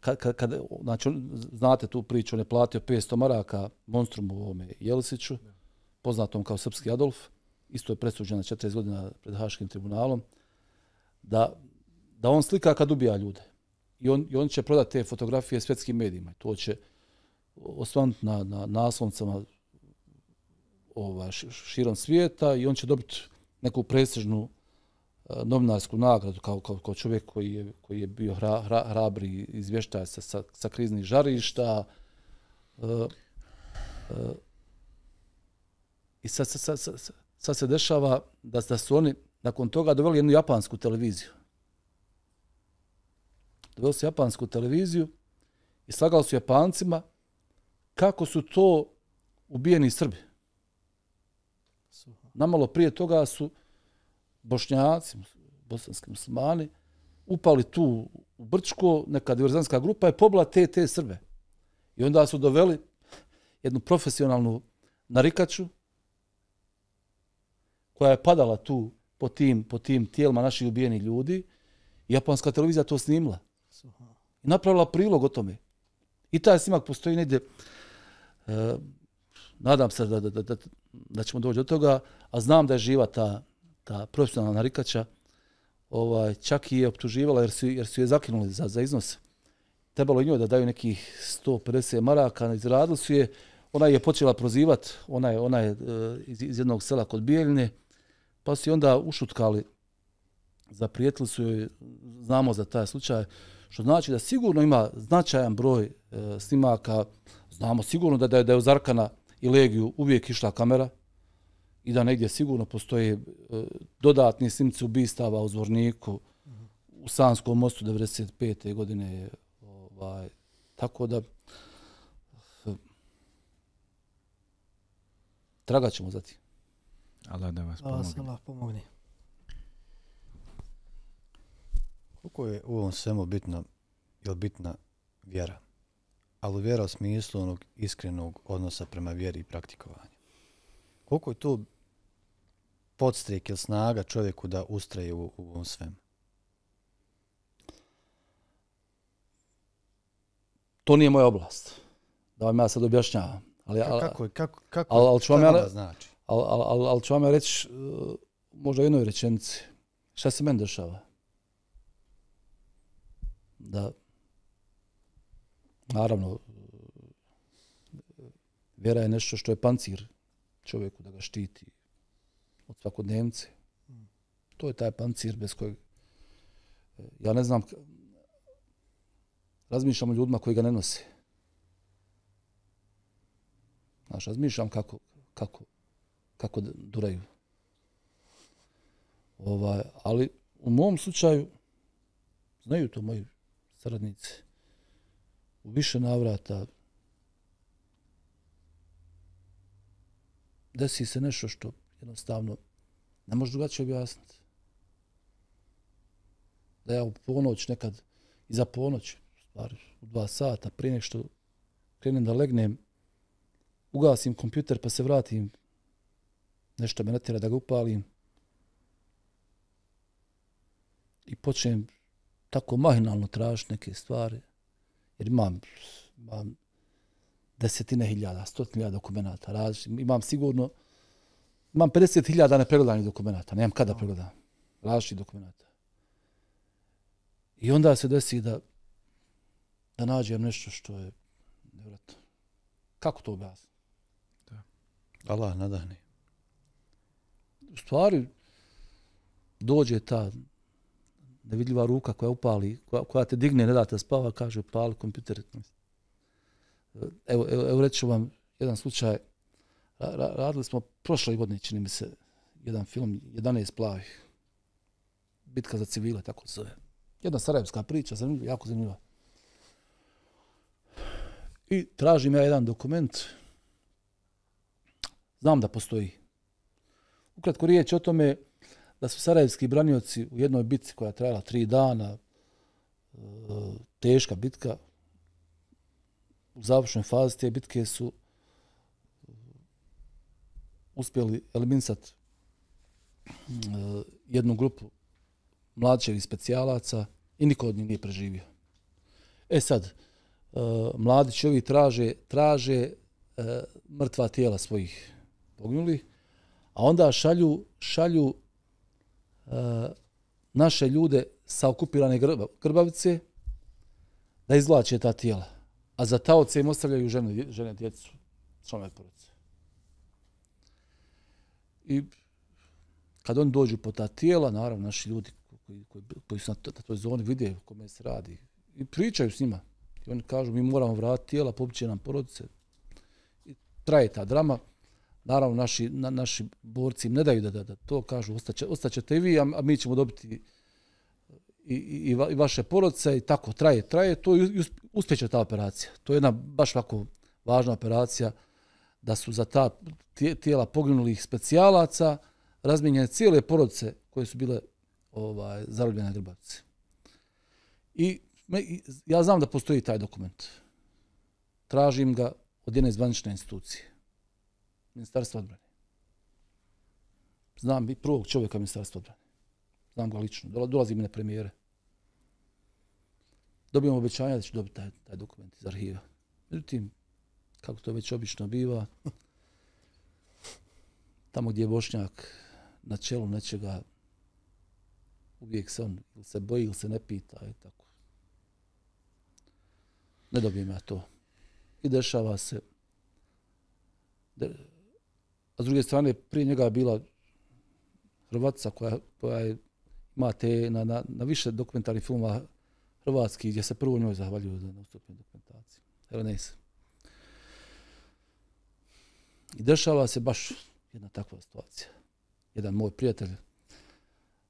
kad, kad, znači, znate tu priču, on je platio 500 maraka monstrumu ovome Jelisiću, poznatom kao srpski Adolf, isto je presuđena 40 godina pred Haškim tribunalom, da, da on slika kad ubija ljude i on, će prodati te fotografije svjetskim medijima. To će osvanuti na, na naslovnicama ova, širom svijeta i on će dobiti neku presežnu e, novinarsku nagradu kao, kao, čovjek koji je, koji je bio hra, hra, hrabri izvještaj sa, sa, kriznih žarišta. E, e, I sad, sad, sad, sad, sad se dešava da, da su oni nakon toga doveli jednu japansku televiziju Gledao su japansku televiziju i slagao su japancima kako su to ubijeni Srbi. Namalo prije toga su bošnjaci, bosanski muslimani, upali tu u Brčko, neka diverzanska grupa je pobila te, te Srbe. I onda su doveli jednu profesionalnu narikaču koja je padala tu po tim, po tim tijelima naših ubijenih ljudi. Japanska televizija to snimla. I napravila prilog o tome. I taj snimak postoji negdje, uh, nadam se da, da, da, da ćemo doći do toga, a znam da je živa ta, ta profesionalna narikača, ovaj, čak i je optuživala jer su, jer su je zakinuli za, za iznos. Trebalo njoj da daju nekih 150 maraka, izradili su je, ona je počela prozivat, ona je, ona je e, iz, iz jednog sela kod Bijeljine, pa su onda ušutkali, zaprijetili su joj, znamo za taj slučaj, što znači da sigurno ima značajan broj e, snimaka, znamo sigurno da, da, je, da je u i Legiju uvijek išla kamera i da negdje sigurno postoje e, dodatni snimci ubistava u Zvorniku, u Sanskom mostu 95. godine. Ovaj, tako da, e, tragaćemo za ti. Allah da vas pomogne. Allah da vas pomogne. Koliko je u ovom svemu bitno, je bitna vjera? Ali vjera u smislu onog iskrenog odnosa prema vjeri i praktikovanja. Koliko je to podstrijek ili snaga čovjeku da ustraje u, u ovom svemu? To nije moja oblast. Da vam ja sad objašnjavam. Ali, ali, kako je, kako, kako ali, ali, ja, znači? Ali, ali, ali, ali ću vam ja reći, e, možda u jednoj rečenici, šta se meni dešava da naravno vera je nešto što je pancir čovjeku da ga štiti od svakodnevnice. To je taj pancir bez kojeg eh, ja ne znam razmišljam o ljudima koji ga ne nose. Znaš, razmišljam kako, kako, kako duraju. Ovaj, ali u mom slučaju znaju to moji saradnice. U više navrata desi se nešto što jednostavno ne može drugačije objasniti. Da ja u ponoć nekad, i za ponoć, stvar, u dva sata, prije nek što krenem da legnem, ugasim kompjuter pa se vratim, nešto me natjera da ga upalim i počnem tako mahinalno tražiš neke stvari, jer imam, imam desetine hiljada, stotin hiljada dokumenta, različit, imam sigurno, imam 50 hiljada nepregledanih dokumenta, nemam kada no. pregledam, različit dokumenta. I onda se desi da, da nađem nešto što je, nevratno, kako to objasni? Da. Allah nadahni. U stvari, dođe ta da vidljiva ruka koja upali, koja, koja te digne, ne da te spava, kaže upali kompjuter. Evo, evo, evo reću vam jedan slučaj. Ra, radili smo prošle godine, čini mi se, jedan film, 11 plavih. Bitka za civile, tako se zove. Jedna sarajevska priča, zanimljiva, jako zanimljiva. I tražim ja jedan dokument. Znam da postoji. Ukratko riječ o tome, da su sarajevski branioci u jednoj bitci koja je trajala tri dana, e, teška bitka, u završnoj fazi te bitke su uspjeli eliminisati e, jednu grupu mladićevih specijalaca i niko od njih nije preživio. E sad, e, mladićevi traže, traže mrtva tijela svojih poginuli, a onda šalju, šalju Eh, naše ljude sa okupirane grbavice da izvlače ta tijela. A za ta oce im ostavljaju žene, žene djecu, članove porodice. I kad oni dođu po ta tijela, naravno naši ljudi koji, koji, koji su na toj zoni vide u kome se radi i pričaju s njima. I oni kažu mi moramo vratiti tijela, pobiće nam porodice. I traje ta drama naravno naši, na, naši borci im ne daju da, da, da to kažu, ostaće, ostaćete i vi, a, a mi ćemo dobiti i, i, i vaše porodce i tako traje, traje, to i uspjeće ta operacija. To je jedna baš ovako važna operacija da su za ta tijela poginulih specijalaca razminjene cijele porodce koje su bile ovaj, zarobljene na I me, ja znam da postoji taj dokument. Tražim ga od jedne zvanične institucije ministarstva odbrane. Znam prvog čovjeka ministarstva odbrane. Znam ga lično. Dolazi mi na premijere. Dobijem obećanja da ću dobiti taj, taj dokument iz arhiva. Međutim, kako to već obično biva, tamo gdje je Bošnjak na čelu nečega, uvijek se on ili se boji ili se ne pita i tako. Ne dobijem ja to. I dešava se, a s druge strane prije njega je bila Hrvatska koja, koja je ima te na, na, na više dokumentarnih filmova Hrvatski gdje se prvo njoj zahvaljuju za nastupnu dokumentaciju. Evo ne I dešava se baš jedna takva situacija. Jedan moj prijatelj,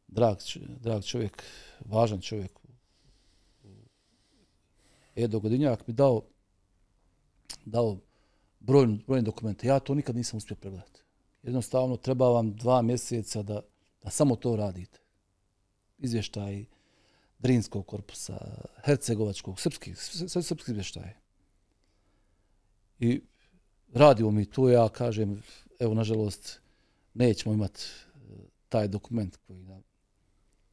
drag, drag čovjek, važan čovjek, Edo Godinjak mi dao, dao brojne, brojne dokumente. Ja to nikad nisam uspio pregledati. Jednostavno, treba vam dva mjeseca da, da samo to radite. Izvještaj Drinskog korpusa, Hercegovačkog, srpski, sve srpski izvještaje. I radimo mi to, ja kažem, evo, nažalost, nećemo imati e, taj dokument koji da,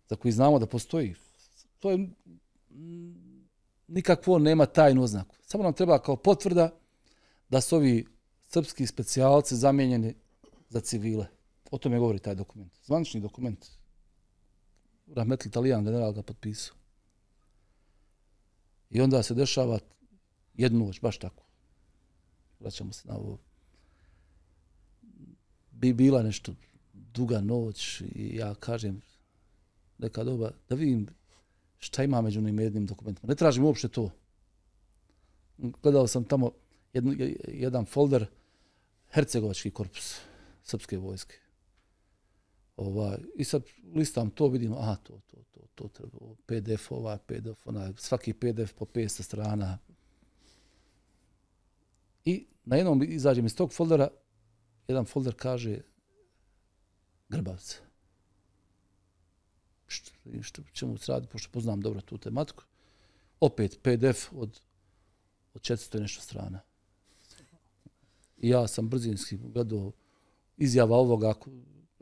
za koji znamo da postoji. To je, mm, nikakvo nema tajnu oznaku. Samo nam treba kao potvrda, da su ovi srpski specijalci zamijenjeni za civile. O tome govori taj dokument. Zvanični dokument. Rahmetli Italijan general ga potpisao. I onda se dešava jednu noć, baš tako. Vraćamo se na ovo. Bi bila nešto duga noć i ja kažem neka doba da vidim šta ima među onim jednim dokumentima. Ne tražim uopšte to. Gledao sam tamo jedan, jedan folder Hercegovački korpus Srpske vojske. Ova, I sad listam to, vidim, aha, to, to, to, to treba, PDF ova, PDF ona, svaki PDF po 500 strana. I na jednom izađem iz tog foldera, jedan folder kaže Grbavca. Što, što ćemo sraditi, pošto poznam dobro tu tematiku. Opet PDF od, od 400 nešto strana. I ja sam brzinski gledao izjava ovoga, ako,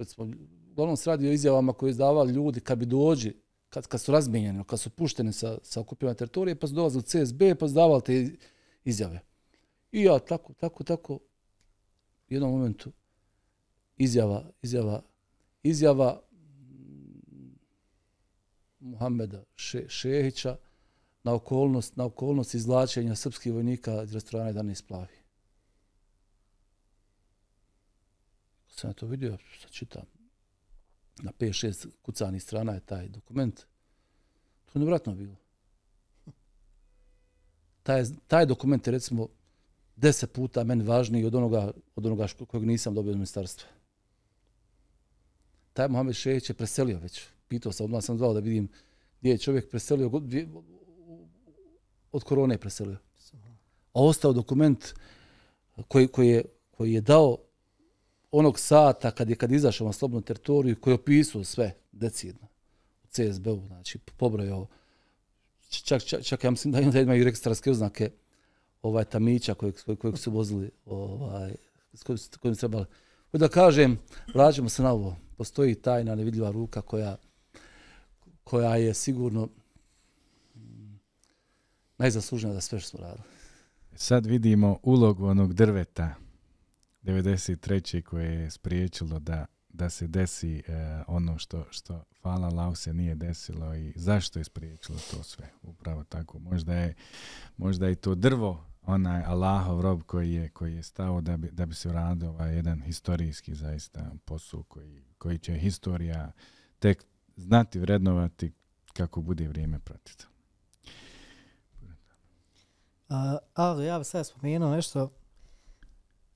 smo uglavnom se radio izjavama koje izdavali ljudi kad bi dođe, kad, kad su razmijenjeni, kad su pušteni sa, sa okupima teritorije, pa su dolazili u CSB, pa su davali te izjave. I ja tako, tako, tako, u jednom momentu izjava, izjava, izjava mm, Muhammeda Še, Šehića na okolnost, na okolnost izlačenja srpskih vojnika iz restorana 11 Plavi. sam to vidio, sad čitam, na 5-6 kucanih strana je taj dokument, to je nevratno bilo. Taj, taj dokument je recimo deset puta meni važniji od onoga, od onoga što, kojeg nisam dobio od ministarstva. Taj Mohamed Šeć je preselio već. Pitao sam, odmah sam zvao da vidim gdje je čovjek preselio, od korone je preselio. A ostao dokument koji, koji, je, koji je dao onog sata kad je kad izašao na slobodnu teritoriju koji je opisao sve decidno u CSB-u, znači pobrojao čak, čak, čak ja mislim da ima, da ima i rekstarske oznake ovaj tamića kojeg, kojeg, kojeg su vozili ovaj, s kojim, kojim se trebali. da kažem, vraćamo se na ovo, postoji tajna nevidljiva ruka koja, koja je sigurno mm, najzaslužnija za sve što smo radili. Sad vidimo ulogu onog drveta 93. koje je spriječilo da, da se desi e, ono što, što hvala lau se nije desilo i zašto je spriječilo to sve upravo tako možda je, možda je to drvo onaj Allahov rob koji je koji je stao da bi, da bi se uradio ovaj jedan historijski zaista posao koji, koji će historija tek znati vrednovati kako bude vrijeme pratiti. Uh, ali ja bih sad spomenuo nešto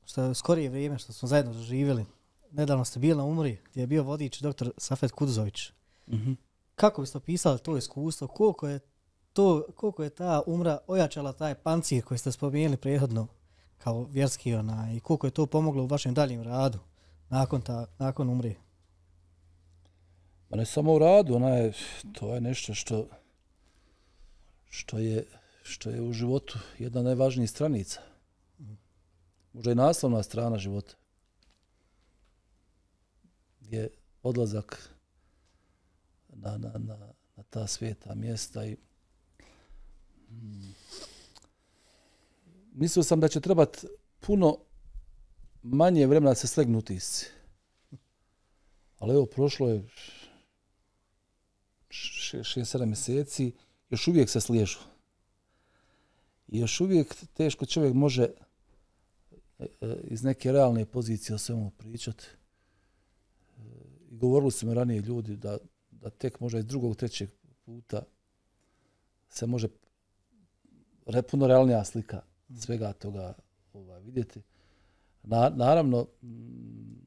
što je skorije vrijeme što smo zajedno živjeli. Nedavno ste bili na umri gdje je bio vodič dr. Safet Kudzović. Mm -hmm. Kako biste opisali to iskustvo? Koliko je, to, koliko je ta umra ojačala taj pancir koji ste spomenuli prethodno kao vjerski ona, i koliko je to pomoglo u vašem daljem radu nakon, ta, nakon umri? Ma pa ne samo u radu, ona je, to je nešto što, što, je, što je u životu jedna najvažnija stranica možda i naslovna strana života. Je odlazak na, na, na, na ta sveta mjesta i hmm, mislio sam da će trebat puno manje vremena da se slegnuti iz. Ali evo, prošlo je 6-7 mjeseci, još uvijek se sliježu. I još uvijek teško čovjek može E, iz neke realne pozicije o svemu pričati. E, I govorili su mi ranije ljudi da, da tek možda iz drugog, trećeg puta se može repuno realnija slika mm. svega toga ovaj, vidjeti. Na, naravno, mm,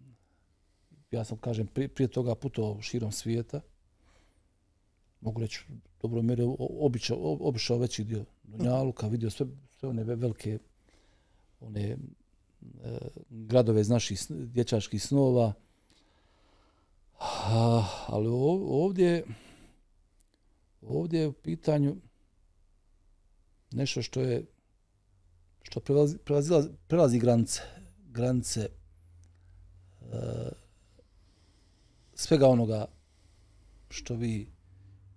ja sam, kažem, prije, prije toga putovao širom svijeta. Mogu reći, dobro mjere, obišao, obišao veći dio Dunjaluka, vidio sve, sve one velike one gradove iz naših dječaških snova. Ah, ali ovdje, ovdje je u pitanju nešto što je što prelazi, prelazi, prelazi granice, granice e, svega onoga što vi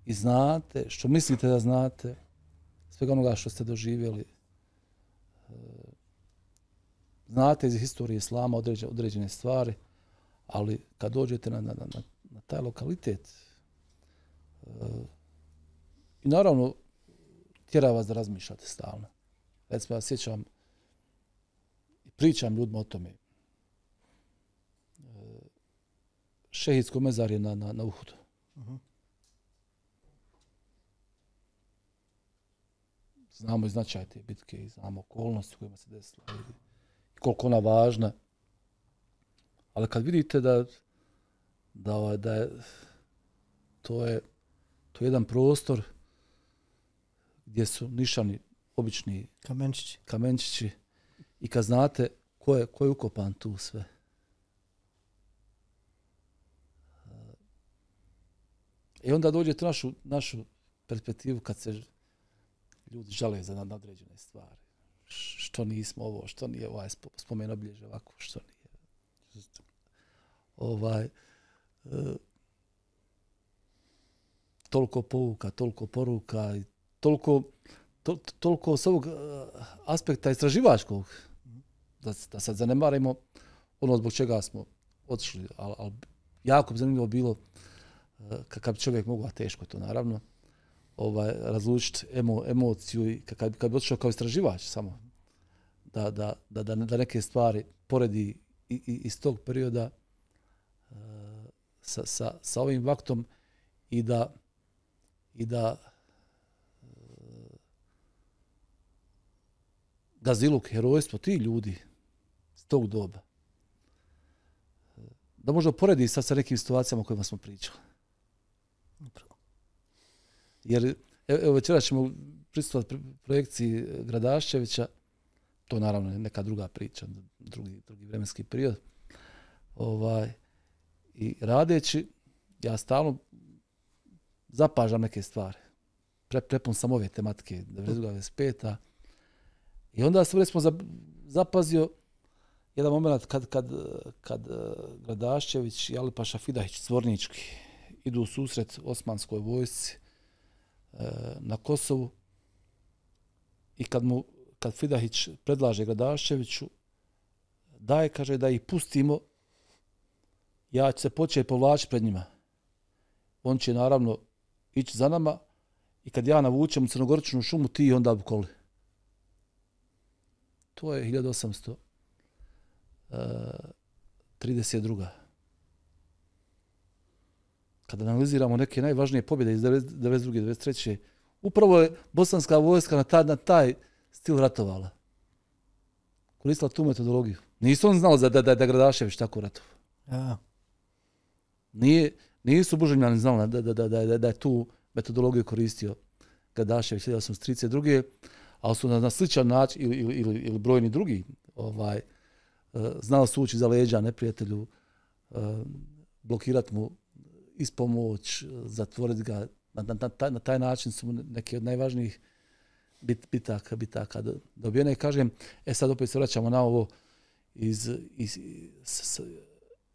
i znate, što mislite da znate, svega onoga što ste doživjeli. Eh, znate iz historije islama određene, određene stvari, ali kad dođete na, na, na, na taj lokalitet, uh, i naravno, tjera vas da razmišljate stalno. Recimo, ja sjećam i pričam ljudima o tome. Uh, e, šehidsko mezar je na, na, na Uhudu. Uh mhm. -huh. Znamo i značaj te bitke, i znamo okolnosti kojima se desilo koliko ona važna. Ali kad vidite da da ovaj, da je, to je to je jedan prostor gdje su nišani obični kamenčići, kamenčići i kad znate ko je ko je ukopan tu sve. I e, onda dođe našu, našu perspektivu kad se ljudi žale za nadređene stvari što nismo ovo, što nije ovaj spomeno bliže ovako, što nije. Ovaj, e, toliko pouka, toliko poruka, toliko, to, toliko s ovog e, aspekta istraživačkog, mhm. da, da sad zanemarimo ono zbog čega smo otišli, ali, ali jako bi zanimljivo bilo e, kakav čovjek mogu, a teško to naravno, ovaj razlučiti emo, emociju i kad, kad bi otišao kao istraživač samo da, da, da, da, da neke stvari poredi i, i, iz tog perioda e, sa, sa, sa ovim vaktom i da i da e, gaziluk, herojstvo, ti ljudi s tog doba e, da možda poredi sa sa nekim situacijama o kojima smo pričali. Jer, evo, večera ćemo pristupati projekciji Gradaševića, to naravno je neka druga priča, drugi, drugi vremenski period. Ovaj, I radeći, ja stalno zapažam neke stvari. Pre, prepun sam ove tematike, 92. 95-a. I onda sam, recimo, zapazio jedan moment kad, kad, kad eh, Gradašćević i Alipaša Fidahić, Cvornički, idu u susret osmanskoj vojsci Eh, na Kosovu i kad mu kad Fidahić predlaže Gadaševiću da je kaže da ih pustimo ja ću se početi povlači pred njima on će naravno ići za nama i kad ja navučem u crnogoričnu šumu ti onda u to je 1800 uh, 32 kada analiziramo neke najvažnije pobjede iz 92. 93. upravo je bosanska vojska na taj, na taj stil ratovala. Koristila tu metodologiju. Nisu on znao za, da, da, da Gradašević tako ratovao. Ja. Nije, nisu Buženjani znali da, da, da, da, da, da je tu metodologiju koristio Gradašević 1832. Ali su na, na sličan način ili, ili, ili, ili brojni drugi ovaj, eh, znao su ući za leđa neprijatelju, eh, blokirati mu ispomoć, eh, zatvoriti ga. Na, na, na, taj način su neke od najvažnijih bit, bitaka, bitaka dobijene. Kažem, e sad opet se vraćamo na ovo iz, iz, iz, s,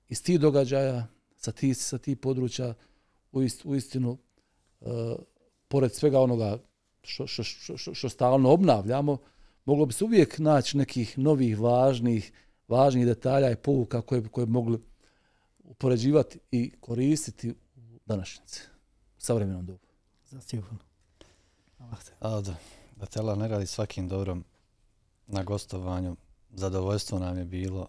iz tih događaja, sa tih, sa tih područja, u, ist, u istinu, uh, pored svega onoga što, što, što, što stalno obnavljamo, moglo bi se uvijek naći nekih novih, važnih, važnih detalja i povuka koje, koje bi mogli upoređivati i koristiti u današnjice, u savremenom dobu. Zasigurno. A da, da tela ne radi svakim dobrom na gostovanju. Zadovoljstvo nam je bilo.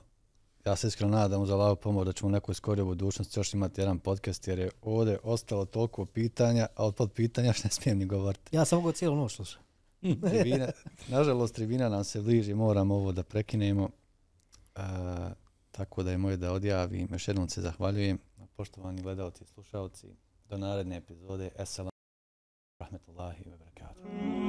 Ja se iskreno nadam za lavo pomoć da ćemo u nekoj skoriju budućnosti još imati jedan podcast jer je ovdje ostalo toliko pitanja, a od pod pitanja još ne smijem ni govoriti. Ja sam ovo cijelu noć slušao. Hm, tribina, nažalost, tribina nam se bliži, moramo ovo da prekinemo. E, tako da je moje da odjavim. Još jednom se zahvaljujem. Poštovani gledalci i slušalci, do naredne epizode. Assalamu alaikum. Rahmetullahi wa barakatuh.